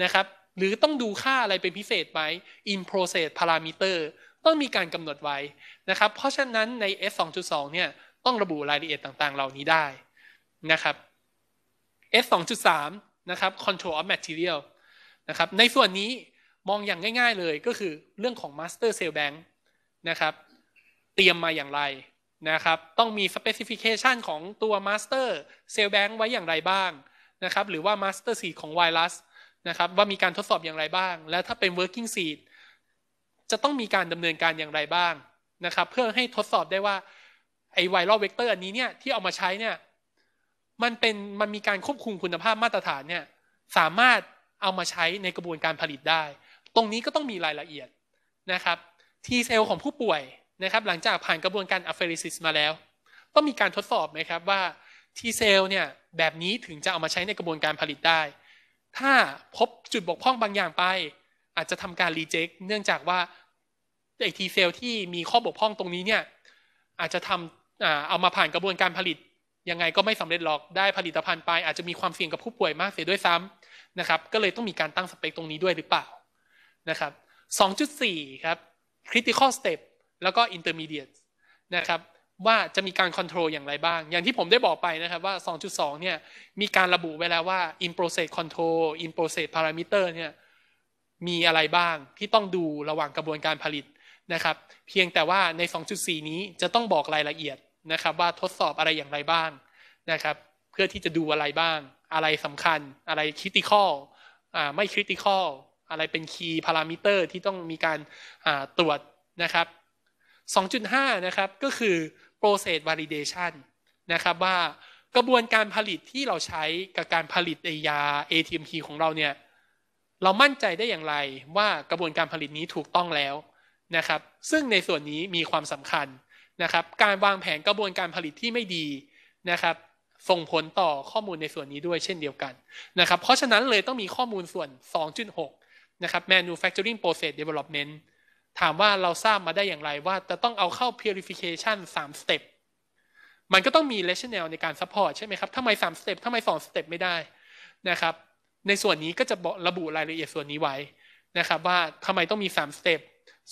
S3: นะครับ หรือต้องดูค่าอะไรเป็นพิเศษไหม in process parameter ต้องมีการกำหนดไว้นะครับ เพราะฉะนั้นใน S 2.2เนี่ยต้องระบุรายละเอียดต่างๆ เหล่านี้ได้นะครับ S 2.3นะครับ control of material นะครับ ในส่วนนี้มองอย่างง่ายๆเลยก็คือเรื่องของ master cell bank นะครับเตรียมมาอย่างไรนะครับ ต้องมี specification ของตัว master cell bank ไว้อย่างไรบ้างนะครับ หรือว่า master seed ของไวรัสนะครับว่ามีการทดสอบอย่างไรบ้าง และถ้าเป็น working seed จะต้องมีการดำเนินการอย่างไรบ้างนะครับเพื่อให้ทดสอบได้ว่า ไอไวรัลเวกเตอร์อันนี้เนี่ยที่เอามาใช้เนี่ยมันเป็นมันมีการควบคุมคุณภาพมาตรฐานเนี่ยสามารถเอามาใช้ในกระบวนการผลิตได้ ตรงนี้ก็ต้องมีรายละเอียดนะครับทีเซลของผู้ป่วยนะครับหลังจากผ่านกระบวนการอัฟเฟริซิสมาแล้ว ต้องมีการทดสอบไหมครับว่า ทีเซลเนี่ยแบบนี้ถึงจะเอามาใช้ในกระบวนการผลิตได้ ถ้าพบจุดบกพร่องบางอย่างไป อาจจะทำการรีเจ็คเนื่องจากว่าไอทีเซลที่มีข้อบกพร่องตรงนี้เนี่ยอาจจะทำเอามาผ่านกระบวนการผลิต ยังไงก็ไม่สำเร็จหรอกได้ผลิตภัณฑ์ไป อาจจะมีความเสี่ยงกับผู้ป่วยมากเสียด้วยซ้ำนะครับก็เลยต้องมีการตั้งสเปคตรงนี้ด้วยหรือเปล่านะครับ2.4ครับ critical step แล้วก็ intermediate นะครับ ว่าจะมีการคอนโทรลอย่างไรบ้าง อย่างที่ผมได้บอกไปนะครับว่า 2.2 เนี่ยมีการระบุไว้แล้วว่า in process control in process parameter เนี่ยมีอะไรบ้างที่ต้องดูระหว่างกระบวนการผลิตนะครับ เพียงแต่ว่าใน 2.4 นี้จะต้องบอกรายละเอียดนะครับว่าทดสอบอะไรอย่างไรบ้างนะครับ เพื่อที่จะดูอะไรบ้าง อะไรสำคัญอะไรคริติคอลไม่คริติคอลอะไรเป็นคีย์พารามิเตอร์ที่ต้องมีการตรวจนะครับ2.5 นะครับ ก็คือ process validation นะครับ ว่ากระบวนการผลิตที่เราใช้กับการผลิตยา ATMP ของเราเนี่ย เรามั่นใจได้อย่างไรว่ากระบวนการผลิตนี้ถูกต้องแล้วนะครับ ซึ่งในส่วนนี้มีความสำคัญนะครับ การวางแผนกระบวนการผลิตที่ไม่ดีนะครับ ส่งผลต่อข้อมูลในส่วนนี้ด้วยเช่นเดียวกันนะครับ เพราะฉะนั้นเลยต้องมีข้อมูลส่วน 2.6 นะครับ manufacturing process development ถามว่าเราทราบมาได้อย่างไรว่าจะต้องเอาเข้า purification 3 step มันก็ต้องมี rationale ในการ support ใช่ไหมครับทำไม3 step ทำไม2 step ไม่ได้นะครับ ในส่วนนี้ก็จะระบุรายละเอียดส่วนนี้ไว้นะครับ ว่าทำไมต้องมี3 step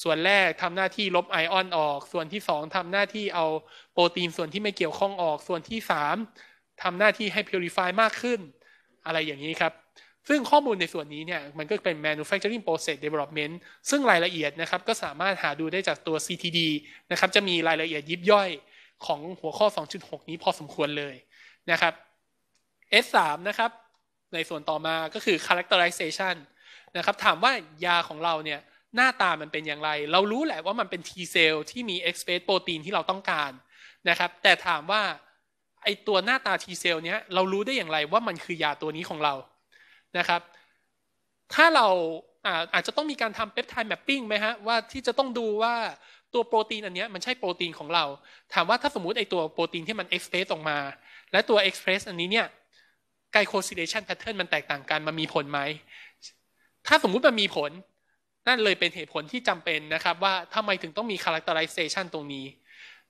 S3: ส่วนแรกทำหน้าที่ลบไอออนออก ส่วนที่ 2 ทำหน้าที่เอาโปรตีนส่วนที่ไม่เกี่ยวข้องออก ส่วนที่3 ทำหน้าที่ให้ purify มากขึ้น อะไรอย่างนี้ครับซึ่งข้อมูลในส่วนนี้เนี่ยมันก็เป็น manufacturing process development ซึ่งรายละเอียดนะครับก็สามารถหาดูได้จากตัว CTD นะครับจะมีรายละเอียดยิบย่อยของหัวข้อ 2.6 นี้พอสมควรเลย นะครับ S3 นะครับ ในส่วนต่อมาก็คือ characterization นะครับถามว่ายาของเราเนี่ย หน้าตามันเป็นอย่างไร เรารู้แหละว่ามันเป็น T cell ที่มี express Protein ที่เราต้องการนะครับแต่ถามว่าไอตัวหน้าตา T cell เนี้ยเรารู้ได้อย่างไรว่ามันคือยาตัวนี้ของเรานะครับ ถ้าเราอาจจะต้องมีการทำเปปไทด์แมปปิ้งไหมฮะ ว่าที่จะต้องดูว่าตัวโปรตีนอันนี้มันใช่โปรตีนของเรา ถามว่าถ้าสมมติไอตัวโปรตีนที่มันเอ็กซ์เพรสออกมา และตัวเอ็กซ์เพรสอันนี้เนี่ยไกลโคซิเดชันแพทเทิร์นมันแตกต่างกันมันมีผลไหม ถ้าสมมุติมันมีผล นั่นเลยเป็นเหตุผลที่จำเป็นนะครับ ว่าทำไมถึงต้องมีคา h a r เตอร์ไลเซชันตรงนี้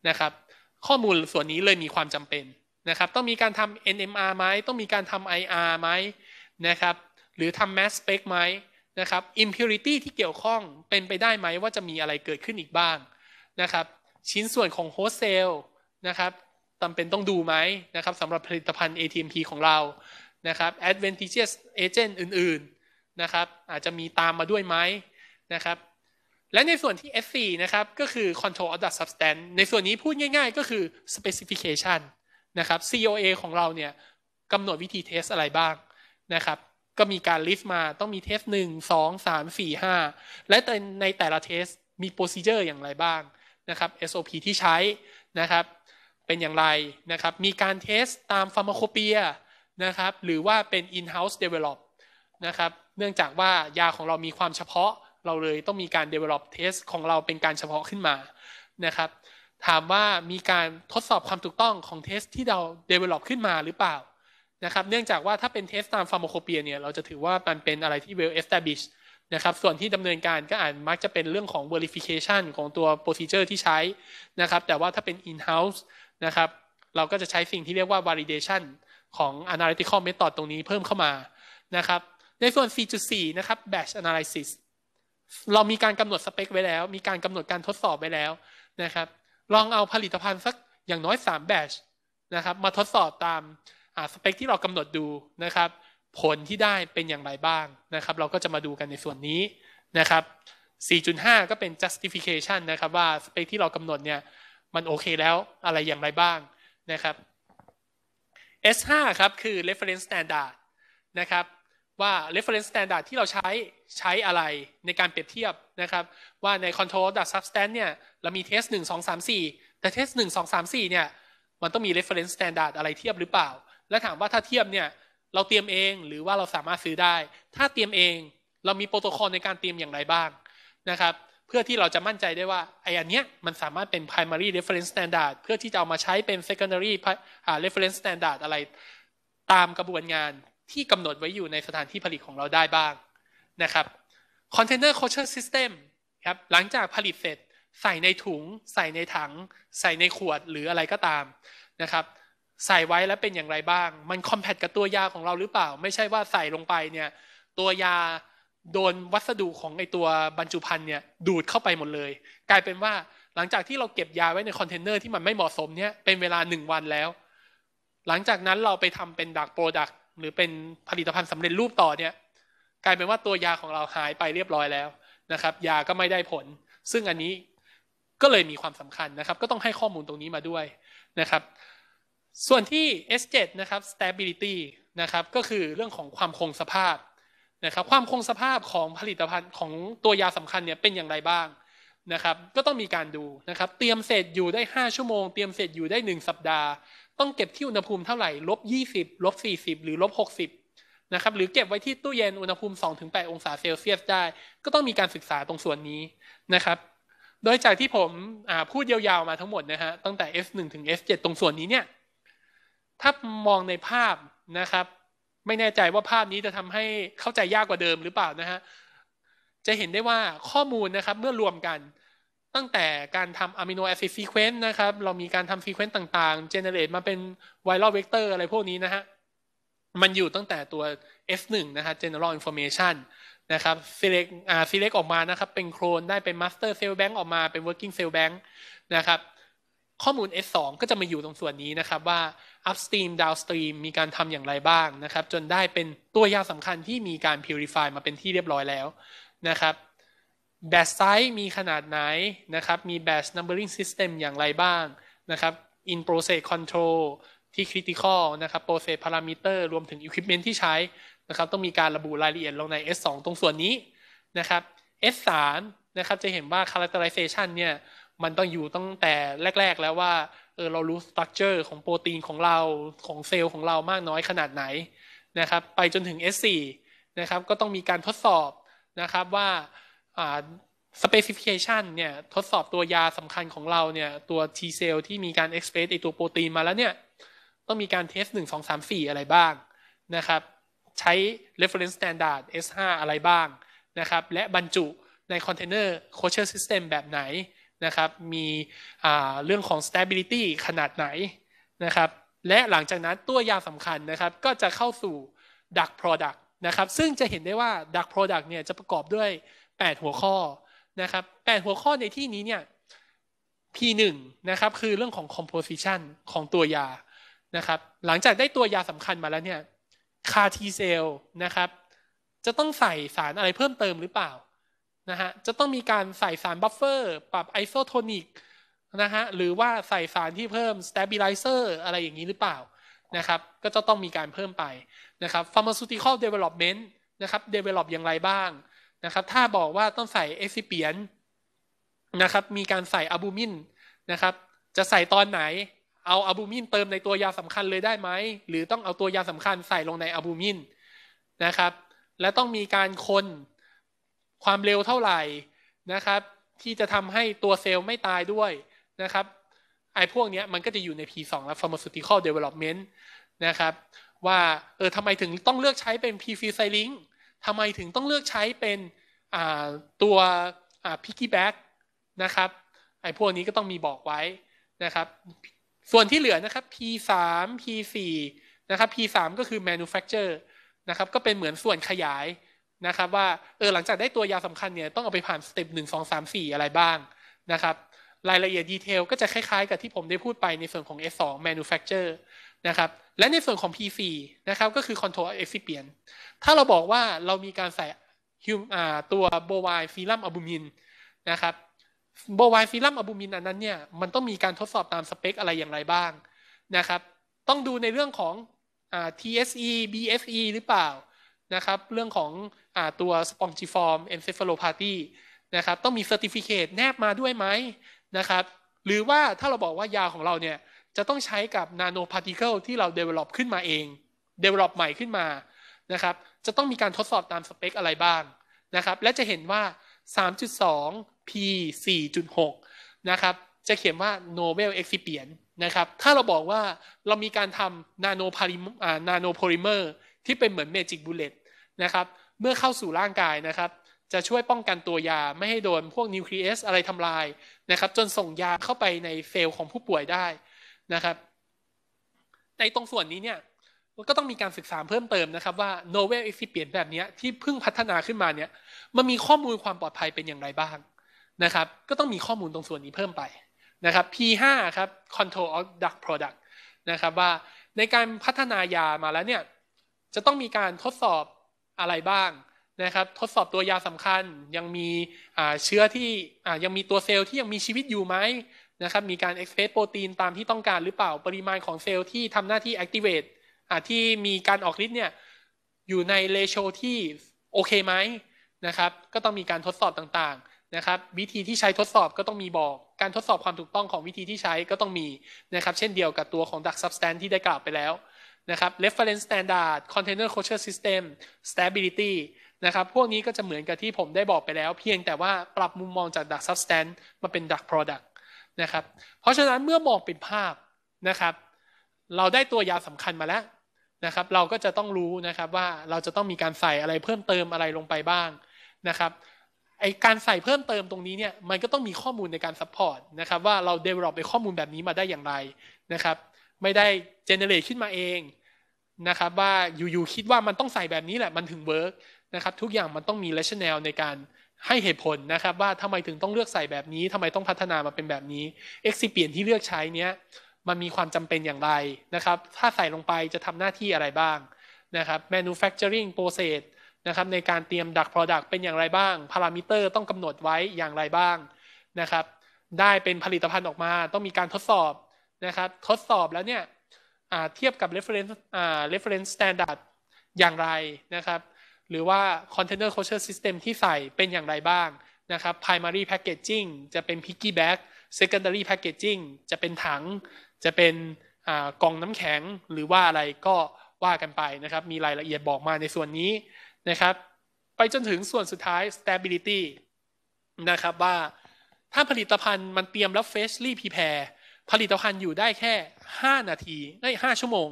S3: นะครับข้อมูลส่วนนี้เลยมีความจำเป็นนะครับต้องมีการทำ NMR ไหมต้องมีการทำ IR ไหมนะครับหรือทำ mass spec ไหมนะครับ impurity ที่เกี่ยวข้องเป็นไปได้ไหมว่าจะมีอะไรเกิดขึ้นอีกบ้างนะครับชิ้นส่วนของ host cell นะครับจำเป็นต้องดูไหมนะครับสำหรับผลิตภัณฑ์ ATMP ของเรานะครับ advantageous agent อื่นๆนะครับอาจจะมีตามมาด้วยไหมนะครับและในส่วนที่ S4 นะครับก็คือ control of the substance ในส่วนนี้พูดง่ายๆก็คือ specification นะครับ COA ของเราเนี่ยกำหนดวิธีเทสอะไรบ้างนะครับก็มีการลิสต์มาต้องมีเทสหนึ่งสองสามสี่ห้าและในแต่ละเทสมีโปรซิเจอร์อย่างไรบ้างนะครับ SOP ที่ใช้นะครับเป็นอย่างไรนะครับมีการเทสตามฟาร์มโคเปียนะครับหรือว่าเป็น in-house develop นะครับเนื่องจากว่ายาของเรามีความเฉพาะเราเลยต้องมีการ develop test ของเราเป็นการเฉพาะขึ้นมานะครับถามว่ามีการทดสอบความถูกต้องของเทสที่เรา develop ขึ้นมาหรือเปล่านะครับ เนื่องจากว่าถ้าเป็นเทสตามฟาร์มโคเปียเนี่ย เราจะถือว่ามันเป็นอะไรที่ well established นะครับ ส่วนที่ดำเนินการก็อาจมักจะเป็นเรื่องของ verification ของตัว procedure ที่ใช้นะครับ แต่ว่าถ้าเป็น in house นะครับ เราก็จะใช้สิ่งที่เรียกว่า validation ของ analytical method ตรงนี้เพิ่มเข้ามานะครับ ในส่วน 4.4 นะครับ batch analysis เรามีการกำหนดสเปคไว้แล้ว มีการกำหนดการทดสอบไว้แล้วนะครับ ลองเอาผลิตภัณฑ์สักอย่างน้อย 3 batch นะครับ มาทดสอบตามสเปคที่เรากำหนดดูนะครับผลที่ได้เป็นอย่างไรบ้างนะครับเราก็จะมาดูกันในส่วนนี้นะครับ4.5 ก็เป็น justification นะครับว่าสเปคที่เรากำหนดเนี่ยมันโอเคแล้วอะไรอย่างไรบ้างนะครับ S5 ครับคือ reference standard นะครับว่า reference standard ที่เราใช้ใช้อะไรในการเปรียบเทียบนะครับว่าใน control dot substance เนี่ยเรามี test 1 2 3 4 แต่ test 1 2 3 4เนี่ยมันต้องมี reference standard อะไรเทียบหรือเปล่าและถามว่าถ้าเทียบเนี่ย เราเตรียมเองหรือว่าเราสามารถซื้อได้ ถ้าเตรียมเองเรามีโปรโตคอลในการเตรียมอย่างไรบ้างนะครับ เพื่อที่เราจะมั่นใจได้ว่าไออันเนี้ยมันสามารถเป็น primary reference standard เพื่อที่จะเอามาใช้เป็น secondary reference standard อะไร ตามกระบวนงานที่กำหนดไว้อยู่ในสถานที่ผลิตของเราได้บ้างนะครับ container culture system ครับหลังจากผลิตเสร็จใส่ในถุงใส่ในถัง ใส่ในขวดหรืออะไรก็ตามนะครับใส่ไว้แล้วเป็นอย่างไรบ้าง มันคอมแพตกับตัวยาของเราหรือเปล่า ไม่ใช่ว่าใส่ลงไปเนี่ยตัวยาโดนวัสดุของไอตัวบรรจุภัณฑ์เนี่ยดูดเข้าไปหมดเลย กลายเป็นว่าหลังจากที่เราเก็บยาไว้ในคอนเทนเนอร์ที่มันไม่เหมาะสมเนี่ยเป็นเวลาหนึ่งวันแล้ว หลังจากนั้นเราไปทำเป็นดักโปรดักหรือเป็นผลิตภัณฑ์สำเร็จรูปต่อเนี่ย กลายเป็นว่าตัวยาของเราหายไปเรียบร้อยแล้วนะครับ ยาก็ไม่ได้ผล ซึ่งอันนี้ก็เลยมีความสำคัญนะครับ ก็ต้องให้ข้อมูลตรงนี้มาด้วยนะครับส่วนที่ S7 นะครับ stability นะครับ ก็คือเรื่องของความคงสภาพนะครับ ความคงสภาพของผลิตภัณฑ์ของตัวยาสำคัญเนี่ยเป็นอย่างไรบ้างนะครับ ก็ต้องมีการดูนะครับ เตรียมเสร็จอยู่ได้ 5 ชั่วโมง เตรียมเสร็จอยู่ได้ 1 สัปดาห์ ต้องเก็บที่อุณหภูมิเท่าไหร่ลบ20ลบ40หรือลบ60นะครับ หรือเก็บไว้ที่ตู้เย็น อุณหภูมิ 2-8 องศาเซลเซียสได้ ก็ต้องมีการศึกษาตรงส่วนนี้นะครับ โดยจากที่ผมพูดยาวๆมาทั้งหมดนะฮะ ตั้งแต่ S1 ถึง S7 ตรงส่วนนี้เนี่ยถ้ามองในภาพนะครับ ไม่แน่ใจว่าภาพนี้จะทำให้เข้าใจยากกว่าเดิมหรือเปล่านะฮะจะเห็นได้ว่าข้อมูลนะครับ เมื่อรวมกัน ตั้งแต่การทำอะมิโนแอซิดซีเควนต์นะครับ เรามีการทำซีเควนต์ต่างๆเจเนเรตมาเป็นไวรัลเวกเตอร์อะไรพวกนี้นะฮะมันอยู่ตั้งแต่ตัว S1 นะฮะ General Information นะครับ select อ่า select ออกมานะครับ เป็นโครนได้เป็น Master Cell Bank ออกมาเป็น Working Cell Bank นะครับข้อมูล S2 ก็จะมาอยู่ตรงส่วนนี้นะครับ ว่า upstream downstream มีการทำอย่างไรบ้างนะครับ จนได้เป็นตัวยาสำคัญที่มีการ purify มาเป็นที่เรียบร้อยแล้วนะครับ batch size มีขนาดไหนนะครับ มี batch numbering system อย่างไรบ้างนะครับ in process control ที่ critical นะครับ process parameter รวมถึง equipment ที่ใช้นะครับต้องมีการระบุรายละเอียดลงใน S2 ตรงส่วนนี้นะครับ S3 นะครับจะเห็นว่า characterization เนี่ยมันต้องอยู่ตั้งแต่แรก ๆ แล้วว่าเออเรารู้สตัคเจอร์ของโปรตีนของเรา ของเซลล์ของเรามากน้อยขนาดไหนนะครับไปจนถึง S4 นะครับก็ต้องมีการทดสอบนะครับว่าสเปซิฟิเคชันเนี่ยทดสอบตัวยาสำคัญของเราเนี่ยตัว T ซลล์ที่มีการ express ไอตัวโปรตีนมาแล้วเนี่ยต้องมีการเทสหนึ่งสองสามสี่อะไรบ้างนะครับใช้ reference standard S5 อะไรบ้างนะครับและบรรจุในคอนเทนเนอร์โคเชอร์ซิสเต็มแบบไหนนะครับมีเรื่องของ stability ขนาดไหนนะครับและหลังจากนั้นตัวยาสำคัญนะครับก็จะเข้าสู่ duck product นะครับซึ่งจะเห็นได้ว่า duck product เนี่ยจะประกอบด้วย 8 หัวข้อนะครับ 8 หัวข้อในที่นี้เนี่ย P1 นะครับคือเรื่องของ composition ของตัวยานะครับหลังจากได้ตัวยาสำคัญมาแล้วเนี่ย CAR T cell นะครับจะต้องใส่สารอะไรเพิ่มเติมหรือเปล่านะฮะจะต้องมีการใส่สารบัฟเฟอร์ปรับไอโซโทนิกนะฮะหรือว่าใส่สารที่เพิ่มสเตบิลิเซอร์อะไรอย่างนี้หรือเปล่านะครับก็จะต้องมีการเพิ่มไปนะครับาร์มาซูติคอลเดเวล็อปเมนต์นะครับดเวล็อปอย่างไรบ้างนะครับถ้าบอกว่าต้องใส่เอซิเปียนนะครับมีการใส่อะบูมินนะครับจะใส่ตอนไหนเอาอะบูมินเติมในตัวยาสำคัญเลยได้ไหมหรือต้องเอาตัวยาสำคัญใส่ลงในอะบูมินนะครับและต้องมีการคนความเร็วเท่าไหร่นะครับที่จะทำให้ตัวเซลล์ไม่ตายด้วยนะครับไอ้พวกนี้มันก็จะอยู่ใน P2 และ pharmaceutical development นะครับว่าเออทำไมถึงต้องเลือกใช้เป็น p f i c l i n g ทำไมถึงต้องเลือกใช้เป็นตัว piggyback นะครับไอ้พวกนี้ก็ต้องมีบอกไว้นะครับส่วนที่เหลือนะครับ P3 P4 นะครับ P3 ก็คือ manufacture นะครับก็เป็นเหมือนส่วนขยายนะครับว่าเออหลังจากได้ตัวยาสำคัญเนี่ยต้องเอาไปผ่านสเต็ปหนึ่งสองสามสี่อะไรบ้างนะครับรายละเอียดดีเทลก็จะคล้ายๆกับที่ผมได้พูดไปในส่วนของ S2 manufacture นะครับและในส่วนของ P4 นะครับก็คือ control excipient ถ้าเราบอกว่าเรามีการใส่ตัวโบวายฟิลัมอะบูมินนะครับโบวายฟิลัมอะบูมินอันนั้นเนี่ยมันต้องมีการทดสอบตามสเปคอะไรอย่างไรบ้างนะครับต้องดูในเรื่องของ TSE b s e หรือเปล่านะครับเรื่องของอตัว spongiform encephalopathy นะครับต้องมีเซอร์ติฟิเคตแนบมาด้วยไหมนะครับหรือว่าถ้าเราบอกว่ายาของเราเนี่ยจะต้องใช้กับนาโนพาร์ติเคิลที่เรา develop ขึ้นมาเอง develop ใหม่ขึ้นมานะครับจะต้องมีการทดสอบตามสเปคอะไรบ้างนะครับและจะเห็นว่า 3.2 p 4.6 นะครับจะเขียนว่า novel excipient นะครับถ้าเราบอกว่าเรามีการทำนาโนโพลิเมอร์ที่เป็นเหมือนเมจิกบุลเลตนะครับเมื่อเข้าสู่ร่างกายนะครับจะช่วยป้องกันตัวยาไม่ให้โดนพวกนิวเคลียสอะไรทำลายนะครับจนส่งยาเข้าไปใน เซลล์ของผู้ป่วยได้นะครับในตรงส่วนนี้เนี่ยก็ต้องมีการศึกษาเพิ่มเติมนะครับว่าโนเวลเอ็กซิเ i ียนแบบนี้ที่เพิ่งพัฒนาขึ้นมาเนี่ยมันมีข้อมูลความปลอดภัยเป็นอย่างไรบ้างนะครับก็ต้องมีข้อมูลตรงส่วนนี้เพิ่มไปนะครับ P5 ครับ control of drug product นะครับว่าในการพัฒนายามาแล้วเนี่ยจะต้องมีการทดสอบอะไรบ้างนะครับทดสอบตัวยาสำคัญยังมีเชื้อที่ยังมีตัวเซลล์ที่ยังมีชีวิตอยู่ไหมนะครับมีการเอ็กเพรสโปรตีนตามที่ต้องการหรือเปล่าปริมาณของเซลล์ที่ทำหน้าที่แอคทีเวตที่มีการออกฤทธิ์เนี่ยอยู่ในเลโชที่โอเคไหมนะครับก็ต้องมีการทดสอบต่างๆนะครับวิธีที่ใช้ทดสอบก็ต้องมีบอกการทดสอบความถูกต้องของวิธีที่ใช้ก็ต้องมีนะครับเช่นเดียวกับตัวของดักซับสแตนที่ได้กล่าวไปแล้วนะครับ reference standard container culture system stability นะครับพวกนี้ก็จะเหมือนกับที่ผมได้บอกไปแล้วเพียงแต่ว่าปรับมุมมองจาก dark substance มาเป็น dark product นะครับเพราะฉะนั้นเมื่อมองเป็นภาพนะครับ เราได้ตัวยาสำคัญมาแล้วนะครับ เราก็จะต้องรู้นะครับว่าเราจะต้องมีการใส่อะไรเพิ่มเติมอะไรลงไปบ้างนะครับไอการใส่เพิ่มเติมตรงนี้เนี่ยมันก็ต้องมีข้อมูลในการซัพพอร์ตนะครับ ว่าเราเดเวลลอปไปข้อมูลแบบนี้มาได้อย่างไรนะครับไม่ได้เจเนเรตขึ้นมาเองนะครับว่าอยู่ๆคิดว่ามันต้องใส่แบบนี้แหละมันถึงเวิร์กนะครับทุกอย่างมันต้องมีเลชแนลในการให้เหตุผลนะครับว่าทำไมถึงต้องเลือกใส่แบบนี้ ทำไมต้องพัฒนามาเป็นแบบนี้เอ็กซิเปียนที่เลือกใช้เนี้ยมันมีความจำเป็นอย่างไรนะครับถ้าใส่ลงไปจะทำหน้าที่อะไรบ้างนะครับ manufacturing process นะครับในการเตรียมดัก product เป็นอย่างไรบ้างพารามิเตอร์ต้องกำหนดไว้อย่างไรบ้างนะครับได้เป็นผลิตภัณฑ์ออกมาต้องมีการทดสอบนะครับทดสอบแล้วเนี่ยเทียบกับ reference reference standard อย่างไรนะครับหรือว่า container c l o s u r e system ที่ใส่เป็นอย่างไรบ้างนะครับ primary packaging จะเป็น piggy bag secondary packaging จะเป็นถัง จะเป็นกล่องน้ำแข็งหรือว่าอะไรก็ว่ากันไปนะครับมีรายละเอียดบอกมาในส่วนนี้นะครับไปจนถึงส่วนสุดท้าย stability นะครับว่าถ้าผลิตภัณฑ์มันเตรียมแล้ว freshly prepare ผลิตภัณฑ์อยู่ได้แค่ 5 นาทีได้ 5 ชั่วโมง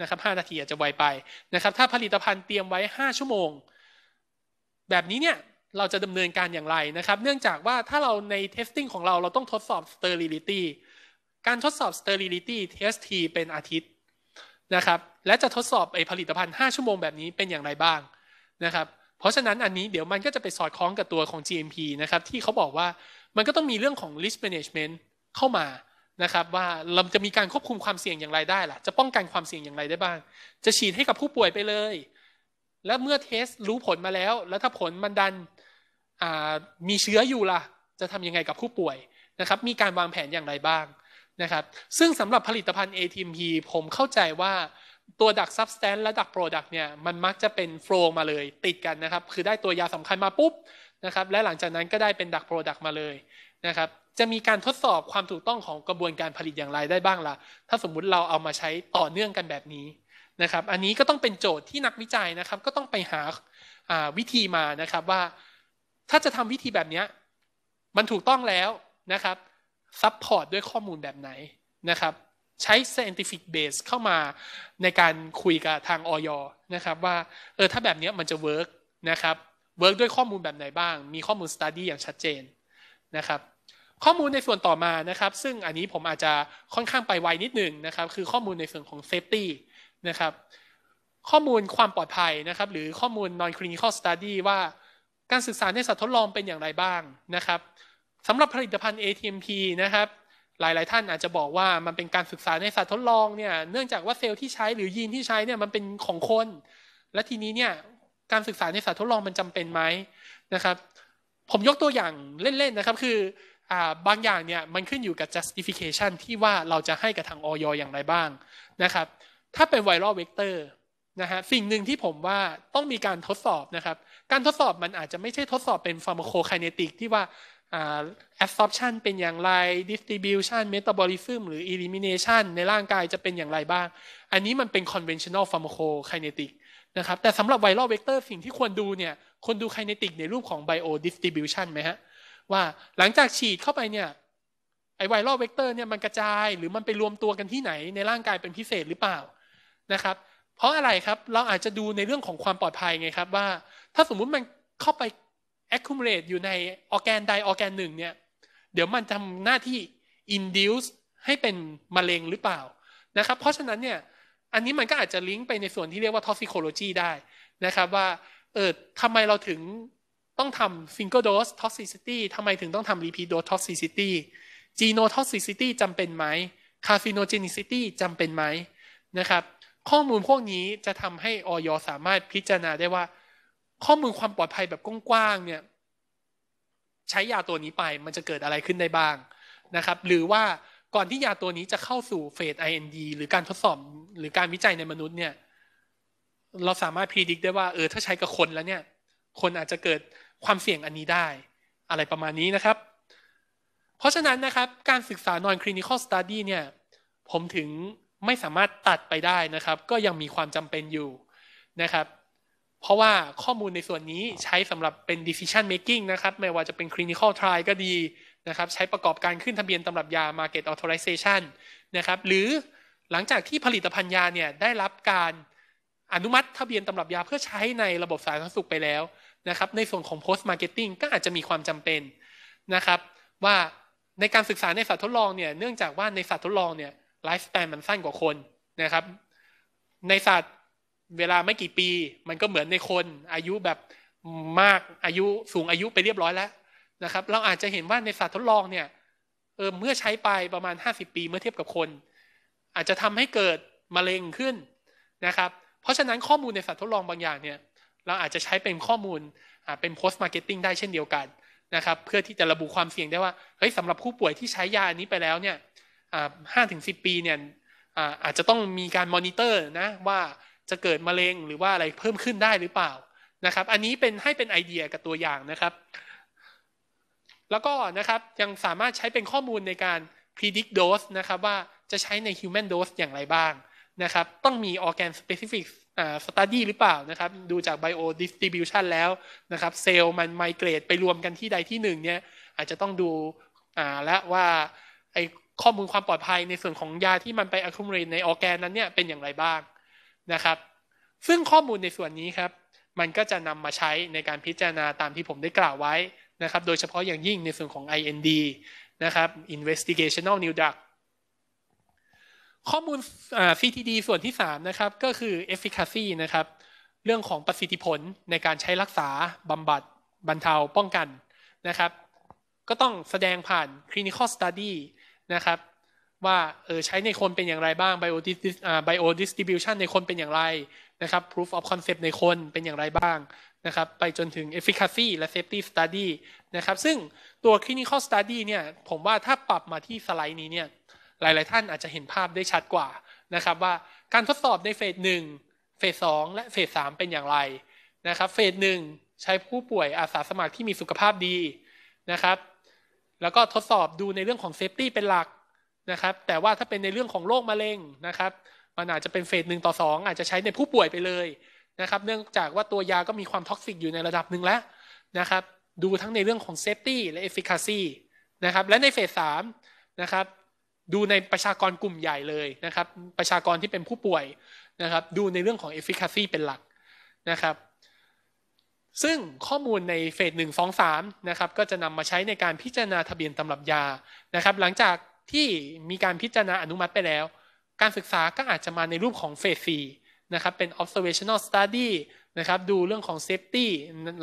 S3: นะครับ 5 นาทีอาจจะไวไปนะครับ ถ้าผลิตภัณฑ์เตรียมไว้ 5 ชั่วโมง แบบนี้เนี่ยเราจะดำเนินการอย่างไรนะครับ เนื่องจากว่าถ้าเราใน testing ของเราเราต้องทดสอบ sterility การทดสอบ sterility test เป็นอาทิตย์นะครับ และจะทดสอบไอผลิตภัณฑ์ 5 ชั่วโมงแบบนี้เป็นอย่างไรบ้างนะครับ เพราะฉะนั้นอันนี้เดี๋ยวมันก็จะไปสอดคล้องกับตัวของ GMP นะครับที่เขาบอกว่ามันก็ต้องมีเรื่องของ risk management เข้ามานะครับว่าเราจะมีการควบคุมความเสี่ยงอย่างไรได้ล่ะ จะป้องกันความเสี่ยงอย่างไรได้บ้าง จะฉีดให้กับผู้ป่วยไปเลย แล้วเมื่อเทส รู้ผลมาแล้ว แล้วถ้าผลมันดันมีเชื้ออยู่ล่ะ จะทำยังไงกับผู้ป่วยนะครับมีการวางแผนอย่างไรบ้างนะครับซึ่งสำหรับผลิตภัณฑ์ ATMP ผมเข้าใจว่าตัวดักซับสแตนและดักโปรดักเนี่ยมันมักจะเป็นโฟล์มาเลย ติดกันนะครับ คือได้ตัวยาสำคัญมาปุ๊บนะครับและหลังจากนั้นก็ได้เป็นดักโปรดักมาเลยนะครับจะมีการทดสอบความถูกต้องของกระบวนการผลิตอย่างไรได้บ้างละ่ะ ถ้าสมมุติเราเอามาใช้ต่อเนื่องกันแบบนี้นะครับ อันนี้ก็ต้องเป็นโจทย์ที่นักวิจัยนะครับก็ต้องไปหาวิธีมานะครับว่า ถ้าจะทำวิธีแบบนี้ มันถูกต้องแล้วนะครับซับพอร์ตด้วยข้อมูลแบบไหนนะครับใช้ scientific base เข้ามาในการคุยกับทางออยนะครับว่าเออถ้าแบบนี้มันจะ work นะครับ work ด้วยข้อมูลแบบไหนบ้าง มีข้อมูล study อย่างชัดเจนนะครับข้อมูลในส่วนต่อมานะครับซึ่งอันนี้ผมอาจจะค่อนข้างไปไวนิดหนึ่งนะครับคือข้อมูลในส่วนของเซฟตี้นะครับข้อมูลความปลอดภัยนะครับหรือข้อมูล non clinical study ว่าการศึกษาในสัตว์ทดลองเป็นอย่างไรบ้างนะครับสำหรับผลิตภัณฑ์ ATMP นะครับหลาย ๆท่านอาจจะบอกว่ามันเป็นการศึกษาในสัตว์ทดลองเนี่ยเนื่องจากว่าเซลล์ที่ใช้หรือยีนที่ใช้เนี่ยมันเป็นของคน และทีนี้เนี่ยการศึกษาในสัตว์ทดลองมันจำเป็นไหมนะครับผมยกตัวอย่างเล่นๆนะครับคือบางอย่างเนี่ยมันขึ้นอยู่กับ justification ที่ว่าเราจะให้กับทางออยอย่างไรบ้างนะครับถ้าเป็นไวรัลเวกเตอร์นะฮะสิ่งหนึ่งที่ผมว่าต้องมีการทดสอบนะครับการทดสอบมันอาจจะไม่ใช่ทดสอบเป็นฟาร์มโคไคเนติกที่ว่า absorption เป็นอย่างไร distribution metabolism หรือ elimination ในร่างกายจะเป็นอย่างไรบ้าง อันนี้มันเป็น conventional pharmacokinetic นะครับแต่สำหรับไวรัลเวกเตอร์สิ่งที่ควรดูเนี่ยควรดูไคเนติกในรูปของ biodistribution ไหมฮะว่าหลังจากฉีดเข้าไปเนี่ยไอไวรัลเวกเตอร์เนี่ยมันกระจายหรือมันไปรวมตัวกันที่ไหนในร่างกายเป็นพิเศษหรือเปล่านะครับ เพราะอะไรครับเราอาจจะดูในเรื่องของความปลอดภัยไงครับว่าถ้าสมมุติมันเข้าไป accumulate อยู่ในออแกนใดออแกนหนึ่งเนี่ยเดี๋ยวมันทำหน้าที่ induce ให้เป็นมะเร็งหรือเปล่านะครับเพราะฉะนั้นเนี่ยอันนี้มันก็อาจจะลิงก์ไปในส่วนที่เรียกว่า toxicology ได้นะครับ ว่าเออทำไมเราถึงต้องทำ single dose toxicity ทำไมถึงต้องทำ repeat dose toxicity geno toxicity จำเป็นไหม carcinogenicity จำเป็นไหมนะครับ ข้อมูลพวกนี้จะทำให้ออยสามารถพิจารณาได้ว่าข้อมูลความปลอดภัยแบบกว้างๆเนี่ย ใช้ยาตัวนี้ไป มันจะเกิดอะไรขึ้นได้บ้างนะครับ หรือว่าก่อนที่ยาตัวนี้จะเข้าสู่เฟส IND หรือการทดสอบหรือการวิจัยในมนุษย์เนี่ยเราสามารถพิจิตรได้ว่าเออถ้าใช้กับคนแล้วเนี่ย คนอาจจะเกิดความเสี่ยงอันนี้ได้อะไรประมาณนี้นะครับ เพราะฉะนั้นนะครับ การศึกษา non clinical study เนี่ยผมถึงไม่สามารถตัดไปได้นะครับ ก็ยังมีความจำเป็นอยู่นะครับ เพราะว่าข้อมูลในส่วนนี้ใช้สำหรับเป็น decision making นะครับ ไม่ว่าจะเป็น clinical trial ก็ดีนะครับ ใช้ประกอบการขึ้นทะเบียนตำรับยา market authorization นะครับหรือหลังจากที่ผลิตภัณฑ์ยาเนี่ยได้รับการอนุมัติทะเบียนตำรับยาเพื่อใช้ในระบบสาธารณสุขไปแล้วนะครับในส่วนของ post marketing ก็อาจจะมีความจำเป็นนะครับว่าในการศึกษาในสัตว์ทดลองเนี่ยเนื่องจากว่าในสัตว์ทดลองเนี่ยไลฟ์สไตล์มันสั้นกว่าคนนะครับในสัตว์เวลาไม่กี่ปี มันก็เหมือนในคน อายุแบบมากอายุสูงอายุไปเรียบร้อยแล้วนะครับเราอาจจะเห็นว่าในสัตว์ทดลองเนี่ยเออเมื่อใช้ไปประมาณ 50 ปีเมื่อเทียบกับคน อาจจะทำให้เกิดมะเร็งขึ้นนะครับเพราะฉะนั้นข้อมูลในสัตว์ทดลองบางอย่างเนี่ยเราอาจจะใช้เป็นข้อมูลเป็นโพสต์มาร์เก็ตติ้งได้เช่นเดียวกันนะครับเพื่อที่จะระบุความเสี่ยงได้ว่าเฮ้ยสำหรับผู้ป่วยที่ใช้ยาอันนี้ไปแล้วเนี่ยห้าถึงสิปีเนี่ยอาจจะต้องมีการมอนิเตอร์นะว่าจะเกิดมะเร็งหรือว่าอะไรเพิ่มขึ้นได้หรือเปล่านะครับ อันนี้เป็นให้เป็นไอเดียกับตัวอย่างนะครับ แล้วก็นะครับยังสามารถใช้เป็นข้อมูลในการ predict dose นะครับว่าจะใช้ใน human dose อย่างไรบ้างนะครับต้องมี organ specific สตัดดี้หรือเปล่านะครับ ดูจากไบโอดิสติบิวชันแล้วนะครับเซลล์มันไมเกรดไปรวมกันที่ใดที่หนึ่งเนี่ยอาจจะต้องดูและว่าไอข้อมูลความปลอดภัยในส่วนของยาที่มันไปอะคูมเรนในออแกนนั้นเนี่ยเป็นอย่างไรบ้าง นะครับ ซึ่งข้อมูลในส่วนนี้ครับ มันก็จะนำมาใช้ในการพิจารณาตามที่ผมได้กล่าวไว้นะครับโดยเฉพาะอย่างยิ่งในส่วนของ IND นะครับ investigational new drug ข้อมูล CTD ส่วนที่3นะครับก็คือ efficacy นะครับเรื่องของประสิทธิผลในการใช้รักษาบำบัดบรรเทาป้องกันนะครับก็ต้องแสดงผ่าน clinical study นะครับว่าเออใช้ในคนเป็นอย่างไรบ้าง biodistribution ในคนเป็นอย่างไรนะครับ proof of concept ในคนเป็นอย่างไรบ้างนะครับไปจนถึง efficacy และ safety study นะครับซึ่งตัว clinical study เนี่ยผมว่าถ้าปรับมาที่สไลด์นี้เนี่ยหลายๆท่านอาจจะเห็นภาพได้ชัดกว่านะครับ ว่าการทดสอบในเฟสหนึ่งเฟสสองและเฟสสามเป็นอย่างไรนะครับเฟสหนึ่งใช้ผู้ป่วยอาสาสมัครที่มีสุขภาพดีนะครับ แล้วก็ทดสอบดูในเรื่องของเซฟตี้เป็นหลักนะครับแต่ว่าถ้าเป็นในเรื่องของโรคมะเร็งนะครับมันอาจจะเป็นเฟสหนึ่งต่อสองอาจจะใช้ในผู้ป่วยไปเลยนะครับ เนื่องจากว่าตัวยาก็มีความท็อกซิกอยู่ในระดับหนึ่งแล้วนะครับดูทั้งในเรื่องของเซฟตี้และเอฟฟิคาซีนะครับและในเฟสสามนะครับดูในประชากรกลุ่มใหญ่เลยนะครับประชากรที่เป็นผู้ป่วยนะครับดูในเรื่องของ efficacy เป็นหลักนะครับซึ่งข้อมูลในเฟสหนึ่งสองสามนะครับก็จะนำมาใช้ในการพิจารณาทะเบียนตำรับยานะครับหลังจากที่มีการพิจารณาอนุมัติไปแล้ว การศึกษาก็อาจจะมาในรูปของเฟสสี่นะครับเป็น observational study นะครับดูเรื่องของ safety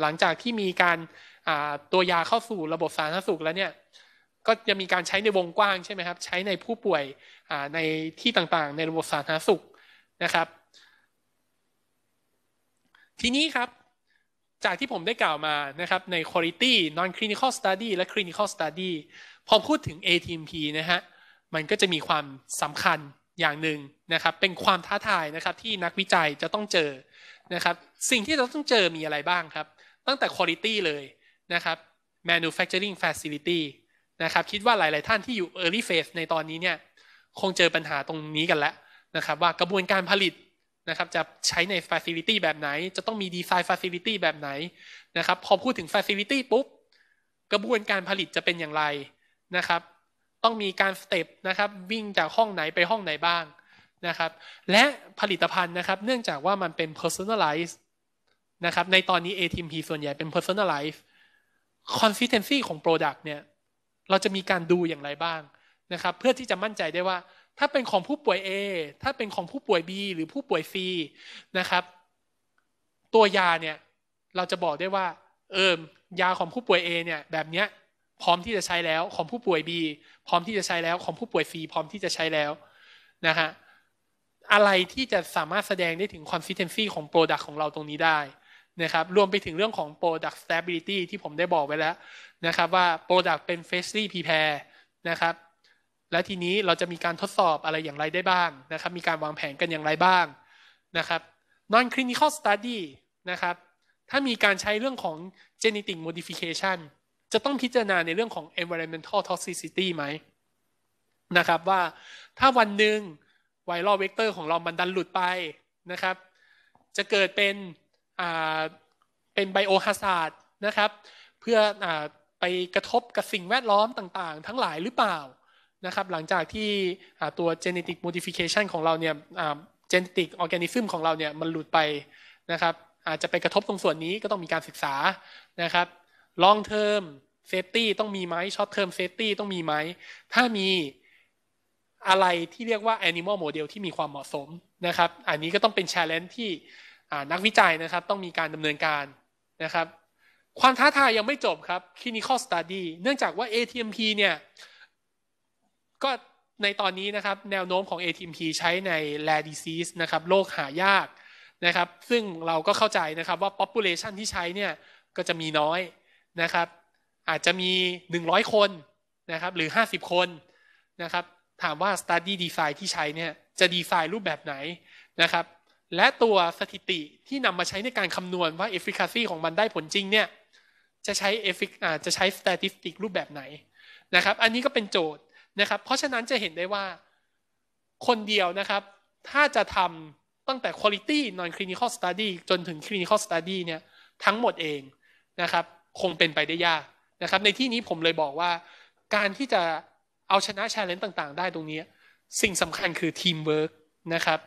S3: หลังจากที่มีการตัวยาเข้าสู่ระบบสาธารณสุขแล้วเนี่ยก็จะมีการใช้ในวงกว้างใช่ไหมครับ ใช้ในผู้ป่วยในที่ต่างๆ ในระบบสาธารณสุข นะครับ ทีนี้ครับ จากที่ผมได้กล่าวมานะครับใน quality non clinical study และ clinical study พอพูดถึง ATMP นะฮะมันก็จะมีความสำคัญอย่างหนึ่งนะครับเป็นความท้าทายนะครับที่นักวิจัยจะต้องเจอนะครับสิ่งที่เราต้องเจอมีอะไรบ้างครับ ตั้งแต่ quality เลยนะครับ manufacturing facility นะครับคิดว่าหลายๆ ท่านที่อยู่ early phase ในตอนนี้เนี่ยคงเจอปัญหาตรงนี้กันแล้วนะครับว่ากระบวนการผลิตนะครับจะใช้ใน facility แบบไหนจะต้องมีดีไซน์ facility แบบไหนนะครับพอพูดถึง facility ปุ๊บ กระบวนการผลิตจะเป็นอย่างไรนะครับต้องมีการสเต็ปนะครับวิ่งจากห้องไหนไปห้องไหนบ้างนะครับและผลิตภัณฑ์นะครับเนื่องจากว่ามันเป็น personalize นะครับในตอนนี้ ATMP ส่วนใหญ่เป็น personalize consistency ของ product เนี่ยเราจะมีการดูอย่างไรบ้างนะครับเพื่อที่จะมั่นใจได้ว่า ถ้าเป็นของผู้ป่วย A ถ้าเป็นของผู้ป่วย B หรือผู้ป่วย C นะครับ ตัวยาเนี่ยเราจะบอกได้ว่าเอิมยาของผู้ป่วย A เนี่ยแบบเนี้ยพร้อมที่จะใช้แล้วของผู้ป่วย B พร้อมที่จะใช้แล้วของผู้ป่วย C พร้อมที่จะใช้แล้วนะฮะอะไรที่จะสามารถแสดงได้ถึงคอนสิสเทนซีของโปรดักต์ของเราตรงนี้ได้นะครับ รวมไปถึงเรื่องของ product stability ที่ผมได้บอกไว้แล้ว นะครับว่า product เป็น f a s e l y prepare นะครับ และทีนี้เราจะมีการทดสอบอะไรอย่างไรได้บ้าง นะครับ มีการวางแผนกันอย่างไรบ้าง นะครับ non clinical study นะครับ ถ้ามีการใช้เรื่องของ genetic modification จะต้องพิจารณาในเรื่องของ environmental toxicity ไหมนะครับว่าถ้าวันหนึ่งไวรัลเวกเตอร์ของเรามันดันหลุดไปนะครับ จะเกิดเป็นเป็นไบโอฮาซาร์ดนะครับเพื่ออไปกระทบกับสิ่งแวดล้อมต่างๆ ทั้งหลายหรือเปล่านะครับหลังจากที่ตัว genetic modification ของเราเนี่ย genetic organism ของเราเนี่ยมันหลุดไปนะครับอาจจะไปกระทบตรงส่วนนี้ก็ต้องมีการศึกษานะครับ long term safety ต้องมีไหม short term safety ต้องมีไหมถ้ามีอะไรที่เรียกว่า animal model ที่มีความเหมาะสมนะครับอันนี้ก็ต้องเป็น challenge ที่นักวิจัยนะครับต้องมีการดำเนินการนะครับความท้าทายยังไม่จบครับ clinical study เนื่องจากว่า ATMP เนี่ยก็ในตอนนี้นะครับ แนวโน้มของ ATMP ใช้ใน rare disease นะครับโรคหายากนะครับ ซึ่งเราก็เข้าใจนะครับว่า population ที่ใช้เนี่ยก็จะมีน้อยนะครับ อาจจะมี 100 คนนะครับหรือ 50 คนนะครับ ถามว่า study design ที่ใช้เนี่ยจะ d e f i n รูปแบบไหนนะครับและตัวสถิติที่นำมาใช้ในการคำนวณว่า efficacy ของมันได้ผลจริงเนี่ยจะใช้ effic จะใช้ statistic รูปแบบไหนนะครับ อันนี้ก็เป็นโจทย์นะครับ เพราะฉะนั้นจะเห็นได้ว่าคนเดียวนะครับ ถ้าจะทำตั้งแต่ quality non clinical study จนถึง clinical study เนี่ยทั้งหมดเองนะครับ คงเป็นไปได้ยากนะครับ ในที่นี้ผมเลยบอกว่า การที่จะเอาชนะ challenge ต่างๆได้ตรงนี้ สิ่งสำคัญคือ teamwork นะครับ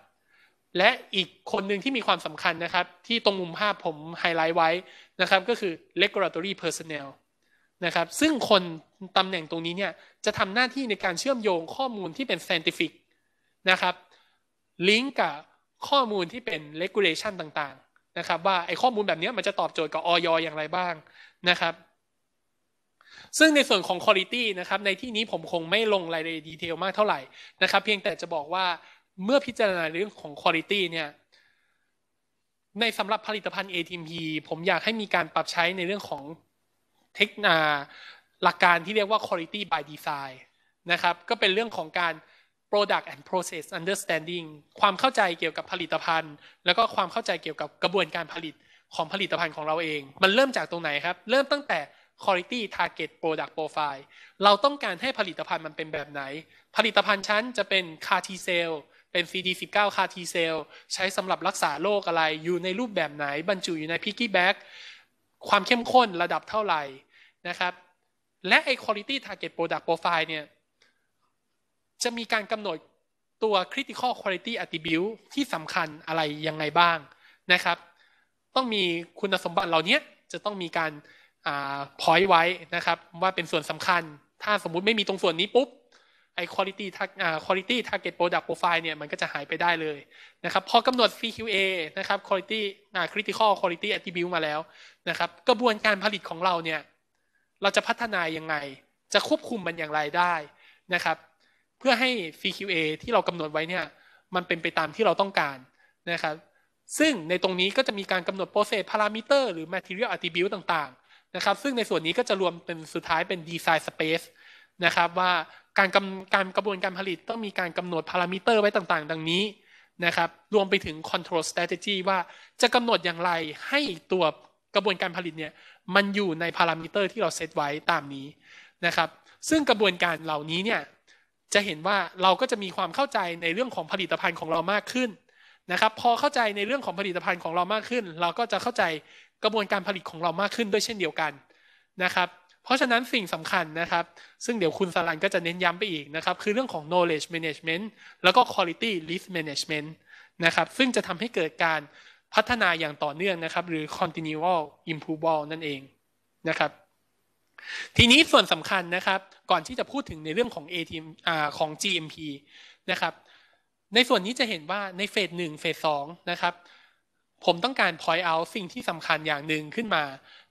S3: และอีกคนหนึ่งที่มีความสำคัญนะครับ ที่ตรงมุมภาพผมไฮไลท์ไว้ นะครับก็คือ regulatory personnel นะครับ ซึ่งคนตำแหน่งตรงนี้เนี่ย จะทำหน้าที่ในการเชื่อมโยงข้อมูลที่เป็น scientific นะครับ ลิงก์กับข้อมูลที่เป็น regulation ต่าง ๆ นะครับว่าไอข้อมูลแบบนี้มันจะตอบโจทย์กับออยอย่างไรบ้างนะครับ ซึ่งในส่วนของคุณ i t y นะครับในที่นี้ผมคงไม่ลงรายละเอียดดีเทลมากเท่าไหร่นะครับ เพียงแต่จะบอกว่าเมื่อพิจารณาเรื่องของคุณภาพเนี่ยในสำหรับผลิตภัณฑ์ ATP ผมอยากให้มีการปรับใช้ในเรื่องของเทคนาหลักการที่เรียกว่า quality by design นะครับ ก็เป็นเรื่องของการ product and process understanding ความเข้าใจเกี่ยวกับผลิตภัณฑ์ แล้วก็ความเข้าใจเกี่ยวกับกระบวนการผลิตของผลิตภัณฑ์ของเราเอง มันเริ่มจากตรงไหนครับ เริ่มตั้งแต่ quality target product profile เราต้องการให้ผลิตภัณฑ์มันเป็นแบบไหน ผลิตภัณฑ์ชั้นจะเป็น CAR T cell ป็น c d 1 9คาทีเซลใช้สำหรับรักษาโรคอะไรอยู่ในรูปแบบไหน บรรจุอยู่ในพิกกี้แบ็กความเข้มข้นระดับเท่าไหร่นะครับและไอ้ quality target product profile เนี่ยจะมีการกำหนดตัว critical quality attribute ที่สำคัญอะไรยังไงบ้างนะครับต้องมีคุณสมบัติเหล่านี้จะต้องมีการพอยต์ไว้นะครับว่าเป็นส่วนสำคัญ ถ้าสมมุติไม่มีตรงส่วนนี้ปุ๊บไอ้ quality อ่า quality target product profile เนี่ยมันก็จะหายไปได้เลยนะครับพอกำหนด CQA นะครับ quality อ่า critical quality attribute มาแล้วนะครับกระบวนการผลิตของเราเนี่ยเราจะพัฒนายังไงจะควบคุมมันอย่างไรได้นะครับเพื่อให้ CQA ที่เรากำหนดไว้เนี่ยมันเป็นไปตามที่เราต้องการนะครับซึ่งในตรงนี้ก็จะมีการกำหนด process parameter หรือ material attribute ต่างๆนะครับซึ่งในส่วนนี้ก็จะรวมเป็นสุดท้ายเป็น design space นะครับว่าการกการกระบวนการผลิตต้องมีการกำหนดพารามิเตอร์ไว้ต่าง ๆ ดังนี้นะครับ รวมไปถึง control strategy ว่าจะกำหนดอย่างไรให้ตัวกระบวนการผลิตเนี่ยมันอยู่ในพารามิเตอร์ที่เราเซตไว้ตามนี้นะครับ ซึ่งกระบวนการเหล่านี้เนี่ยจะเห็นว่าเราก็จะมีความเข้าใจในเรื่องของผลิตภัณฑ์ของเรามากขึ้นนะครับ พอเข้าใจในเรื่องของผลิตภัณฑ์ของเรามากขึ้น เราก็จะเข้าใจกระบวนการผลิตของเรามากขึ้นด้วยเช่นเดียวกันนะครับเพราะฉะนั้นสิ่งสำคัญนะครับ ซึ่งเดี๋ยวคุณสลันก็จะเน้นย้ำไปอีกนะครับ คือเรื่องของ knowledge management แล้วก็ quality list management นะครับซึ่งจะทำให้เกิดการพัฒนาอย่างต่อเนื่องนะครับ หรือ continual improvement นั่นเองนะครับทีนี้ส่วนสำคัญนะครับ ก่อนที่จะพูดถึงในเรื่องของ ATM ของ GMP นะครับในส่วนนี้จะเห็นว่าในเฟสหนึ่งเฟสสองนะครับผมต้องการ point out สิ่งที่สำคัญอย่างหนึ่งขึ้นมา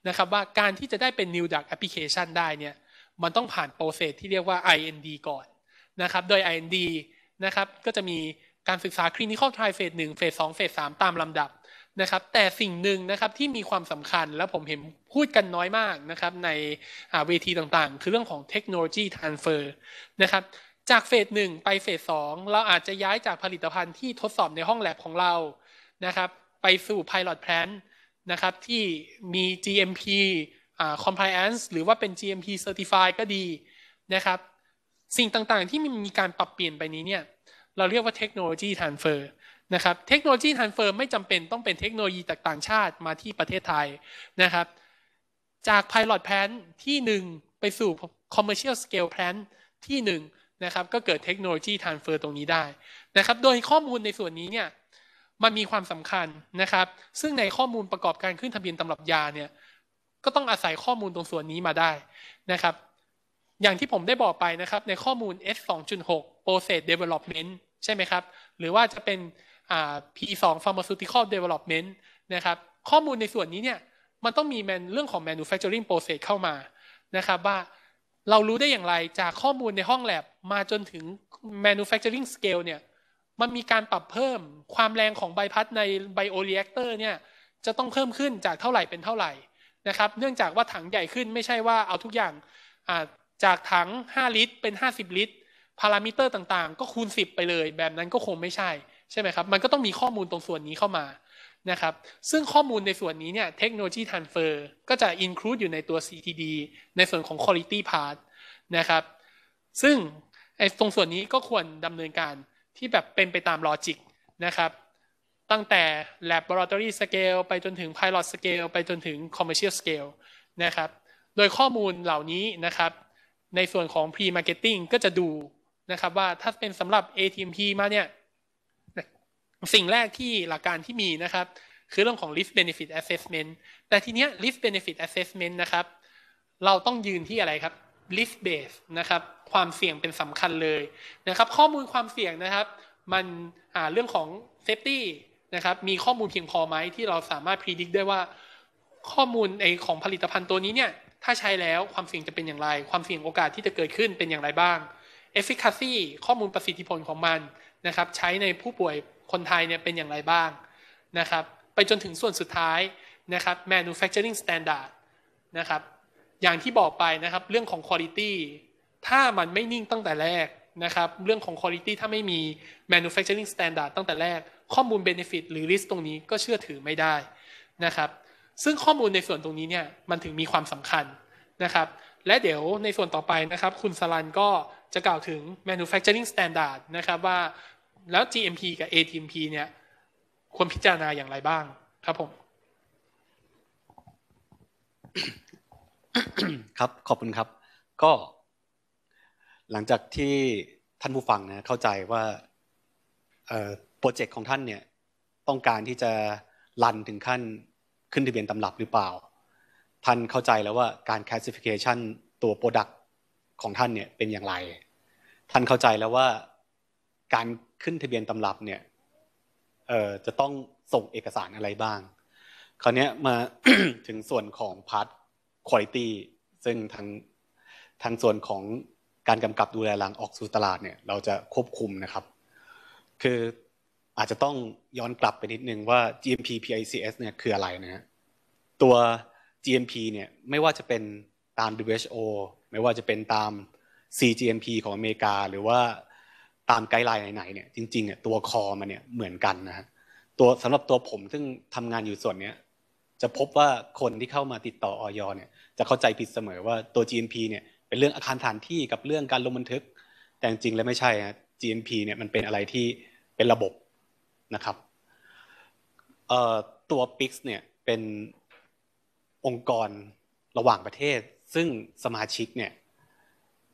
S3: นะครับว่าการที่จะได้เป็น New Duck Application ได้เนี่ยมันต้องผ่านโปรเซสที่เรียกว่า IND ก่อนนะครับโดย IND นะครับก็จะมีการศึกษา Clinical Trial เฟส1เฟส2เฟส3ตามลำดับนะครับ แต่สิ่งหนึ่งนะครับที่มีความสำคัญและผมเห็นพูดกันน้อยมากนะครับในเวทีต่างๆ คือเรื่องของเทคโนโลยีท r นเฟอร์นะครับจากเฟสหนึ่งไปเฟสสองเราอาจจะย้ายจากผลิตภัณฑ์ที่ทดสอบในห้องแลบของเรานะครับไปสู่ p i ล o t Plant นะครับที่มี GMP compliance หรือว่าเป็น GMP certified ก็ดีนะครับสิ่งต่างๆที่มันมีการปรับเปลี่ยนไปนี้เนี่ยเราเรียกว่าเทคโนโลยี transfer นะครับเทคโนโลยี transfer ไม่จำเป็นต้องเป็นเทคโนโลยีจากต่างชาติมาที่ประเทศไทยนะครับจาก pilot plant ที่1 ไปสู่ commercial scale plant ที่1นะครับก็เกิดเทคโนโลยี transfer ตรงนี้ได้นะครับโดยข้อมูลในส่วนนี้เนี่ยมันมีความสำคัญนะครับ ซึ่งในข้อมูลประกอบการขึ้นทะเบียนตำรับยาเนี่ยก็ต้องอาศัยข้อมูลตรงส่วนนี้มาได้นะครับ อย่างที่ผมได้บอกไปนะครับในข้อมูล S 2.6 Process Development ใช่ไหมครับ หรือว่าจะเป็น P 2 Pharmaceutical Development นะครับข้อมูลในส่วนนี้เนี่ยมันต้องมีเรื่องของ manufacturing process เข้ามานะครับว่าเรารู้ได้อย่างไรจากข้อมูลในห้องแลบ มาจนถึง manufacturing scale เนี่ยมันมีการปรับเพิ่มความแรงของใบพัดในไบโอเรียคเตอร์เนี่ย จะต้องเพิ่มขึ้นจากเท่าไหร่เป็นเท่าไหร่นะครับเนื่องจากว่าถังใหญ่ขึ้นไม่ใช่ว่าเอาทุกอย่างจากถัง5 ลิตร เป็น 50 ลิตร พารามิเตอร์ต่างๆ ก็คูณ 10 ไปเลย แบบนั้นก็คงไม่ใช่ ใช่ไหมครับ มันก็ต้องมีข้อมูลตรงส่วนนี้เข้ามานะครับซึ่งข้อมูลในส่วนนี้เนี่ยเทคโนโลยีทันเฟอร์ก็จะอินคลูดอยู่ในตัว CTD ในส่วนของ quality part นะครับซึ่งตรงส่วนนี้ก็ควรดำเนินการที่แบบเป็นไปตามลอจิกนะครับตั้งแต่ laboratory scale ไปจนถึง pilot scale ไปจนถึง commercial scale นะครับโดยข้อมูลเหล่านี้นะครับในส่วนของ pre-marketing ก็จะดูนะครับว่าถ้าเป็นสำหรับ ATMP มาเนี่ยสิ่งแรกที่หลักการที่มีนะครับ คือเรื่องของ risk benefit assessment แต่ทีเนี้ย risk benefit assessment นะครับเราต้องยืนที่อะไรครับ risk base นะครับ ความเสี่ยงเป็นสำคัญเลยนะครับ ข้อมูลความเสี่ยงนะครับ มันเรื่องของ safety นะครับมีข้อมูลเพียงพอไหมที่เราสามารถ predict ได้ว่า ข้อมูลไอของผลิตภัณฑ์ตัวนี้เนี่ยถ้าใช้แล้วความเสี่ยงจะเป็นอย่างไรความเสี่ยงโอกาสที่จะเกิดขึ้นเป็นอย่างไรบ้าง efficacy ข้อมูลประสิทธิผลของมันนะครับใช้ในผู้ป่วยคนไทยเนี่ยเป็นอย่างไรบ้างนะครับ ไปจนถึงส่วนสุดท้ายนะครับ manufacturing standard นะครับอย่างที่บอกไปนะครับเรื่องของคุณภาพถ้ามันไม่นิ่งตั้งแต่แรกนะครับ เรื่องของคุณภาพถ้าไม่มี manufacturing standard ตั้งแต่แรกข้อมูล benefit หรือ risk ตรงนี้ก็เชื่อถือไม่ได้นะครับ ซึ่งข้อมูลในส่วนตรงนี้เนี่ยมันถึงมีความสำคัญนะครับ และเดี๋ยวในส่วนต่อไปนะครับ คุณสลันก็จะกล่าวถึง manufacturing standard นะครับว่าแล้ว GMP กับ ATMP เนี่ยควรพิจารณาอย่างไรบ้างครับผม
S4: ครับขอบคุณครับก็ หลังจากที่ท่านผู้ฟังนะเข้าใจว่าโปรเจกต์ของท่านเนี่ยต้องการที่จะลันถึงขั้นขึ้นทะเบียนตำรับหรือเปล่า ท่านเข้าใจแล้วว่าการแคสซิฟิเคชันตัวโปรดักต์ของท่านเนี่ยเป็นอย่างไร ท่านเข้าใจแล้วว่า การขึ้นทะเบียนตำรับเนี่ยจะต้องส่งเอกสารอะไรบ้างคราวนี้มาถึงส่วนของพาร์ทคุณภาพซึ่งทางทางส่วนของการกำกับดูแลหลังออกสู่ตลาดเนี่ยเราจะควบคุมนะครับ คืออาจจะต้องย้อนกลับไปนิดนึงว่า GMP PICS เนี่ยคืออะไรนะฮะตัว GMP เนี่ยไม่ว่าจะเป็นตาม WHO ไม่ว่าจะเป็นตาม CGMP ของอเมริกาหรือว่าตามไกด์ไลน์ไหนๆเนี่ยจริงๆเนี่ยตัวคอมันเนี่ยเหมือนกันนะฮะตัวสำหรับตัวผมซึ่งทำงานอยู่ส่วนเนี้ยจะพบว่าคนที่เข้ามาติดต่อออยเนี่ยจะเข้าใจผิดเสมอว่าตัว GMP เนี่ยเป็นเรื่องอาคารฐานที่กับเรื่องการลงบันทึก แต่จริงแล้วไม่ใช่ฮะ GMP เนี่ยมันเป็นอะไรที่เป็นระบบนะครับตัว PIX เนี่ยเป็นองค์กรระหว่างประเทศ ซึ่งสมาชิกเนี่ย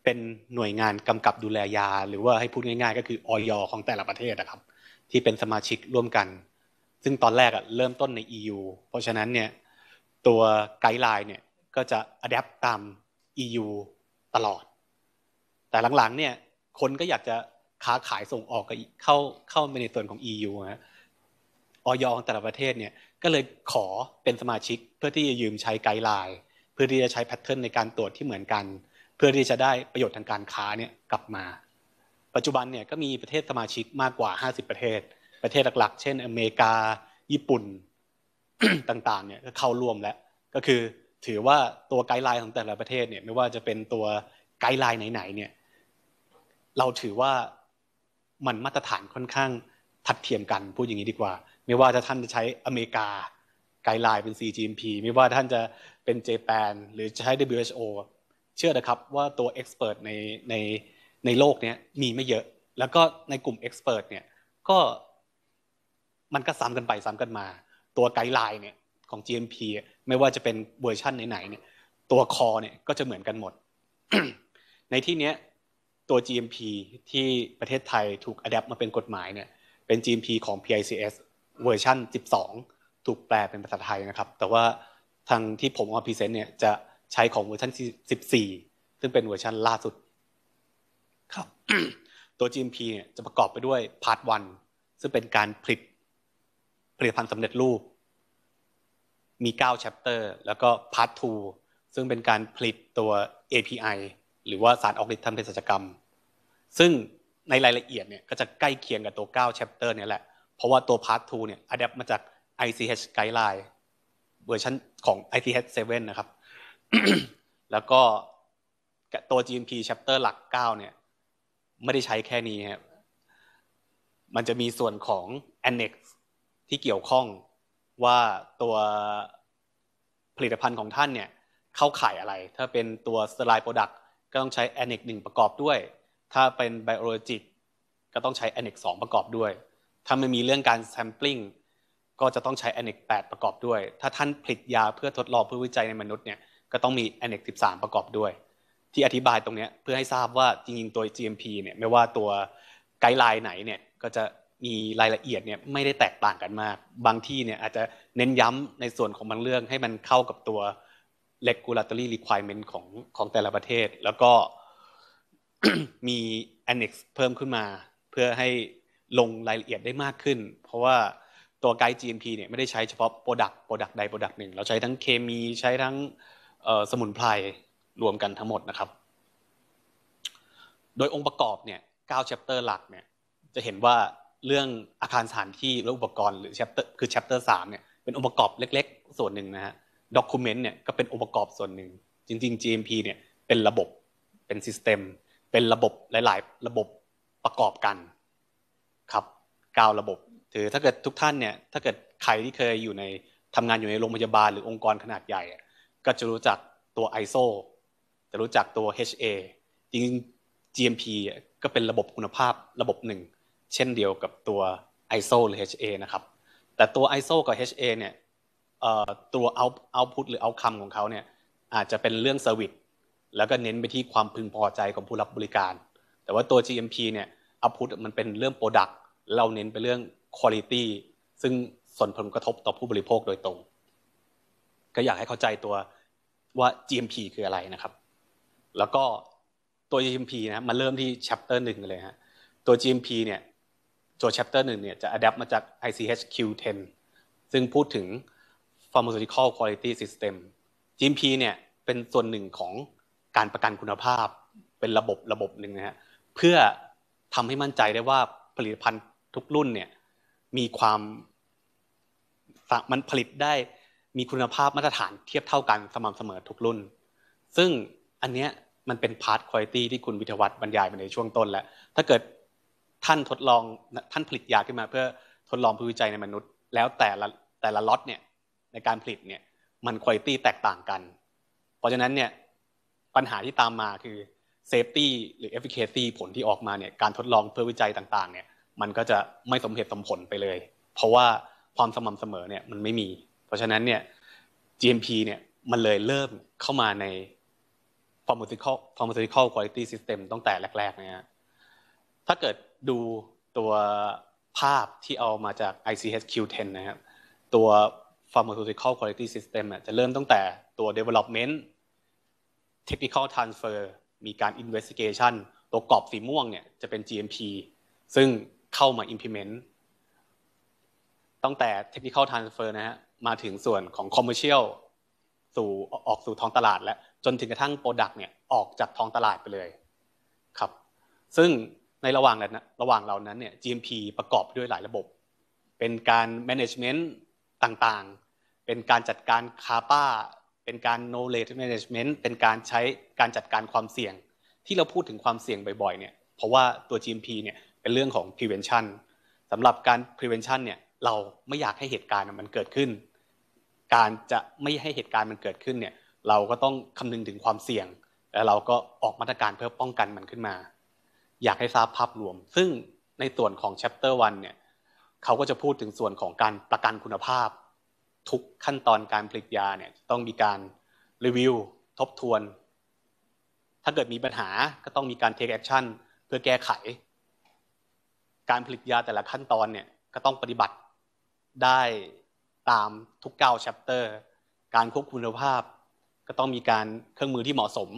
S4: เป็นหน่วยงานกำกับดูแลยา หรือว่าให้พูดง่าย ๆ ก็คือออยของแต่ละประเทศนะครับ ที่เป็นสมาชิกร่วมกันซึ่งตอนแรกอะเริ่มต้นใน EU เพราะฉะนั้นเนี่ยตัวไกด์ไลน์เนี่ยก็จะอัดแอปตาม EU ตลอด แต่หลังๆเนี่ยคนก็อยากจะค้าขายส่งออกกับเข้าเข้าไปในส่วนของ EU ฮะออยของแต่ละประเทศเนี่ยก็เลยขอเป็นสมาชิกเพื่อที่จะยืมใช้ไกด์ไลน์เพื่อที่จะใช้แพทเทิร์นในการตรวจที่เหมือนกัน เพื่อที่จะได้ประโยชน์ทางการค้าเนี่ยกลับมา ปัจจุบันเนี่ยก็มีประเทศสมาชิกมากกว่า 50 ประเทศประเทศหลัก ๆ เช่น อเมริกาญี่ปุ่นต่างๆเนี่ยก็เข้าร่วมแล้วก็คือถือว่าตัวไกด์ไลน์ของแต่ละประเทศเนี่ยไม่ว่าจะเป็นตัวไกด์ไลน์ไหนๆเนี่ยเราถือว่ามันมาตรฐานค่อนข้างทัดเทียมกันพูดอย่างนี้ดีกว่า ไม่ว่าจะท่านจะใช้อเมริกาไกด์ไลน์เป็น CGMP ไม่ว่าท่านจะเป็นเจแปนหรือใช้ WHO เชื่อนะครับว่าตัวเอ็กซ์เพรสในในในโลกนี้มีไม่เยอะแล้วก็ในกลุ่มเอ็กซ์เพรสเนี่ยก็มันก็ซ้ำกันไปซ้ำกันมา ตัวไกด์ไลน์เนี่ยของ GMP ไม่ว่าจะเป็นเวอร์ชันไหนๆเนี่ย ตัวคอเนี่ยก็จะเหมือนกันหมด ในที่เนี้ย ตัว GMP ที่ประเทศไทยถูกอัดแอปมาเป็นกฎหมายเนี่ย เป็น GMP ของ PICS เวอร์ชัน 12 ถูกแปลเป็นภาษาไทยนะครับ แต่ว่าทางที่ผมเอาพรีเซนต์เนี่ยจะใช้ของเวอร์ชัน14 ซึ่งเป็นเวอร์ชันล่าสุดครับตัว GMP เนี่ยจะประกอบไปด้วยพาร์ท1ซึ่งเป็นการผลิตผลิตภัณฑ์สำเร็จรูปมี 9 chapter แล้วก็ part 2 ซึ่งเป็นการผลิตตัว API หรือว่าสารออกฤทธิ์ทางเภสัชกรรม ซึ่งในรายละเอียดเนี่ยก็จะใกล้เคียงกับตัว 9 chapter เนี่ยแหละ เพราะว่าตัว part 2 เนี่ยอัดแอปมาจาก ICH guideline เวอร์ชันของ ICH 7 นะครับ แล้วก็ตัว GMP chapter หลัก 9 เนี่ยไม่ได้ใช้แค่นี้ครับมันจะมีส่วนของ annex ที่เกี่ยวข้องว่าตัวผลิตภัณฑ์ของท่านเนี่ยเข้าข่ายอะไร ถ้าเป็นตัวสไลด์โปรดักต์ก็ต้องใช้ Annex 1ประกอบด้วยถ้าเป็นไบโอโลจิกก็ต้องใช้ Annex 2ประกอบด้วย ถ้าไม่มีเรื่องการแซมปลิงก็จะต้องใช้ Annex 8ประกอบด้วย ถ้าท่านผลิตยาเพื่อทดลองเพื่อวิจัยในมนุษย์เนี่ยก็ต้องมี Annex 13 ประกอบด้วย ที่อธิบายตรงนี้เพื่อให้ทราบว่าจริงๆ ตัว GMP เนี่ยไม่ว่าตัวไกด์ไลน์ไหนเนี่ยก็จะมีรายละเอียดเนี่ยไม่ได้แตกต่างกันมากบางที่เนี่ยอาจจะเน้นย้ำในส่วนของบางเรื่องให้มันเข้ากับตัว regulatory requirement ของของแต่ละประเทศ แล้วก็มี annex เพิ่มขึ้นมา เพื่อให้ลงรายละเอียดได้มากขึ้น เพราะว่าตัวไกด์ GMP เนี่ยไม่ได้ใช้เฉพาะ product product ใด product หนึ่ง เราใช้ทั้งเคมีใช้ทั้งสมุนไพรรวมกันทั้งหมดนะครับ โดยองค์ประกอบเนี่ย9 chapter หลักเนี่ยจะเห็นว่าเรื่องอาคารสถานที่และอุปกรณ์หรือแชปเตอร์คือแชปเตอร์สามเนี่ยเป็นองค์ประกอบเล็กๆ ส่วนหนึ่งนะฮะด็กคูเมนต์เนี่ยก็เป็นองค์ประกอบส่วนหนึ่ง จริงๆ GMP เนี่ยเป็นระบบเป็นิสเต็มเป็นระบบหลายๆ ระบบประกอบกัน ครับกาวระบบถือถ้าเกิดทุกท่านเนี่ยถ้าเกิดใครที่เคยอยู่ในทำงานอยู่ในโรงพยาบาลหรือองค์กรขนาดใหญ่ ก็จะรู้จักตัว ISO จะรู้จักตัว HA จริง GMP ก็เป็นระบบคุณภาพระบบหนึ่งเช่นเดียวกับตัว ISO หรือ HA นะครับ แต่ตัว ISO กับ HA เนี่ยตัว output หรือ outcome ของเขาเนี่ยอาจจะเป็นเรื่อง service แล้วก็เน้นไปที่ความพึงพอใจของผู้รับบริการ แต่ว่าตัว GMP เนี่ย output มันเป็นเรื่อง product เราเน้นไปเรื่อง quality ซึ่งส่งผลกระทบต่อผู้บริโภคโดยตรง ก็อยากให้เข้าใจตัวว่า GMP คืออะไรนะครับ แล้วก็ตัว GMP นะมาเริ่มที่ chapter หนึ่งเลยฮะ ตัว GMP เนี่ยตัว chapter หนึ่งเนี่ยจะ adapt มาจาก ICHQ10 ซึ่งพูดถึง pharmaceutical quality system GMP เนี่ยเป็นส่วนหนึ่งของการประกันคุณภาพเป็นระบบระบบหนึ่งนะฮะเพื่อทำให้มั่นใจได้ว่าผลิตภัณฑ์ทุกรุ่นเนี่ยมีความมันผลิตได้มีคุณภาพมาตรฐานเทียบเท่ากันสม่ำเสมอทุกรุ่น ซึ่งอันเนี้ยมันเป็นพาร์ทคุณภาพที่คุณวิทวัฒน์บรรยายไปในช่วงต้นแล้ว ถ้าเกิดท่านทดลองท่านผลิตยาขึ้นมาเพื่อทดลองพื้วิจัยในมนุษย์ แล้วแต่ละแต่ละล็อตเนี่ยในการผลิตเนี่ยมันคุณภาพแตกต่างกัน เพราะฉะนั้นเนี่ยปัญหาที่ตามมาคือเซฟตี้หรือเฟฟ f i c a c y ผลที่ออกมาเนี่ยการทดลองเพื่อวิจัยต่างๆเนี่ยมันก็จะไม่สมเหตุสมผลไปเลย เพราะว่าความสม่ำเสมอเนี่ยมันไม่มี เพราะฉะนั้นเนี่ย GMP เนี่ยมันเลยเริ่มเข้ามาใน pharmaceutical pharmaceutical quality system ตั้งแต่แรกๆนะฮะถ้าเกิดดูตัวภาพที่เอามาจาก ICHQ10 นะครับตัว pharmaceutical quality system จะเริ่มตั้งแต่ตัว development technical transfer มีการ investigation ตัวกรอบสีม่วงเนี่ยจะเป็น GMP ซึ่งเข้ามา implement ตั้งแต่ technical transfer นะฮะ มาถึงส่วนของ commercial สู่ออกสู่ท้องตลาด และจนถึงกระทั่ง product เนี่ยออกจากท้องตลาดไปเลย ครับ ซึ่งในระหว่างนั้นระหว่างเหล่านั้นเนี่ย GMP ประกอบด้วยหลายระบบ เป็นการ management ต่างๆเป็นการจัดการคาป้าเป็นการ knowledge management เป็นการใช้การจัดการความเสี่ยง ที่เราพูดถึงความเสี่ยงบ่อยๆเนี่ยเพราะว่าตัว GMP เนี่ยเป็นเรื่องของ prevention สำหรับการ prevention เนี่ยเราไม่อยากให้เหตุการณ์มันเกิดขึ้น การจะไม่ให้เหตุการณ์มันเกิดขึ้นเนี่ยเราก็ต้องคำนึงถึงความเสี่ยงแล้วเราก็ออกมาตรการเพื่อป้องกันมันขึ้นมาอยากให้ทราบภาพรวม ซึ่งในส่วนของ chapter 1เนี่ยเขาก็จะพูดถึงส่วนของการประกันคุณภาพ ทุกขั้นตอนการผลิตยาเนี่ยต้องมีการรีวิวทบทวน ถ้าเกิดมีปัญหาก็ต้องมีการ take action เพื่อแก้ไข การผลิตยาแต่ละขั้นตอนเนี่ยก็ต้องปฏิบัติได้ตามทุกเก้า chapter การควบคุคุณภาพ ก็ต้องมีการเครื่องมือที่เหมาะสม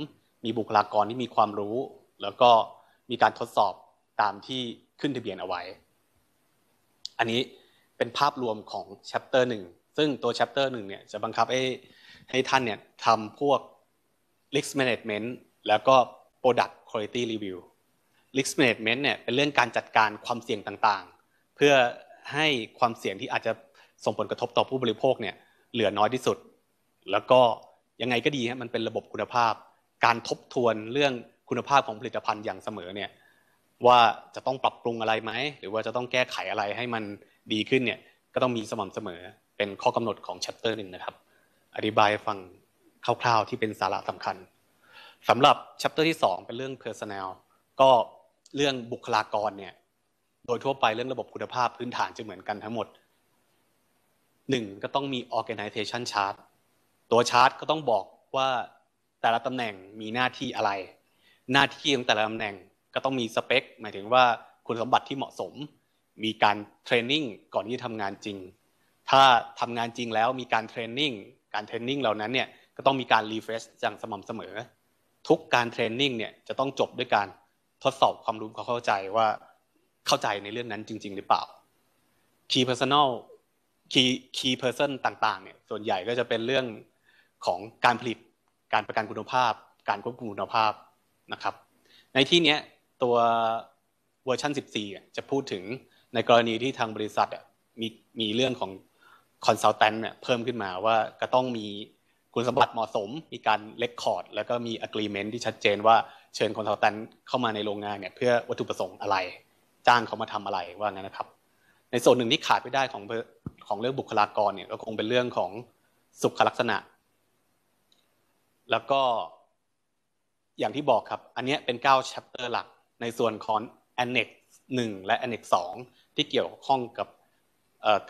S4: มีบุคลากรที่มีความรู้ แล้วก็มีการทดสอบตามที่ขึ้นทะเบียนเอาไว้ อันนี้เป็นภาพรวมของแชปเตอร์หนึ่งซึ่งตัวแชปเตอร์หนึ่งเนี่ยจะบังคับให้ให้ท่านเนี่ยทำพวก risk management แล้วก็ product quality review risk management เนี่ยเป็นเรื่องการจัดการความเสี่ยงต่างๆ เพื่อให้ความเสี่ยงที่อาจจะส่งผลกระทบต่อผู้บริโภคเนี่ยเหลือน้อยที่สุด แล้วก็ยังไงก็ดีฮะ มันเป็นระบบคุณภาพ การทบทวนเรื่องคุณภาพของผลิตภัณฑ์อย่างเสมอเนี่ยว่าจะต้องปรับปรุงอะไรไหมหรือว่าจะต้องแก้ไขอะไรให้มันดีขึ้นเนี่ยก็ต้องมีสม่ำเสมอเป็นข้อกำหนดของ chapter หนึ่งนะครับ อธิบายฟังคร่าวๆที่เป็นสาระสำคัญ สำหรับ chapter ที่2 เป็นเรื่อง personnel ก็เรื่องบุคลากรเนี่ยโดยทั่วไปเรื่องระบบคุณภาพพื้นฐานจะเหมือนกันทั้งหมดหนึ่งก็ต้องมี organization chart ตัวชาร์ตก็ต้องบอกว่าแต่ละตำแหน่งมีหน้าที่อะไรหน้าที่ของแต่ละตำแหน่งก็ต้องมีสเปคหมายถึงว่าคุณสมบัติที่เหมาะสม มีการเทรนนิ่งก่อนที่จะทำงานจริง ถ้าทำงานจริงแล้วมีการเทรนนิ่งการเทรนนิ่งเหล่านั้นเนี่ยก็ต้องมีการรีเฟรชอย่างสม่ำเสมอ ทุกการเทรนนิ่งเนี่ยจะต้องจบด้วยการทดสอบความรู้ความเข้าใจว่าเข้าใจในเรื่องนั้นจริง ๆ หรือเปล่า key personal key key person ต่างๆเนี่ยส่วนใหญ่ก็จะเป็นเรื่องของการผลิตการประกันคุณภาพ การควบคุมคุณภาพนะครับ ในที่นี้ตัวเวอร์ชัน14 จะพูดถึงในกรณีที่ทางบริษัทมีมีเรื่องของคอนซัลแทนเพิ่มขึ้นมาว่าก็ต้องมีคุณสมบัติเหมาะสมมีการเลคคอร์ดแล้วก็มีอะเกรเมนต์ที่ชัดเจนว่าเชิญคอนซัลแทนเข้ามาในโรงงานเนี่ยเพื่อวัตถุประสงค์อะไร จ้างเขามาทำอะไรว่างั้นนะครับ ในส่วนหนึ่งที่ขาดไม่ได้ของของเรื่องบุคลากรเนี่ยก็คงเป็นเรื่องของสุขลักษณะ แล้วก็อย่างที่บอกครับอันนี้เป็น 9 chapter หลักในส่วนของ annex 1และ annex 2ที่เกี่ยวข้องกับ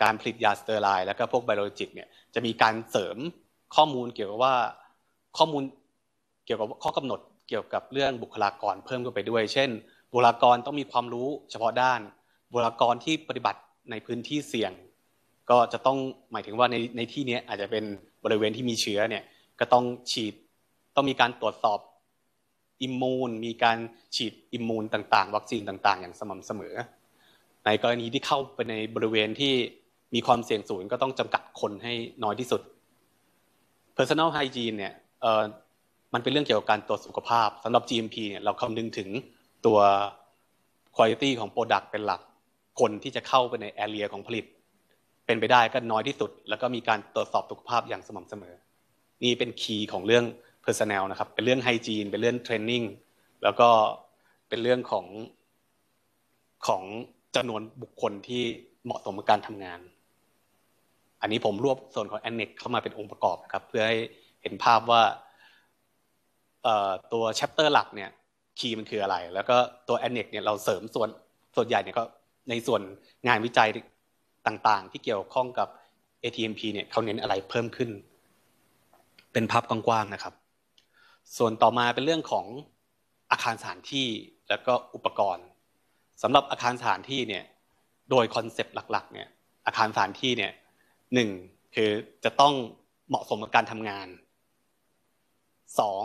S4: การผลิตยาสเตอร์ไลน์แล้วก็พวกไบโอโลจิกเนี่ยจะมีการเสริมข้อมูลเกี่ยวกับว่าข้อมูลเกี่ยวกับข้อกำหนดเกี่ยวกับเรื่องบุคลากรเพิ่มเข้าไปด้วย เช่น บุคลากรต้องมีความรู้เฉพาะด้าน บุคลากรที่ปฏิบัติในพื้นที่เสี่ยง ก็จะต้องหมายถึงว่าในในที่นี้อาจจะเป็นบริเวณที่มีเชื้อเนี่ยก็ต้องฉีดต้องมีการตรวจสอบอิมมูนมีการฉีดอิมมูนต่าง ๆ วัคซีนต่าง ๆ อย่างสม่ำเสมอ ในกรณีที่เข้าไปในบริเวณที่มีความเสี่ยงสูงก็ต้องจำกัดคนให้น้อยที่สุด Personal Hygiene เนี่ยมันเป็นเรื่องเกี่ยวกับการตรวจสุขภาพสำหรับ GMP เนี่ยเราคำนึงถึงตัว Quality ของ Product เป็นหลัก คนที่จะเข้าไปในแอเรียของผลิต เป็นไปได้ก็น้อยที่สุด แล้วก็มีการตรวจสอบสุขภาพอย่างสม่ำเสมอ นี่เป็นคีย์ของเรื่องเพอร์ซน e l นะครับเป็นเรื่องไฮจีนเป็นเรื่องเทรนนิ่งแล้วก็เป็นเรื่องของของจำนวนบุคคลที่เหมาะสมกับการทำงาน อันนี้ผมรวบส่วนของแนเน็กเข้ามาเป็นองค์ประกอบครับเพื่อให้เห็นภาพว่าตัวแชปเตอร์หลักเนี่ยคีย์มันคืออะไรแล้วก็ตัวแอนเน็กเนี่ยเราเสริมส่วนส่วนใหญ่เนี่ยก็ในส่วนงานวิจัยต่างๆ ที่เกี่ยวข้องกับ ATMP เนี่ยเขาเน้นอะไรเพิ่มขึ้น เป็นภาพกว้างๆนะครับส่วนต่อมาเป็นเรื่องของอาคารสถานที่แล้วก็อุปกรณ์ สำหรับอาคารสถานที่เนี่ยโดยคอนเซปต์หลักๆเนี่ยอาคารสถานที่เนี่ยหนึ่งคือจะต้องเหมาะสมกับการทำงานสอง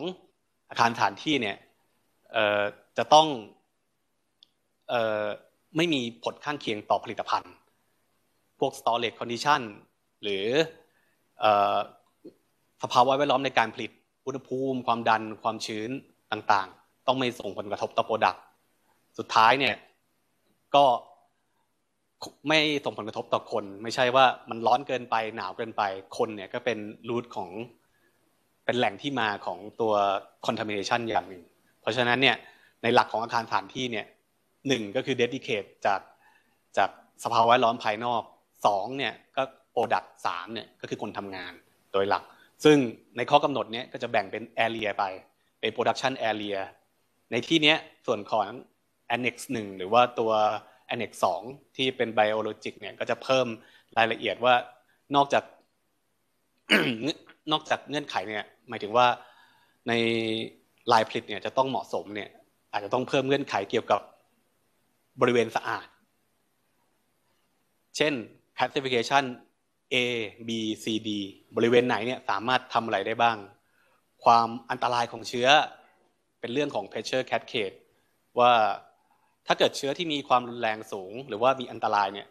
S4: อาคารสถานที่เนี่ยจะต้องไม่มีผลข้างเคียงต่อผลิตภัณฑ์ พวก storage condition หรือสภาวะแวดล้อมในการผลิตอุณหภูมิความดันความชื้นต่างๆต้องไม่ส่งผลกระทบต่อโปรดักสุดท้ายเนี่ยก็ไม่ส่งผลกระทบต่อคน ไม่ใช่ว่ามันร้อนเกินไปหนาวเกินไปคนเนี่ยก็เป็นรูทของเป็นแหล่งที่มาของตัว contamination อย่างหนึ่งเพราะฉะนั้นเนี่ยในหลักของอาคารสถานที่เนี่ยหนึ่งก็คือ dedicate จากจากสภาวะร้อนภายนอกสองเนี่ยก็โปรดักสามเนี่ยก็คือคนทำงานโดยหลักซึ่งในข้อกำหนดเนี้ยก็จะแบ่งเป็นแอเรียไปเป็นโปรดักชันแอเรียในที่เนี้ย ส่วนของ Annex 1 หรือว่าตัว Annex 2 ที่เป็น Biologic เนี่ยก็จะเพิ่มรายละเอียดว่านอกจากนอกจากเงื่อนไขเนี่ยหมายถึงว่าในลายผลิตเนี่ยจะต้องเหมาะสมเนี่ยอาจจะต้องเพิ่มเงื่อนไขเกี่ยวกับบริเวณสะอาด เช่น classification A B C D บริเวณไหนเนี่ยสามารถทำอะไรได้บ้าง ความอันตรายของเชื้อเป็นเรื่องของ pressure cascade ว่าถ้าเกิดเชื้อที่มีความรุนแรงสูง หรือว่ามีอันตรายเนี่ย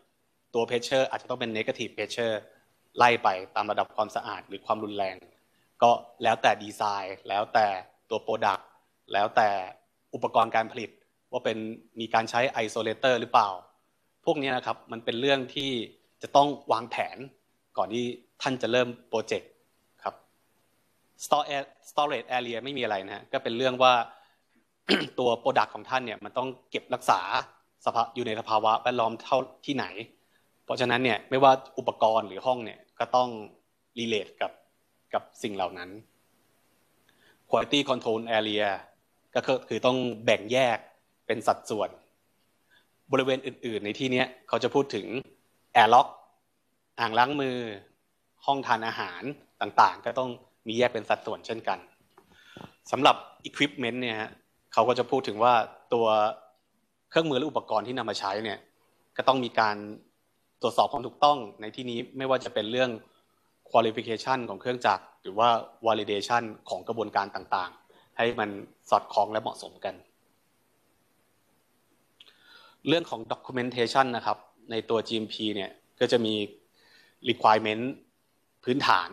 S4: ตัว pressure อาจจะต้องเป็น negative pressure ไล่ไปตามระดับความสะอาดหรือความรุนแรงก็แล้วแต่ดีไซน์ แล้วแต่ตัว product แล้วแต่อุปกรณ์การผลิตว่าเป็นมีการใช้ isolator หรือเปล่า พวกนี้นะครับมันเป็นเรื่องที่จะต้องวางแผนก่อนที่ท่านจะเริ่มโปรเจกต์ครับ storage area ไม่มีอะไรนะฮะก็เป็นเรื่องว่าตัวโปรดักต์ของท่านเนี่ยมันต้องเก็บรักษาสภาอยู่ในสภาวะแวดล้อมเท่าที่ไหนเพราะฉะนั้นเนี่ยไม่ว่าอุปกรณ์หรือห้องเนี่ยก็ต้องรีเลทกับกับสิ่งเหล่านั้น Quality Control Area ก็คือต้องแบ่งแยกเป็นสัดส่วน บริเวณอื่นๆในที่นี้เขาจะพูดถึง Airlock อ่างล้างมือ ห้องทานอาหารต่างๆ ก็ต้องมีแยกเป็นสัดส่วนเช่นกันสำหรับ Equipment เนี่ยเขาก็จะพูดถึงว่าตัวเครื่องมือและอุปกรณ์ที่นำมาใช้เนี่ย ก็ต้องมีการตรวจสอบความถูกต้องในที่นี้ไม่ว่าจะเป็นเรื่อง Qualification ของเครื่องจักร หรือว่า Validation ของกระบวนการต่างๆ ให้มันสอดคล้องและเหมาะสมกัน เรื่องของ documentation นะครับในตัว GMP เนี่ยก็จะมี requirement พื้นฐาน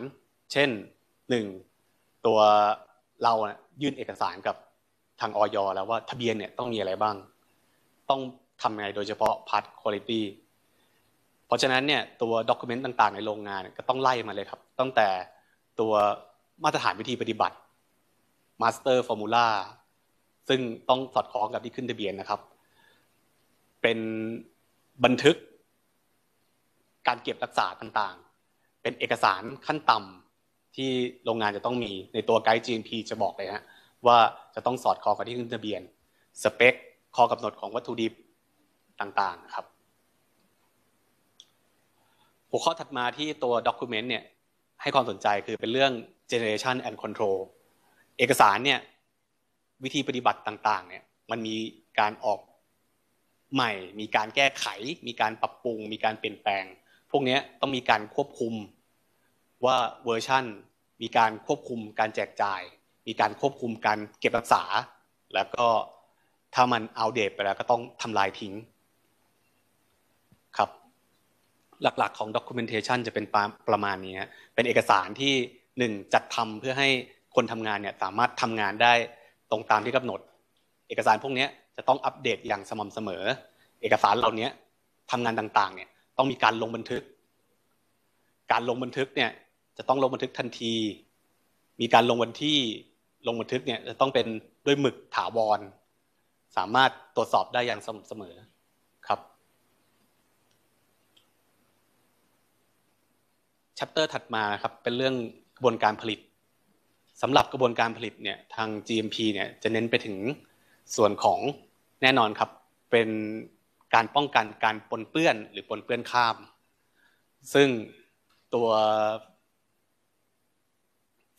S4: เช่นหนึ่งตัวเรายื่นเอกสารกับทางออยแล้วว่าทะเบียนเนี่ยต้องมีอะไรบ้าง ต้องทำไงโดยเฉพาะพาร์ทคุณตี้เพราะฉะนั้นเนี่ยตัวด็อกิเมนต์ต่างๆ ในโรงงานก็ต้องไล่มาเลยครับตั้งแต่ตัวมาตรฐานวิธีปฏิบัติมาสเตอร์ฟอร์มูลาซึ่งต้องสอดคล้องกับที่ขึ้นทะเบียนนะครับ เป็นบันทึกการเก็บรักษาต่างๆ เป็นเอกสารขั้นต่ำที่โรงงานจะต้องมีในตัวไกด์ GMP จะบอกเลยฮะว่าจะต้องสอดคล้องกับที่ขึ้นทะเบียนสเปคข้อกำหนดของวัตถุดิบต่างๆครับหัวข้อถัดมาที่ตัวด็อกิเมนต์เนี่ยให้ความสนใจคือเป็นเรื่อง generation and control เอกสารเนี่ยวิธีปฏิบัติต่างๆเนี่ยมันมีการออกใหม่มีการแก้ไข มีการปรับปรุงมีการเปลี่ยนแปลงพวกนี้ต้องมีการควบคุมว่าเวอร์ชันมีการควบคุมการแจกจ่าย มีการควบคุมการเก็บรักษา แล้วก็ถ้ามันอัปเดตไปแล้วก็ต้องทำลายทิ้งครับหลักๆของ documentation จะเป็นประมาณนี้เป็นเอกสารที่หนึ่งจัดทำเพื่อให้คนทำงานเนี่ยสามารถทำงานได้ตรงตามที่กำหนด เอกสารพวกนี้จะต้องอัปเดตอย่างสม่ำเสมอ เอกสารเหล่านี้ทำงานต่างๆเนี่ยต้องมีการลงบันทึก การลงบันทึกเนี่ยจะต้องลงบันทึกทันที มีการลงวันที่ลงบันทึกเนี่ยจะต้องเป็นด้วยหมึกถาวร สามารถตรวจสอบได้อย่างสม่ำเสมอครับชัปเตอร์ถัดมาครับเป็นเรื่องกระบวนการผลิตสำหรับกระบวนการผลิตเนี่ยทาง GMP เนี่ยจะเน้นไปถึงส่วนของแน่นอนครับเป็นการป้องกันการปนเปื้อนหรือปนเปื้อนข้าม ซึ่งตัว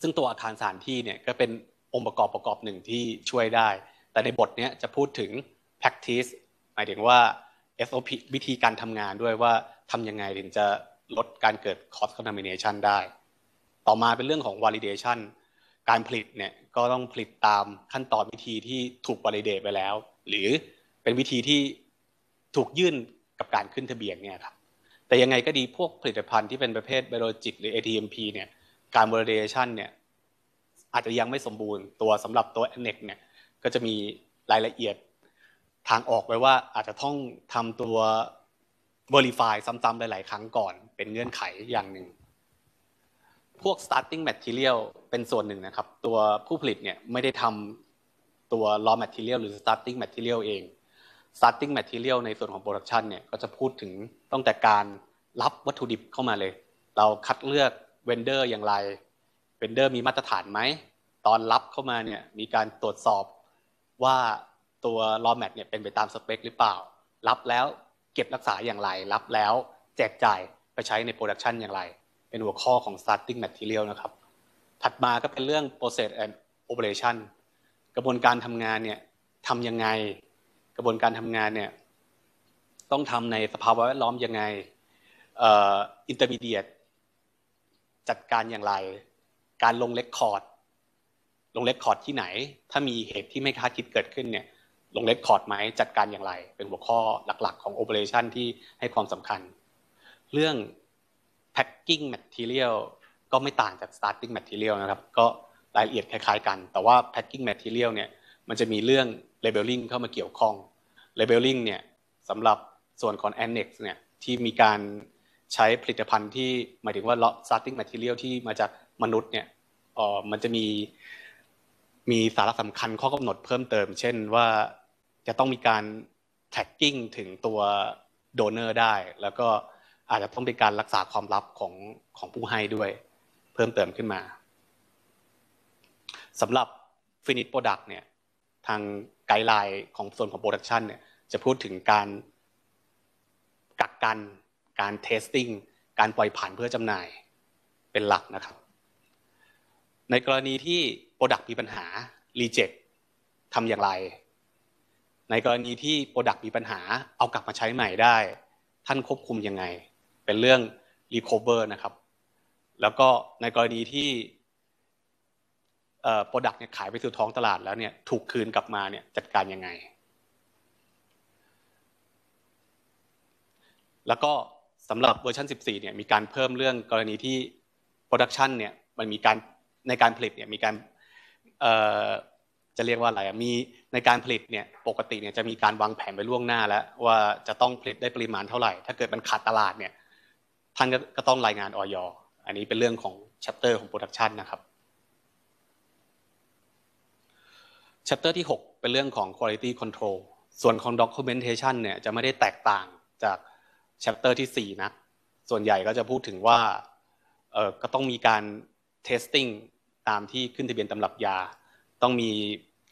S4: ซึ่งตัวอาคารสถานที่เนี่ยก็เป็นองค์ประกอบประกอบหนึ่งที่ช่วยได้ แต่ในบทเนี้ยจะพูดถึง practice หมายถึงว่า SOP วิธีการทำงานด้วยว่าทำยังไงถึงจะลดการเกิด cost contamination ได้ ต่อมาเป็นเรื่องของ validation การผลิตเนี่ยก็ต้องผลิตตามขั้นตอนวิธีที่ถูก validate ไปแล้ว หรือเป็นวิธีที่ถูกยื่นกับการขึ้นทะเบียนเนี่ยครับแต่ยังไงก็ดีพวกผลิตภัณฑ์ที่เป็นประเภทไบโอจิกหรือ ATMP เนี่ยการบริเด a t ชันเนี่ยอาจจะยังไม่สมบูรณ์ตัวสำหรับตัวแอนเน็กเนี่ยก็จะมีรายละเอียดทางออกไว้ว่าอาจจะต้องทำตัว verify ซ้ำๆหลาย ๆ ครั้งก่อนเป็นเงื่อนไขอย่างหนึ่งพวก starting material เป็นส่วนหนึ่งนะครับตัวผู้ผลิตเนี่ยไม่ได้ทำตัว raw material หรือ starting material เอง starting material ในส่วนของ production เนี่ยก็จะพูดถึงตั้งแต่การรับวัตถุดิบเข้ามาเลย เราคัดเลือกเวนเดอร์อย่างไรเวนเดอร์มีมาตรฐานไหมตอนรับเข้ามาเนี่ยมีการตรวจสอบว่าตัว raw mat เนี่ยเป็นไปตามสเปคหรือเปล่า รับแล้วเก็บรักษาอย่างไร รับแล้วแจกจ่ายไปใช้ในโปรดักชันอย่างไร เป็นหัวข้อของ starting material นะครับถัดมาก็เป็นเรื่อง process and operation กระบวนการทำงานเนี่ยทำยังไงกระบวนการทำงานเนี่ยต้องทำในสภาวะแวดล้อมยังไงอินเตอร์มีเดียตจัดการอย่างไร การลงเล็กคอร์ดลงเล็กคอร์ดที่ไหน ถ้ามีเหตุที่ไม่คาดคิดเกิดขึ้นเนี่ยลงเล็กคอร์ดไหมจัดการอย่างไรเป็นหัวข้อหลักๆ ของโอเปอเรชันที่ให้ความสำคัญเรื่อง packing material ก็ไม่ต่างจาก starting material นะครับก็รายละเอียดคล้ายๆกัน แต่ว่า packing material เนี่ยมันจะมีเรื่อง labeling เข้ามาเกี่ยวข้อง labeling เนี่ยสำหรับส่วนของ annex เนี่ยที่มีการใช้ผลิตภัณฑ์ที่หมายถึงว่า starting material ที่มาจากมนุษย์เนี่ยออมันจะมีมีสาระสำคัญข้อกำหนดเพิ่มเติม เช่นว่าจะต้องมีการ tracking ถึงตัวโดเนอร์ได้แล้วก็อาจจะต้องเป็นการรักษาความลับของของผู้ให้ด้วยเพิ่มเติมขึ้นมาสำหรับ finished product เนี่ยทางไกด์ไลน์ของส่วนของโปรดักชันเนี่ยจะพูดถึงการกักกันการเทสติ้งการปล่อยผ่านเพื่อจำหน่ายเป็นหลักนะครับ ในกรณีที่โปรดักต์มีปัญหารีเจ็คทำอย่างไร ในกรณีที่โปรดักต์มีปัญหาเอากลับมาใช้ใหม่ได้ท่านควบคุมยังไง เป็นเรื่องรีคอเวอร์นะครับแล้วก็ในกรณีที่โปรดักต์เนี่ยขายไปสู่ท้องตลาดแล้วเนี่ยถูกคืนกลับมาเนี่ยจัดการยังไง แล้วก็สำหรับเวอร์ชัน14เนี่ยมีการเพิ่มเรื่องกรณีที่โปรดักชันเนี่ยมันมีการในการผลิตเนี่ยมีการจะเรียกว่าอะไรมีในการผลิตเนี่ยปกติเนี่ยจะมีการวางแผนไปล่วงหน้าแล้วว่าจะต้องผลิตได้ปริมาณเท่าไหร่ถ้าเกิดมันขาดตลาดเนี่ยท่านก็ต้องรายงานออยอันนี้เป็นเรื่องของช h ปเตอร์ของโปรดักชันนะครับชัปเตอร์ที่6 เป็นเรื่องของ quality control ส่วนของ documentation เนี่ยจะไม่ได้แตกต่างจากชัปเตอร์ที่4นะส่วนใหญ่ก็จะพูดถึงว่าเออก็ต้องมีการ testing ตามที่ขึ้นทะเบียนตำรับยา ต้องมี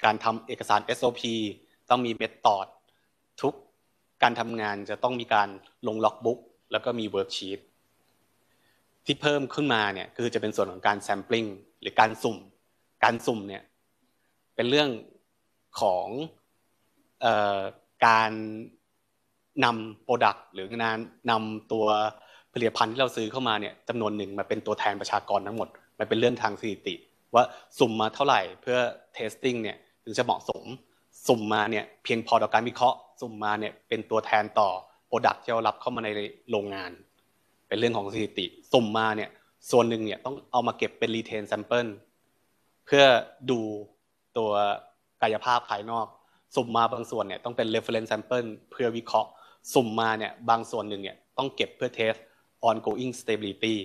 S4: การทำเอกสาร SOP ต้องมีเมธอดทุกการทำงานจะต้องมีการลงล็อกบุ๊กแล้วก็มีเวิร์กชีตที่เพิ่มขึ้นมาเนี่ยคือจะเป็นส่วนของการแซม p l i n g หรือการสุ่มการสุ่มเนี่ยเป็นเรื่องของออการนำโปรดักต์หรืองานนำตัวผลิตภัณฑ์ที่เราซื้อเข้ามาเนี่ยจำนวนหนึ่งมาเป็นตัวแทนประชากรทั้งหมดมันเป็นเรื่องทางสถิติว่าสุ่มมาเท่าไหร่เพื่อเทสติ้งเนี่ยถึงจะเหมาะสมสุ่มมาเนี่ยเพียงพอต่อการวิเคราะห์สุ่มมาเนี่ยเป็นตัวแทนต่อโปรดักต์ที่เรารับเข้ามาในโรงงาน เป็นเรื่องของสถิติ สุ่มมาเนี่ยส่วนหนึ่งเนี่ยต้องเอามาเก็บเป็นรีเทนแซมเปิลเพื่อดูตัวกายภาพภายนอกสุ่มมาบางส่วนเนี่ยต้องเป็น reference sample เพื่อวิเคราะห์สุ่มมาเนี่ยบางส่วนหนึ่งเนี่ยต้องเก็บเพื่อ test ongoing stability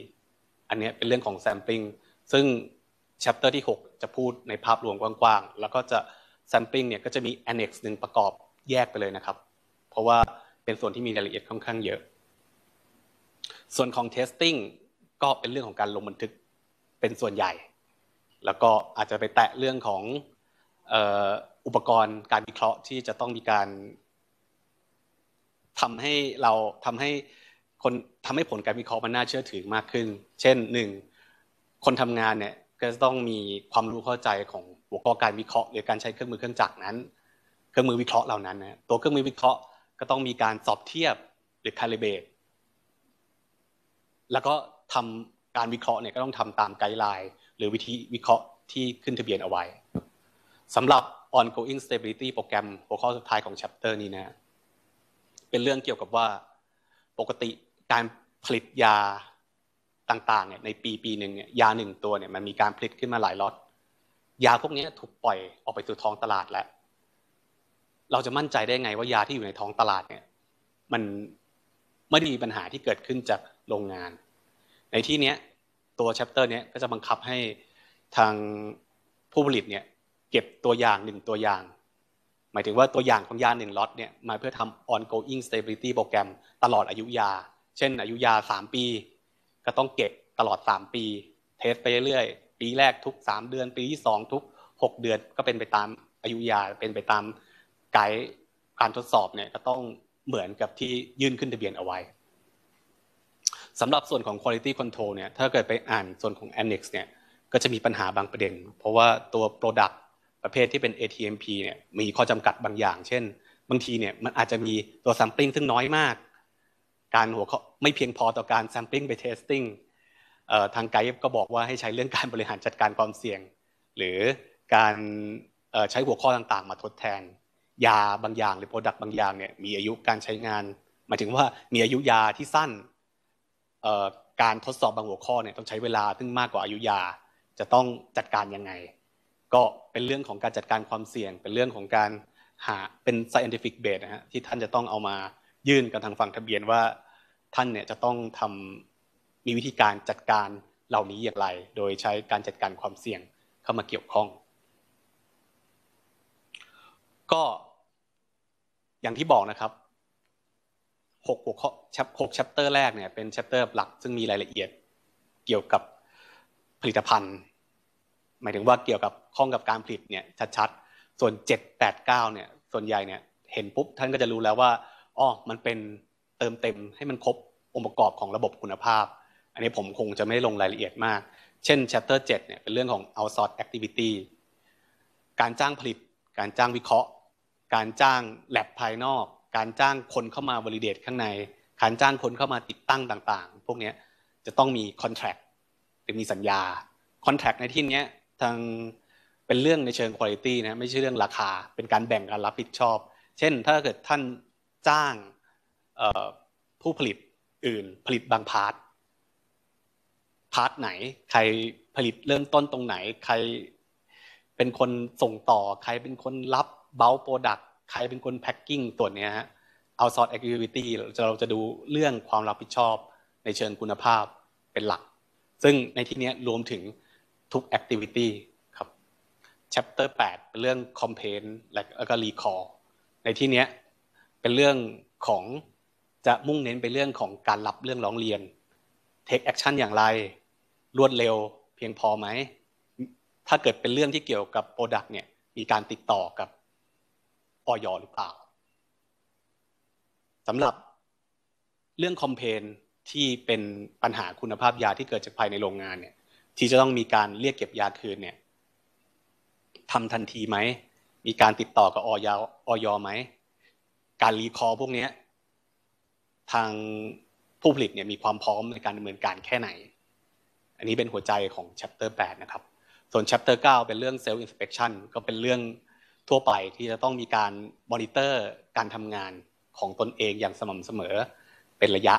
S4: อันนี้เป็นเรื่องของ sampling ซึ่ง chapter ที่6 จะพูดในภาพรวมกว้างๆแล้วก็จะ sampling เนี่ยก็จะมี annex หนึ่งประกอบแยกไปเลยนะครับ เพราะว่าเป็นส่วนที่มีรายละเอียดค่อนข้างเยอะ ส่วนของ testing ก็เป็นเรื่องของการลงบันทึกเป็นส่วนใหญ่ แล้วก็อาจจะไปแตะเรื่องของอุปกรณ์การวิเคราะห์ที่จะต้องมีการ ทำให้เราทำให้คนทำให้ผลการวิเคราะห์มันน่าเชื่อถือมากขึ้น เช่นหนึ่งคนทำงานเนี่ยก็จะต้องมีความรู้เข้าใจของหัวข้อการวิเคราะห์หรือการใช้เครื่องมือเครื่องจักรนั้น เครื่องมือวิเคราะห์เหล่านั้นนะตัวเครื่องมือวิเคราะห์ ก็ต้องมีการสอบเทียบหรือคาลิเบตแล้วก็ทำการวิเคราะห์เนี่ยก็ต้องทำตามไกด์ไลน์หรือวิธีวิเคราะห์ที่ขึ้นทะเบียนเอาไว้สำหรับ ongoing stability โปรแกรมหัวข้อสุดท้ายของ chapter นี้นะเป็นเรื่องเกี่ยวกับว่า ปกติการผลิตยาต่างๆเนี่ยในปีปีหนึ่งเนี่ยยาหนึ่งตัวเนี่ยมันมีการผลิตขึ้นมาหลายล็อตยาพวกนี้ถูกปล่อยออกไปสู่ท้องตลาดแล้วเราจะมั่นใจได้ไงว่ายาที่อยู่ในท้องตลาดเนี่ยมันไม่ได้มีปัญหาที่เกิดขึ้นจากโรงงาน ในที่เนี้ยตัวแชปเตอร์เนี้ยก็จะบังคับให้ทางผู้ผลิตเนี่ยเก็บตัวอย่างหนึ่งตัวอย่าง หมายถึงว่าตัวอย่างของยาหนึ่งล็อตเนี่ยมาเพื่อทำ ongoing stability โปรแกรมตลอดอายุยา เช่น อายุยา 3 ปี ก็ต้องเก็บตลอด 3 ปีเทสไปเรื่อยๆปีแรกทุก 3 เดือน ปีที่2ทุก6 เดือนก็เป็นไปตามอายุยาเป็นไปตามไกด์การทดสอบเนี่ยก็ต้องเหมือนกับที่ยื่นขึ้นทะเบียนเอาไว้สำหรับส่วนของ quality control เนี่ยถ้าเกิดไปอ่านส่วนของ annex เนี่ยก็จะมีปัญหาบางประเด็น เพราะว่าตัว product ประเภทที่เป็น ATMP เนี่ยมีข้อจำกัดบางอย่าง เช่นบางทีเนี่ยมันอาจจะมีตัวซัมปิ้งซึ่งน้อยมาก การหัวข้อไม่เพียงพอต่อการซัมปิ้งไปเทสติ้งทางไกด์ก็บอกว่าให้ใช้เรื่องการบริหารจัดการความเสี่ยง หรือการใช้หัวข้อต่างๆ มาทดแทน ยาบางอย่างหรือโปรดักต์บางอย่างเนี่ยมีอายุการใช้งานหมายถึงว่ามีอายุยาที่สั้นการทดสอบบางหัวข้อเนี่ยต้องใช้เวลาซึ่งมากกว่าอายุยาจะต้องจัดการยังไงก็เป็นเรื่องของการจัดการความเสี่ยงเป็นเรื่องของการหาเป็น scientific base นะฮะที่ท่านจะต้องเอามายื่นกับทางฝั่งทะเบียนว่าท่านเนี่ยจะต้องทำมีวิธีการจัดการเหล่านี้อย่างไร โดยใช้การจัดการความเสี่ยงเข้ามาเกี่ยวข้อง ก็อย่างที่บอกนะครับหกหัวข้อหกแชปเตอร์แรกเนี่ยเป็นแชปเตอร์หลัก ซึ่งมีรายละเอียดเกี่ยวกับผลิตภัณฑ์หมายถึงว่าเกี่ยวกับข้องกับการผลิตเนี่ยชัดๆ ส่วน789เนี่ยส่วนใหญ่เนี่ยเห็นปุ๊บท่านก็จะรู้แล้วว่าอ๋อมันเป็นเติมเต็มให้มันครบองค์ประกอบของระบบคุณภาพ อันนี้ผมคงจะไม่ลงรายละเอียดมาก เช่น chapter 7เนี่ยเป็นเรื่องของ outsource activity การจ้างผลิต การจ้างวิเคราะห์ การจ้างแ l a บภายนอก การจ้างคนเข้ามา validate ข้างใน การจ้างคนเข้ามาติดตั้งต่างๆ พวกนี้จะต้องมี contract หรือมีสัญญา contract ในที่นี้ทางเป็นเรื่องในเชิงคุณภาพนะไม่ใช่เรื่องราคาเป็นการแบ่งการรับผิดชอบ เช่นถ้าเกิดท่านจ้างผู้ผลิตอื่นผลิตบางพาร์ทพาร์ทไหนใครผลิตเริ่มต้นตรงไหนใครเป็นคนส่งต่อใครเป็นคนรับเบลโปรดักต์ใครเป็นคนแพ็คกิ้งตัวนี้ฮะเอาซอร์ตแอคทิวิตี้เราจะดูเรื่องความรับผิดชอบในเชิงคุณภาพเป็นหลัก ซึ่งในที่นี้รวมถึงทุกแอคทิวิตี้ครับ chapter 8 เป็นเรื่อง complain แล้วก็ recall ในที่เนี้ยเป็นเรื่องของจะมุ่งเน้นไปเรื่องของการรับเรื่องร้องเรียน take action อย่างไรรวดเร็วเพียงพอไหม ถ้าเกิดเป็นเรื่องที่เกี่ยวกับ product เนี่ยมีการติดต่อกับออยหรือเปล่าสำหรับเรื่องคอมเพนที่เป็นปัญหาคุณภาพยาที่เกิดจากภายในโรงงานเนี่ยที่จะต้องมีการเรียกเก็บยาคืนเนี่ยทำทันทีไหมมีการติดต่อกับออยออยไหมการรีคอร์พวกนี้ทางผู้ผลิตเนี่ยมีความพร้อมในการดำเนินการแค่ไหน อันนี้เป็นหัวใจของ chapter 8นะครับส่วน chapter 9 เป็นเรื่อง self inspection ก็เป็นเรื่องทั่วไปที่จะต้องมีการมอนิเตอร์ การทำงานของตนเองอย่างสม่ำเสมอ เป็นระยะ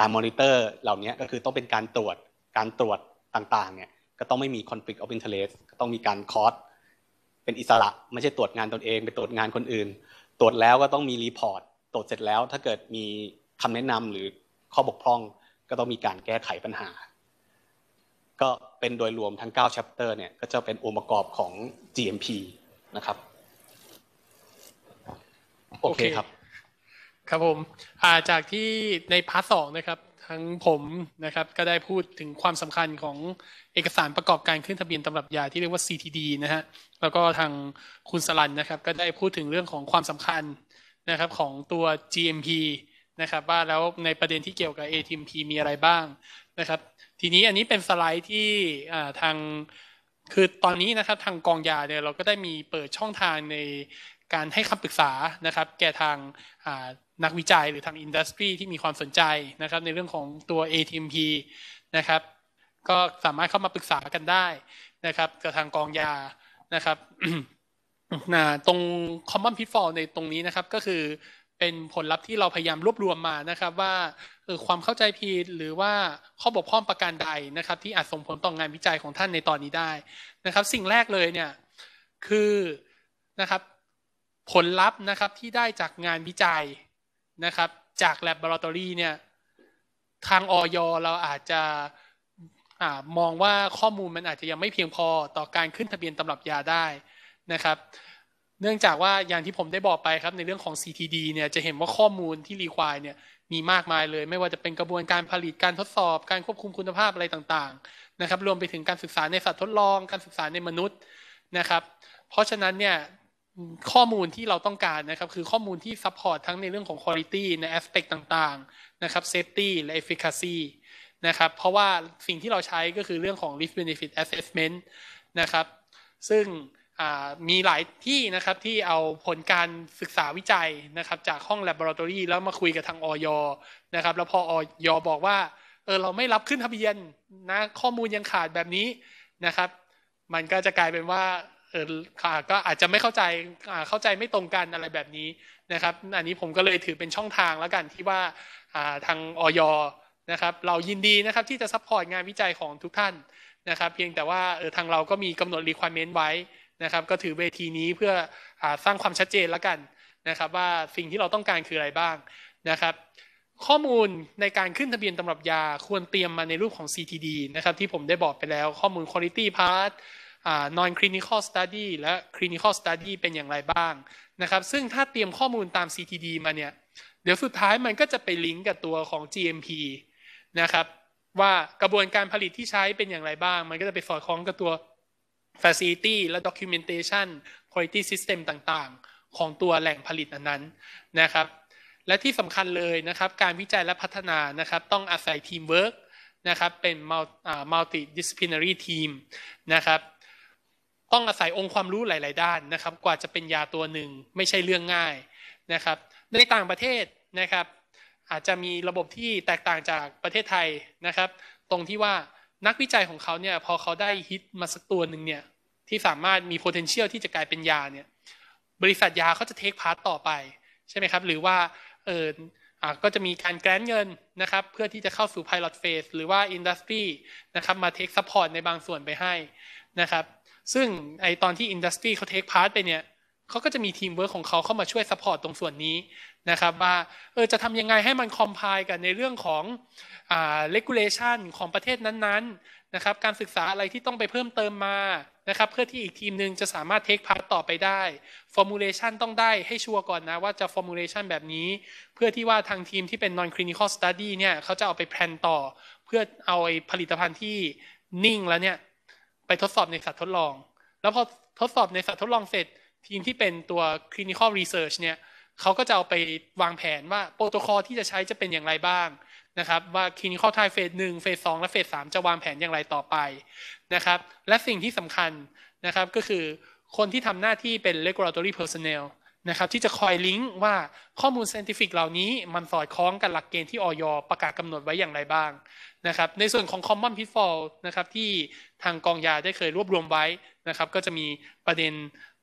S4: การมอนิเตอร์เหล่านี้ก็คือต้องเป็นการตรวจการตรวจต่างๆเนี่ยก็ต้องไม่มี conflict of interest ก็ต้องมีการคอร์สเป็นอิสระไม่ใช่ตรวจงานตนเองไปตรวจงานคนอื่น ตรวจแล้วก็ต้องมีรีพอร์ตตรวจเสร็จแล้วถ้าเกิดมีคำแนะนำหรือข้อบกพร่อง ก็ต้องมีการแก้ไขปัญหา ก็เป็นโดยรวมทั้ง9 chapter เนี่ย ก็จะเป็นองค์ประกอบของ GMP นะครับ โอเคครับ
S3: ครับผมจากที่ในพาร์ทสองนะครับทั้งผมนะครับก็ได้พูดถึงความสำคัญของเอกสารประกอบการขึ้นทะเบียนตำรับยาที่เรียกว่า CTD นะฮะ แล้วก็ทางคุณสลันนะครับ ก็ได้พูดถึงเรื่องของความสำคัญนะครับของตัว GMP นะครับว่าแล้วในประเด็นที่เกี่ยวกับ ATMP มีอะไรบ้างนะครับ ทีนี้อันนี้เป็นสไลด์ที่ทางคือตอนนี้นะครับทางกองยาเนี่ยเราก็ได้มีเปิดช่องทางในการให้คำปรึกษานะครับ แก่ทางนักวิจัยหรือทางอินดัสทรีที่มีความสนใจนะครับ ในเรื่องของตัว ATMP นะครับก็สามารถเข้ามาปรึกษากันได้นะครับกับทางกองยานะครับนะตรง common pitfall ในตรงนี้นะครับ ก็คือเป็นผลลัพธ์ที่เราพยายามรวบรวมมานะครับ ว่าความเข้าใจผิดหรือว่าข้อบกพร่องประการใดนะครับ ที่อาจส่งผลต่องงานวิจัยของท่านในตอนนี้ได้นะครับ สิ่งแรกเลยเนี่ย คือนะครับผลลัพธ์นะครับที่ได้จากงานวิจัยนะครับ จากแลบอร์ตอรี่เนี่ย ทางออยเราอาจจะมองว่าข้อมูลมันอาจจะยังไม่เพียงพอต่อการขึ้นทะเบียนตำรับยาได้นะครับเนื่องจากว่าอย่างที่ผมได้บอกไปครับ ในเรื่องของ CTD เนี่ยจะเห็นว่าข้อมูลที่รีควายเนี่ยมีมากมายเลย ไม่ว่าจะเป็นกระบวนการผลิตการทดสอบ การควบคุมคุณภาพอะไรต่าง ๆ นะครับ รวมไปถึงการศึกษาในสัตว์ทดลอง การศึกษาในมนุษย์นะครับ เพราะฉะนั้นเนี่ยข้อมูลที่เราต้องการนะครับ คือข้อมูลที่ซัพพอร์ตทั้งในเรื่องของคุณภาพในแอสเปกต่างๆนะครับเซฟตี้และเอฟเฟกซีนะครับเพราะว่าสิ่งที่เราใช้ก็คือเรื่องของ risk benefit assessment นะครับซึ่งมีหลายที่นะครับที่เอาผลการศึกษาวิจัยนะครับจากห้อง laboratory แล้วมาคุยกับทางออยนะครับแล้วพอออยบอกว่า เออเราไม่รับขึ้นทะเบียนนะข้อมูลยังขาดแบบนี้นะครับ มันก็จะกลายเป็นว่าเออก็อาจจะไม่เข้าใจ เข้าใจไม่ตรงกันอะไรแบบนี้นะครับอันนี้ผมก็เลยถือเป็นช่องทางแล้วกันที่ว่าทางออยนะครับเรายินดีนะครับที่จะซัพพอร์ตงานวิจัยของทุกท่านนะครับเพียงแต่ว่าเออทางเราก็มีกำหนด requirement ไว้นะครับก็ถือเวทีนี้เพื่ออสร้างความชัดเจนแล้วกันนะครับว่าสิ่งที่เราต้องการคืออะไรบ้างนะครับข้อมูลในการขึ้นทะเบียนตำรับยาควรเตรียมมาในรูปของ CTD นะครับที่ผมได้บอกไปแล้วข้อมูล Quality Part non clinical study และ clinical study เป็นอย่างไรบ้างนะครับ ซึ่งถ้าเตรียมข้อมูลตาม CTD มาเนี่ยเดี๋ยวสุดท้ายมันก็จะไปลิงก์กับตัวของ GMP นะครับว่ากระบวนการผลิตที่ใช้เป็นอย่างไรบ้าง มันก็จะไปสอดคล้องกับตัว facility และ documentation quality system ต่างๆ ของตัวแหล่งผลิตอันนั้นนะครับ และที่สำคัญเลยนะครับการวิจัยและพัฒนานะครับต้องอาศัยทีมเวิร์กนะครับเป็น multi disciplinary team นะครับต้องอาศัยองค์ความรู้หลาย ๆ ด้านนะครับ กว่าจะเป็นยาตัวหนึ่ง ไม่ใช่เรื่องง่ายนะครับ ในต่างประเทศนะครับ อาจจะมีระบบที่แตกต่างจากประเทศไทยนะครับ ตรงที่ว่านักวิจัยของเขาเนี่ยพอเขาได้ฮิตมาสักตัวหนึ่งเนี่ยที่สามารถมี potential ที่จะกลายเป็นยาเนี่ยบริษัทยาเขาจะเทคพาร์ตต่อไปใช่ไหมครับ หรือว่าเออก็จะมีการแกรนเงินนะครับ เพื่อที่จะเข้าสู่ pilot phase หรือว่า industry นะครับมา take support ในบางส่วนไปให้นะครับซึ่งไอตอนที่อินดัสทรีเขาเทคพาร์ทไปเนี่ย เขาก็จะมีทีมเวิร์กของเขาเข้ามาช่วยซัพพอร์ตตรงส่วนนี้นะครับว่าเออจะทำยังไงให้มันคอมไพล์กันในเรื่องของอ่าเลกูเลชันของประเทศนั้นๆนะครับการศึกษาอะไรที่ต้องไปเพิ่มเติมมานะครับเพื่อที่อีกทีมหนึ่งจะสามารถเทคพาร์ตต่อไปได้ฟอร์มูลเลชันต้องได้ให้ชัวร์ก่อนนะว่าจะฟอร์มูลเลชันแบบนี้ เพื่อที่ว่าทางทีมที่เป็น non clinical study เนี่ยเขาจะเอาไปแพลนต่อ เพื่อเอาไอผลิตภัณฑ์ที่นิ่งแล้วเนี่ยไปทดสอบในสัตว์ทดลอง แล้วพอทดสอบในสัตว์ทดลองเสร็จทีมที่เป็นตัว clinical research เนี่ยเขาก็จะเอาไปวางแผนว่าโปรโตคอลที่จะใช้จะเป็นอย่างไรบ้างนะครับว่า clinical trial phase หนึ่งเฟสสองและเฟสสามจะวางแผนอย่างไรต่อไปนะครับและสิ่งที่สำคัญนะครับก็คือคนที่ทำหน้าที่เป็น regulatory personnel นะครับที่จะคอยลิงก์ว่าข้อมูล scientific เหล่านี้มันสอดคล้องกับหลักเกณฑ์ที่ออยประกาศกำหนดไว้อย่างไรบ้างนะครับในส่วนของ common pitfall นะครับที่ทางกองยาได้เคยรวบรวมไว้นะครับก็จะมีประเด็น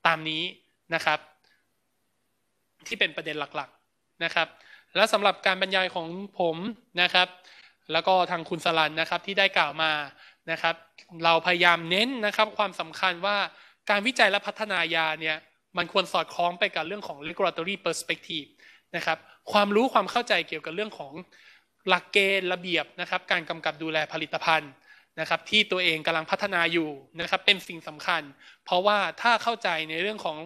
S3: ตามนี้นะครับ ที่เป็นประเด็นหลักๆนะครับ และสำหรับการบรรยายของผมนะครับแล้วก็ทางคุณสลันนะครับที่ได้กล่าวมานะครับ เราพยายามเน้นนะครับความสำคัญว่าการวิจัยและพัฒนายาเนี่ยมันควรสอดคล้องไปกับเรื่องของ regulatory perspective นะครับ ความรู้ความเข้าใจเกี่ยวกับเรื่องของหลักเกณฑ์ระเบียบนะครับ การกำกับดูแลผลิตภัณฑ์นะครับที่ตัวเองกำลังพัฒนาอยู่นะครับเป็นสิ่งสำคัญ เพราะว่าถ้าเข้าใจในเรื่องของ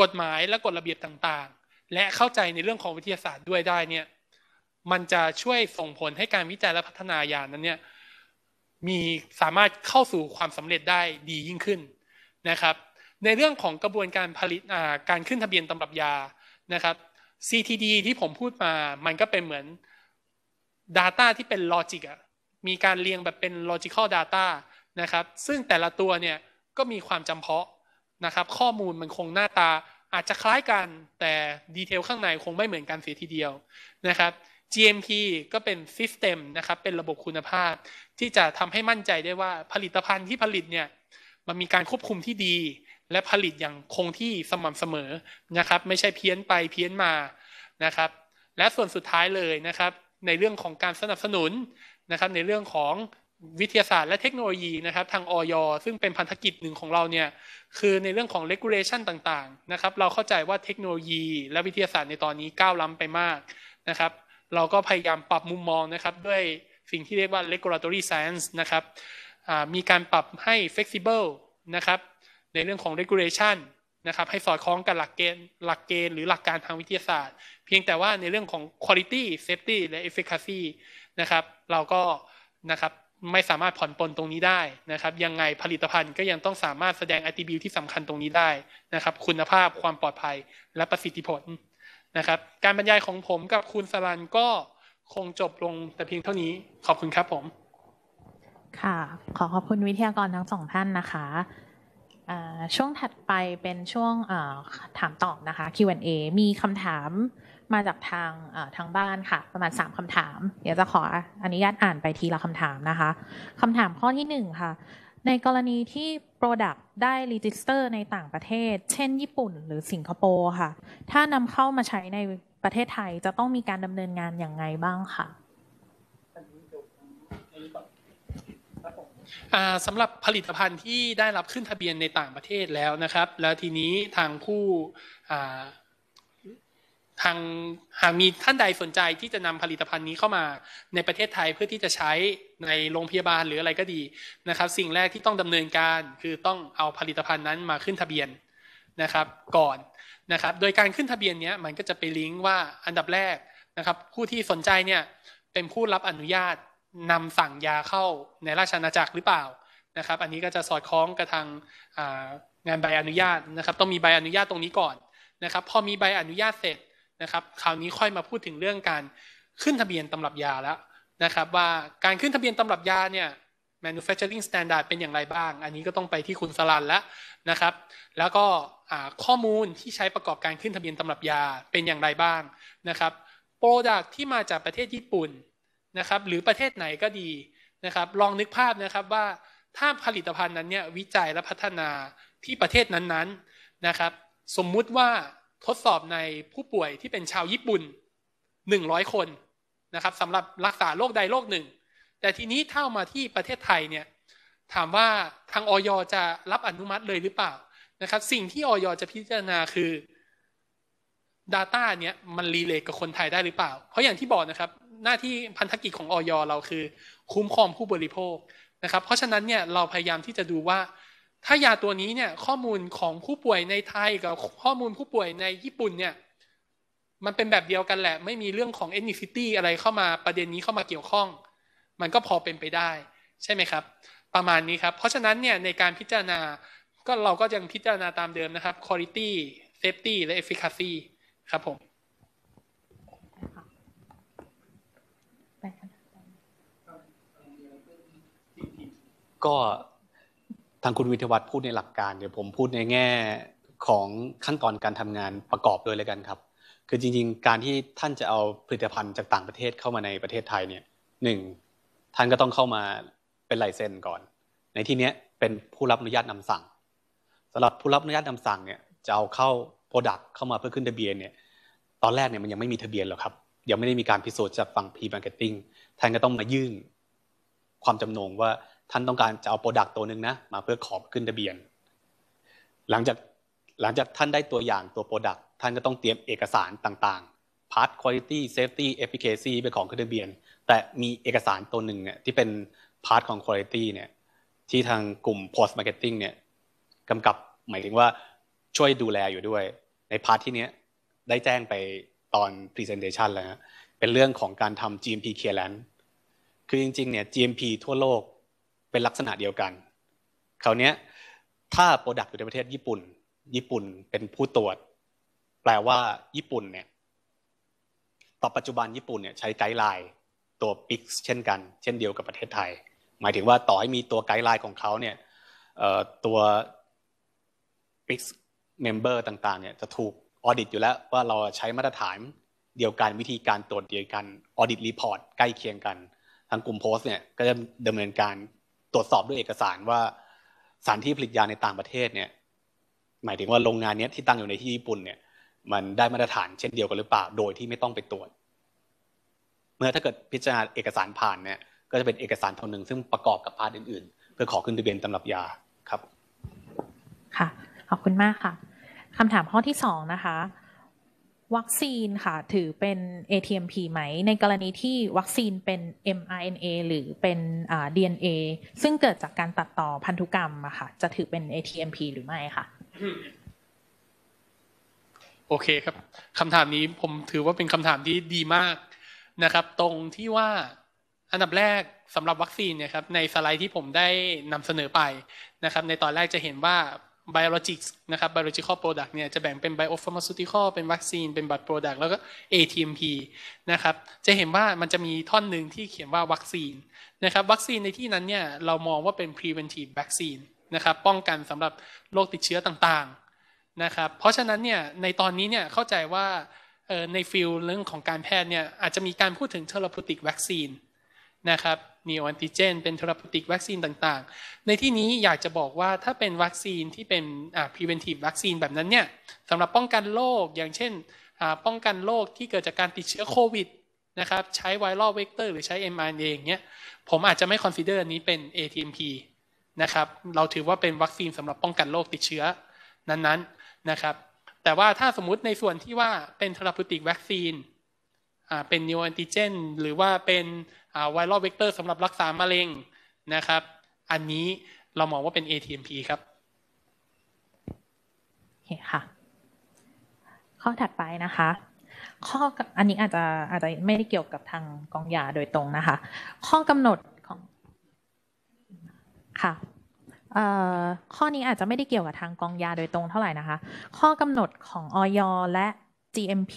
S3: กฎหมายและกฎระเบียบต่างๆ และเข้าใจในเรื่องของวิทยาศาสตร์ด้วยได้เนี่ย มันจะช่วยส่งผลให้การวิจัยและพัฒนายานนั้นเนี่ยมีสามารถเข้าสู่ความสำเร็จได้ดียิ่งขึ้นนะครับในเรื่องของกระบวนการผลิตการขึ้นทะเบียนตำรับยานะครับ CTD ที่ผมพูดมามันก็เป็นเหมือน Data ที่เป็นลอจิกมีการเรียงแบบเป็น logical data นะครับซึ่งแต่ละตัวเนี่ยก็มีความจำเพาะนะครับข้อมูลมันคงหน้าตาอาจจะคล้ายกันแต่ดีเทลข้างในคงไม่เหมือนกันเสียทีเดียวนะครับ GMP ก็เป็น System นะครับ เป็นระบบคุณภาพที่จะทำให้มั่นใจได้ว่าผลิตภัณฑ์ที่ผลิตเนี่ยมันมีการควบคุมที่ดีและผลิตอย่างคงที่สม่ำเสมอนะครับ ไม่ใช่เพี้ยนไปเพี้ยนมานะครับ และส่วนสุดท้ายเลยนะครับ ในเรื่องของการสนับสนุนนะครับ ในเรื่องของวิทยาศาสตร์และเทคโนโลยีนะครับ ทางออยซึ่งเป็นพันธกิจหนึ่งของเราเนี่ยคือในเรื่องของเลกูเลชันต่างๆนะครับ เราเข้าใจว่าเทคโนโลยี และวิทยาศาสตร์ในตอนนี้ก้าวล้ำไปมากนะครับเราก็พยายามปรับมุมมองนะครับ ด้วยสิ่งที่เรียกว่า regulatory science นะครับมีการปรับให้ flexible นะครับในเรื่องของ regulation นะครับ ให้สอดคล้องกับหลักเกณฑ์หลักเกณฑ์หรือหลักการทางวิทยาศาสตร์ เพียงแต่ว่าในเรื่องของ quality safety และ efficacy นะครับเราก็นะครับไม่สามารถผ่อนปลนตรงนี้ได้นะครับ ยังไงผลิตภัณฑ์ก็ยังต้องสามารถแสดง attribute ที่สำคัญตรงนี้ได้นะครับ คุณภาพความปลอดภัยและประสิทธิผลนะครับ การบรรยายของผมกับคุณสรันก็คงจบลงแต่เพียงเท่านี้ ขอบคุณครับผม
S1: ค่ะ ขอขอบคุณวิทยากรทั้งสองท่านนะคะช่วงถัดไปเป็นช่วงถามตอบนะคะ Q&A มีคำถามมาจากทางทางบ้านค่ะประมาณ3คํำถาม เดี๋ยวจะขออนุญาตอ่านไปทีละคำถามนะคะคำถามข้อที่1ค่ะในกรณีที่ Product ได้รีจิสเตอร์ในต่างประเทศ เช่นญี่ปุ่น หรือสิงคโปร์ค่ะถ้านำเข้ามาใช้ในประเทศไทยจะต้องมีการดำเนินงานอย่างไงบ้างค่ะ
S3: สำหรับผลิตภัณฑ์ที่ได้รับขึ้นทะเบียนในต่างประเทศแล้วนะครับ แล้วทีนี้ทางผู้ทางหากมีท่านใดสนใจที่จะนำผลิตภัณฑ์นี้เข้ามาในประเทศไทยเพื่อที่จะใช้ในโรงพยาบาลหรืออะไรก็ดีนะครับสิ่งแรกที่ต้องดำเนินการคือต้องเอาผลิตภัณฑ์นั้นมาขึ้นทะเบียนนะครับก่อนนะครับโดยการขึ้นทะเบียนนี้มันก็จะไปลิงก์ว่าอันดับแรกนะครับผู้ที่สนใจเนี่ยเป็นผู้รับอนุญาตนำสั่งยาเข้าในราชอาณาจักรหรือเปล่านะครับอันนี้ก็จะสอดคล้องกับทางงานใบอนุญาตนะครับต้องมีใบอนุญาตตรงนี้ก่อนนะครับ พอมีใบอนุญาตเสร็จนะครับ คราวนี้ค่อยมาพูดถึงเรื่องการขึ้นทะเบียนตำรับยาแล้วนะครับว่าการขึ้นทะเบียนตำรับยาเนี่ย manufacturing standard เป็นอย่างไรบ้าง อันนี้ก็ต้องไปที่คุณสลันแล้วนะครับแล้วก็ข้อมูลที่ใช้ประกอบการขึ้นทะเบียนตำรับยา เป็นอย่างไรบ้างนะครับโปรดักที่มาจากประเทศญี่ปุ่นนะครับหรือประเทศไหนก็ดีนะครับ ลองนึกภาพนะครับว่าถ้าผลิตภัณฑ์นั้นเนี่ยวิจัยและพัฒนาที่ประเทศนั้นๆนะครับ สมมุติว่าทดสอบในผู้ป่วยที่เป็นชาวญี่ปุ่น 100 คนนะครับสำหรับรักษาโรคใดโรคหนึ่ง แต่ทีนี้เท่ามาที่ประเทศไทยเนี่ยถามว่าทางออยจะรับอนุมัติเลยหรือเปล่านะครับสิ่งที่ออยจะพิจารณาคือ Data เนี้ยมันรีเลทกับคนไทยได้หรือเปล่าเพราะอย่างที่บอกนะครับหน้าที่พันธกิจของออยเราคือ คุ้มครองผู้บริโภคนะครับเพราะฉะนั้นเนี่ยเราพยายามที่จะดูว่า ถ้ายาตัวนี้เนี่ยข้อมูลของผู้ป่วยในไทยกับข้อมูลผู้ป่วยในญี่ปุ่นเนี่ยมันเป็นแบบเดียวกันแหละไม่มีเรื่องของเอนนิซิตี้อะไรเข้ามาประเด็นนี้เข้ามาเกี่ยวข้อง มันก็พอเป็นไปได้ ใช่ไหมครับ ประมาณนี้ครับเพราะฉะนั้นเนี่ยในการพิจารณาก็เราก็ยังพิจารณาตามเดิมนะครับ quality safety และ efficacy ครับ
S4: ผมก็ทางคุณวิทยวัฒน์พูดในหลักการ เดี๋ยวผมพูดในแง่ของขั้นตอนการทำงานประกอบด้วยเลยกันครับ คือจริงๆ การที่ท่านจะเอาผลิตภัณฑ์จากต่างประเทศเข้ามาในประเทศไทยเนี่ยหนึ่งท่านก็ต้องเข้ามาเป็นลายเซ็นก่อน ในที่นี้เป็นผู้รับอนุญาตนำสั่ง สำหรับผู้รับอนุญาตนำสั่งเนี่ยจะเอาเข้าโปรดักต์เข้ามาเพื่อขึ้นทะเบียนเนี่ยตอนแรกเนี่ยมันยังไม่มีทะเบียนหรอกครับยังไม่ได้มีการพิสูจน์จากฝั่งพ p m a r กตติ้งท่านก็ต้องมายื่นความจำนงว่าท่านต้องการจะเอาโปรดักต์ตัวหนึ่งนะมาเพื่อขอขึ้นทะเบียน หลังจาก หลังจากท่านได้ตัวอย่างตัวโปรดักต์ท่านก็ต้องเตรียมเอกสารต่างๆพาร์ q คุณภาพ safety e f f i ิ a c y เป็นของขึ้นทะเบียน แต่มีเอกสารตัวหนึ่งเนี่ยที่เป็นพาร์ของคุณภาพเนี่ย ที่ทางกลุ่ม post marketing เนี่ยกำกับ หมายถึงว่าช่วยดูแลอยู่ด้วย ในพาร์ทที่เนี้ยได้แจ้งไปตอน presentation แล้วนะเป็นเรื่องของการทำ GMP clearance คือจริงๆ เนี่ย GMP ทั่วโลกเป็นลักษณะเดียวกัน คราวนี้ถ้าโปรดักต์อยู่ในประเทศญี่ปุ่น ญี่ปุ่นเป็นผู้ตรวจ แปลว่าญี่ปุ่นเนี่ย ต่อปัจจุบันญี่ปุ่นเนี่ยใช้ไกด์ไลน์ตัวปิกเช่นกัน เช่นเดียวกับประเทศไทย หมายถึงว่าต่อให้มีตัวไกด์ไลน์ของเขาเนี่ยตัวปิกเมมเบอร์ต่างๆเนี่ยจะถูกออดิตอยู่แล้วว่าเราใช้มาตรฐานเดียวกันวิธีการตรวจเดียวกันออดิตรีพอร์ตใกล้เคียงกัน ทางกลุ่มโพสเนี่ยก็จะดำเนินการตรวจสอบด้วยเอกสารว่าสารที่ผลิตยาในต่างประเทศเนี่ย หมายถึงว่าโรงงานนี้ที่ตั้งอยู่ในที่ญี่ปุ่นเนี่ย มันได้มาตรฐานเช่นเดียวกันหรือเปล่าโดยที่ไม่ต้องไปตรวจ เมื่อถ้าเกิดพิจารณาเอกสารผ่านเนี่ย ก็จะเป็นเอกสารตัวหนึ่งซึ่งประกอบกับพาร์ทอื่นๆ เพื่อขอขึ้นทะเบียนตำรับยาครับ
S1: ค่ะขอบคุณมากค่ะคำถามข้อที่สองนะคะวัคซีนค่ะถือเป็น ATMP ไหม ในกรณีที่วัคซีนเป็น mRNA หรือเป็น DNA ซึ่งเกิดจากการตัดต่อพันธุกรรมอะค่ะ จะถือเป็น ATMP หรือไม่ค่ะ
S3: โอเคครับคำถามนี้ผมถือว่าเป็นคำถามที่ดีมากนะครับ ตรงที่ว่าอันดับแรกสำหรับวัคซีนเนี่ยครับ ในสไลด์ที่ผมได้นำเสนอไปนะครับ ในตอนแรกจะเห็นว่า biologics นะครับ biological product เนี่ยจะแบ่งเป็น biopharmaceutical เป็นวัคซีนเป็นบัตร product แล้วก็ ATMP นะครับจะเห็นว่ามันจะมีท่อนหนึ่งที่เขียนว่าวัคซีนนะครับวัคซีนในที่นั้นเนี่ยเรามองว่าเป็น preventive vaccine นะครับป้องกันสำหรับโรคติดเชื้อต่างๆนะครับเพราะฉะนั้นเนี่ยในตอนนี้เนี่ยเข้าใจว่าในฟิลเรื่องของการแพทย์เนี่ยอาจจะมีการพูดถึง therapeutic vaccine นะครับนีโอแอนติเจนเป็นทราพติกวัคซีนต่าง ๆ ในที่นี้อยากจะบอกว่าถ้าเป็นวัคซีนที่เป็นอ่า p r e v e n t i วัคซีนแบบนั้นเนี่ยสำหรับป้องกันโรคอย่างเช่นอ่าป้องกันโรคที่เกิดจากการติดเชื้อโควิดนะครับใช้ไวรัลเวกเตอร์หรือใช้ mRNA อย่างเงี้ยผมอาจจะไม่คอนซิเดอร์นี้เป็น ATMP นะครับเราถือว่าเป็นวัคซีนสำหรับป้องกันโรคติดเชื้อนั้นๆนะครับ แต่ว่าถ้าสมมติในส่วนที่ว่าเป็นทราพติกวัคซีนเป็นนิวแอนติเจนหรือว่าเป็นไวรัลเวกเตอร์สำหรับรักษามะเร็งนะครับ อันนี้เรามองว่าเป็น ATMP ครับ
S1: โอเคค่ะข้อถัดไปนะคะ ข้ออันนี้อาจจะอาจจะไม่ได้เกี่ยวกับทางกองยาโดยตรงนะคะ ข้อกำหนดของค่ะข้อนี้อาจจะไม่ได้เกี่ยวกับทางกองยาโดยตรงเท่าไหร่นะคะ ข้อกำหนดของออยและ GMP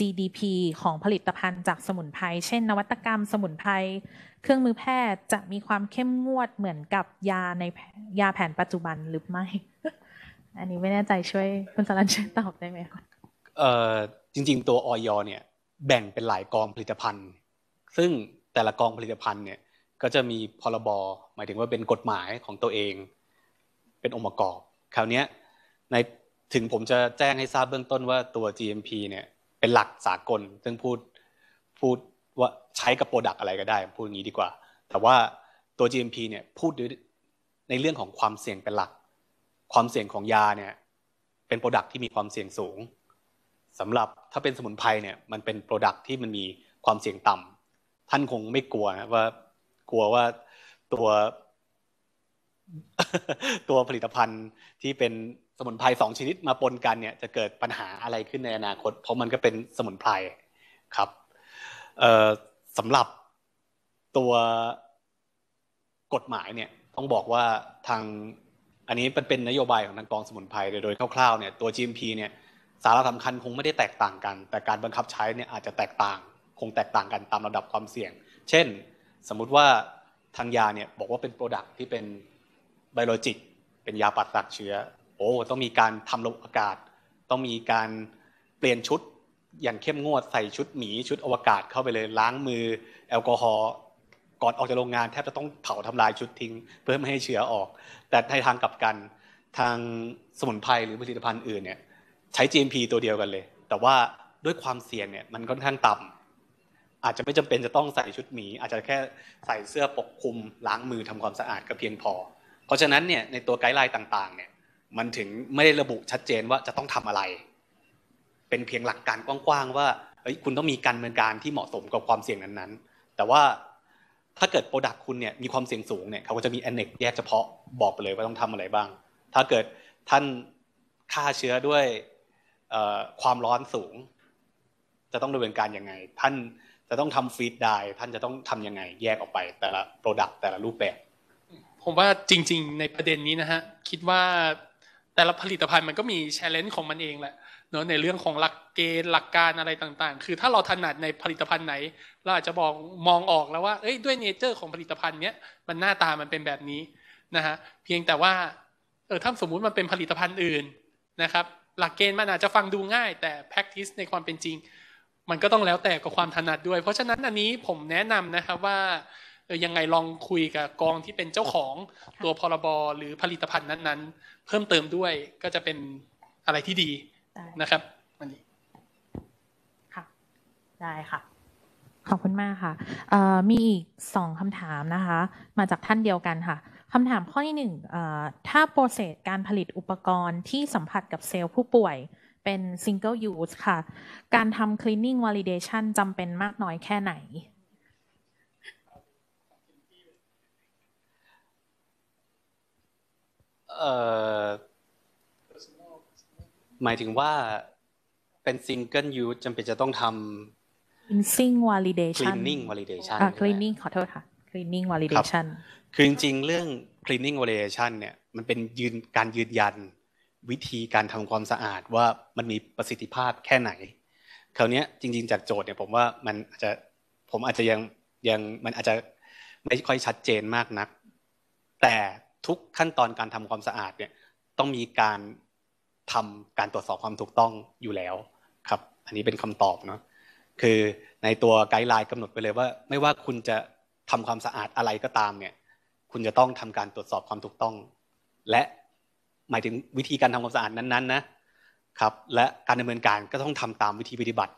S1: GDP ของผลิตภัณฑ์จากสมุนไพร เช่นนวัตกรรมสมุนไพร เครื่องมือแพทย์จะมีความเข้มงวดเหมือนกับยาในยาแผนปัจจุบันหรือไม่ อันนี้ไม่แน่ใจช่วยคุณสรันช่วยตอบได้ไหมคะ
S4: เอ่อจริงๆ ตัวออยเนี่ยแบ่งเป็นหลายกองผลิตภัณฑ์ ซึ่งแต่ละกองผลิตภัณฑ์เนี่ยก็จะมีพรบหมายถึงว่าเป็นกฎหมายของตัวเองเป็นองค์ประกอบคราวนี้ในถึงผมจะแจ้งให้ทราบเบื้องต้นว่าตัว GMP เนี่ยเป็นหลักสากลซึ่งพูดพูดว่าใช้กับโปรดักอะไรก็ได้ พูดอย่างนี้ดีกว่า แต่ว่าตัว GMP เนี่ยพูดในเรื่องของความเสี่ยงเป็นหลัก ความเสี่ยงของยาเนี่ยเป็นโปรดักที่มีความเสี่ยงสูงสำหรับถ้าเป็นสมุนไพรเนี่ยมันเป็นโปรดักที่มันมีความเสี่ยงต่ำ ท่านคงไม่กลัวนะว่ากลัวว่าตัวตัวผลิตภัณฑ์ที่เป็นมุนไพรสองชนิดมาปนกันเนี่ยจะเกิดปัญหาอะไรขึ้นในอนาคตเพราะมันก็เป็นสมุนไพรครับสำหรับตัวกฎหมายเนี่ยต้องบอกว่าทางอันนี้เป็นนโยบายของทางกองสมุนไพรโดยคร่าวๆเนี่ยตัว GMP เนี่ยสาระสำคัญคงไม่ได้แตกต่างกัน แต่การบังคับใช้เนี่ยอาจจะแตกต่างคงแตกต่างกันตามระดับความเสี่ยง เช่นสมมุติว่าทางยาเนี่ยบอกว่าเป็นโปรดักที่เป็นไบโอจิกเป็นยาปัดตักเชื้ออ้ต้องมีการทำระบบอากาศ ต้องมีการเปลี่ยนชุดอย่างเข้มงวด ใส่ชุดหมีชุดอวกาศเข้าไปเลยล้างมือแอลกอฮอล์ก่อนออกจากโรงงาน แทบจะต้องเผาทำลายชุดทิ้ง เพื่อไม่ให้เชื้อออก แต่ในทางกลับกันทางสมุนไพรหรือผลิตภัณฑ์อื่นเนี่ยใช้ GMP ตัวเดียวกันเลย แต่ว่าด้วยความเสี่ยงเนี่ยมันค่อนข้างต่ำ อาจจะไม่จำเป็นจะต้องใส่ชุดหมี อาจจะแค่ใส่เสื้อปกคลุมล้างมือทำความสะอาดก็เพียงพอ เพราะฉะนั้นเนี่ยในตัวไกด์ไลน์ต่างๆเนี่ยมันถึงไม่ได้ระบุชัดเจนว่าจะต้องทำอะไร เป็นเพียงหลักการกว้างๆว่าคุณต้องมีการเมือิการที่เหมาะสมกับความเสี่ยงนั้นๆ แต่ว่าถ้าเกิดโปรดักต์คุณเนี่ยมีความเสี่ยงสูงเนี่ยเขาก็จะมีแอนเน็กแยกเฉพาะบอกไปเลย ว่าต้องทำอะไรบ้าง ถ้าเกิดท่านฆ่าเชื้อด้วยความร้อนสูง จะต้องดำเนินการยังไง ท่านจะต้องทำฟีดได้ท่านจะต้องทำยังไง แยกออกไป แต่ละโปรดักต์แต่ละรูปแบบ
S3: ผมว่าจริงๆ ในประเด็นนี้นะฮะคิดว่าแต่ละผลิตภัณฑ์มันก็มีแชร์เลนของมันเองแหละเนาะในเรื่องของหลักเกณฑ์หลักการอะไรต่างๆ คือถ้าเราถนัดในผลิตภัณฑ์ไหนเราอาจจะมองมองออกแล้วว่าเอ้ยด้วยเนเจอร์ของผลิตภัณฑ์เนี้ยมันหน้าตามันเป็นแบบนี้นะฮะเพียงแต่ว่าเออถ้าสมมุติมันเป็นผลิตภัณฑ์อื่นนะครับหลักเกณฑ์มันอาจจะฟังดูง่าย แต่ practice ในความเป็นจริง มันก็ต้องแล้วแต่กับความถนัดด้วย เพราะฉะนั้นอันนี้ผมแนะนำนะครับว่าเออยังไงลองคุยกับกองที่เป็นเจ้าของตัวพรบรหรือผลิตภัณฑ์นั้นๆ เพิ่มเติมด้วยก็จะเป็นอะไรที่ดีนะครับวันนี้
S1: ค่ะได้ค่ะขอบคุณมากค่ะมีอีกสองคำถามนะคะ มาจากท่านเดียวกันค่ะคำถามข้อที่หนึ่งถ้าโปรเซสการผลิตอุปกรณ์ที่สัมผัสกับเซลล์ผู้ป่วยเป็น single use ค่ะ การทำ cleaning validation จำเป็นมากน้อยแค่ไหน
S4: เออหมายถึงว่าเป็นซิงเกิลยูจำเป็นจะต้องทำ
S1: ค l e a n ิ i n g validation c นน a n i n g
S4: v a l i d a t อ่นคลี
S1: นนิ่งขอโทษค่ะคลีนนิ่งวอลิเดชั่น
S4: คือจริงๆเรื่องคลีนนิ่งวอลิเดชั่นเนี่ยมันเป็นยืนการยืนยันวิธีการทำความสะอาดว่ามันมีประสิทธิภาพแค่ไหนคราวนี้จริง ๆ จากโจทย์เนี่ยผมว่ามันอาจจะผมอาจจะยังยังมันอาจจะไม่ค่อยชัดเจนมากนัก แต่ทุกขั้นตอนการทำความสะอาดเนี่ยต้องมีการทำการตรวจสอบความถูกต้องอยู่แล้วครับอันนี้เป็นคำตอบเนาะคือในตัวไกด์ไลน์กำหนดไปเลยว่าไม่ว่าคุณจะทำความสะอาดอะไรก็ตามเนี่ยคุณจะต้องทำการตรวจสอบความถูกต้อง และหมายถึงวิธีการทำความสะอาดนั้นๆนะครับและการดำเนินการก็ต้องทำตามวิธีปฏิบัติ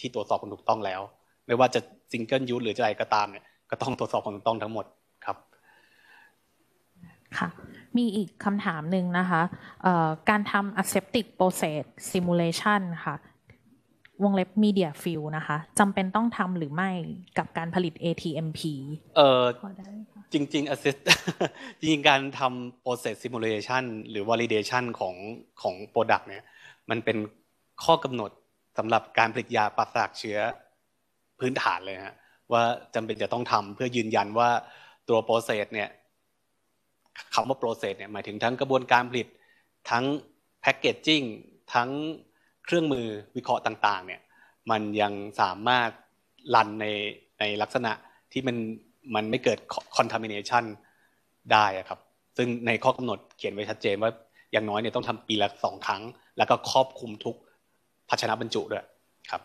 S4: ที่ตรวจสอบความถูกต้องแล้ว ไม่ว่าจะซิงเกิลยูสหรือจะอะไรก็ตามเนี่ยก็ต้องตรวจสอบความถูกต้องทั้งหมด
S1: ค่ะ มีอีกคำถามหนึ่งนะคะการทำ aseptic process simulation ค่ะ วงเล็บ media field นะคะจำเป็นต้องทำหรือไม่กับการผลิต ATMP
S4: เออจริงๆ assist จริงการทำ process simulation หรือ validation ของของ product เนี่ยมันเป็นข้อกำหนดสำหรับการผลิตยาปราศจากเชื้อพื้นฐานเลยฮะว่าจำเป็นจะต้องทำเพื่อยืนยันว่าตัว process เนี่ยคำว่า process เนี่ยหมายถึงทั้งกระบวนการผลิตทั้งแพคเกจจิ้งทั้งเครื่องมือวิเคราะห์ต่างๆเนี่ยมันยังสามารถรันในในลักษณะที่มันมันไม่เกิด contamination ได้ครับซึ่งในข้อกำหนดเขียนไว้ชัดเจนว่าอย่างน้อยเนี่ยต้องทำปีละสองครั้ง แล้วก็ครอบคลุมทุกภาชนะบรรจุด้วยคร
S1: ับ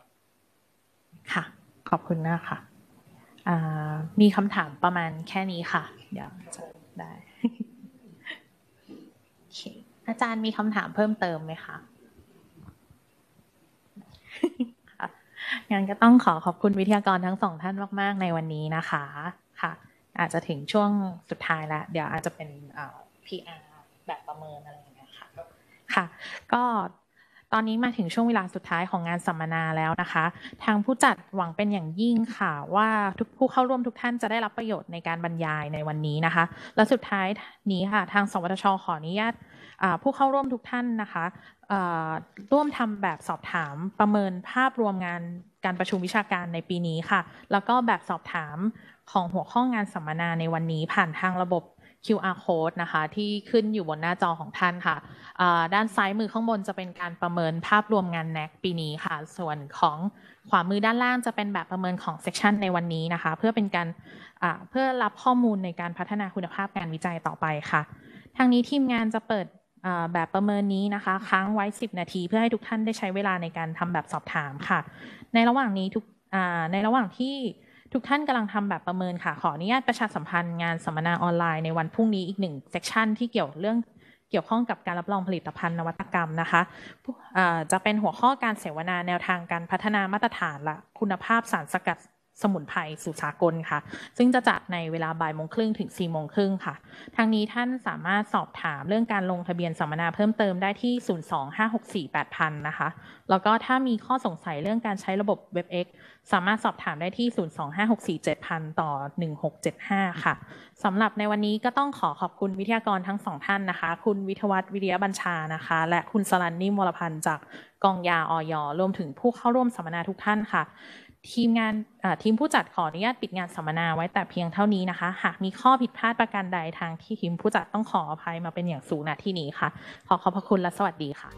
S1: ค่ะขอบคุณมากค่ะมีคำถามประมาณแค่นี้ค่ะเดี๋ยวจะได้อาจารย์มีคำถามเพิ่มเติมไหมคะงั้นก็ต้องขอขอบคุณวิทยากรทั้งสองท่านมาก ๆ ในวันนี้นะคะ ค่ะ อาจจะถึงช่วงสุดท้ายแล้ว เดี๋ยวอาจจะเป็น PR แบบประเมินอะไรอย่างเงี้ยค่ะ ค่ะ ก็ตอนนี้มาถึงช่วงเวลาสุดท้ายของงานสัมมนาแล้วนะคะ ทางผู้จัดหวังเป็นอย่างยิ่งค่ะ ว่าทุกผู้เข้าร่วมทุกท่านจะได้รับประโยชน์ในการบรรยายในวันนี้นะคะ และสุดท้ายนี้ค่ะ ทาง สวทชขออนุญาตผู้เข้าร่วมทุกท่านนะคะร่วมทำแบบสอบถามประเมินภาพรวมงานการประชุมวิชาการในปีนี้ค่ะ แล้วก็แบบสอบถามของหัวข้องานสัมมนาในวันนี้ผ่านทางระบบ QR code นะคะที่ขึ้นอยู่บนหน้าจอของท่านค่ะด้านซ้ายมือข้างบน จะเป็นการประเมินภาพรวมงานแนกปีนี้ค่ะ ส่วนของ ขวามือด้านล่างจะเป็นแบบประเมินของเซสชันในวันนี้นะคะเพื่อเป็นการเพื่อรับข้อมูลในการพัฒนาคุณภาพงานวิจัยต่อไปค่ะทางนี้ทีมงานจะเปิดแบบประเมินนี้นะคะค้างไว้ 10 นาทีเพื่อให้ทุกท่านได้ใช้เวลาในการทำแบบสอบถามค่ะ ในระหว่างนี้ทุกในระหว่างที่ทุกท่านกำลังทำแบบประเมินค่ะขออนุญาตประชาสัมพันธ์งานสัมมนาออนไลน์ในวันพรุ่งนี้อีกหนึ่งเซกชันที่เกี่ยวเรื่องเกี่ยวข้องกับการรับรองผลิตภัณฑ์นวัตกรรมนะคะะจะเป็นหัวข้อการเสวนา แนวทางการพัฒนามาตรฐานและคุณภาพสารสกัดสมุนไพรสุสากลค่ะ ซึ่งจะจัดในเวลาบ่ายโมงครึ่งถึง4ี่โมงครึ่งค่ะ ทางนี้ท่านสามารถสอบถามเรื่องการลงทะเบียนสัมมนาเพิ่มเติมได้ที่ 025648000 นะคะ แล้วก็ถ้ามีข้อสงสัยเรื่องการใช้ระบบ WebEx สามารถสอบถามได้ที่ 025647000 ต่อ 1675 ค่ะ สำหรับในวันนี้ก็ต้องขอขอบคุณวิทยากรทั้งสองท่านนะคะ คุณวิทวัฒน์วิริยบัญชานะคะ และคุณสลันนิมวรพันธ์จากกองยาออยรวมถึงผู้เข้าร่วมสัมมนาทุกท่านค่ะทีมงานทีมผู้จัดขออนุญาตปิดงานสัมมนาไว้แต่เพียงเท่านี้นะคะ หากมีข้อผิดพลาดประการใดทางที่ทีมผู้จัดต้องขออภัยมาเป็นอย่างสูงณที่นี้ค่ะขอขอบพระคุณและสวัสดีค่ะ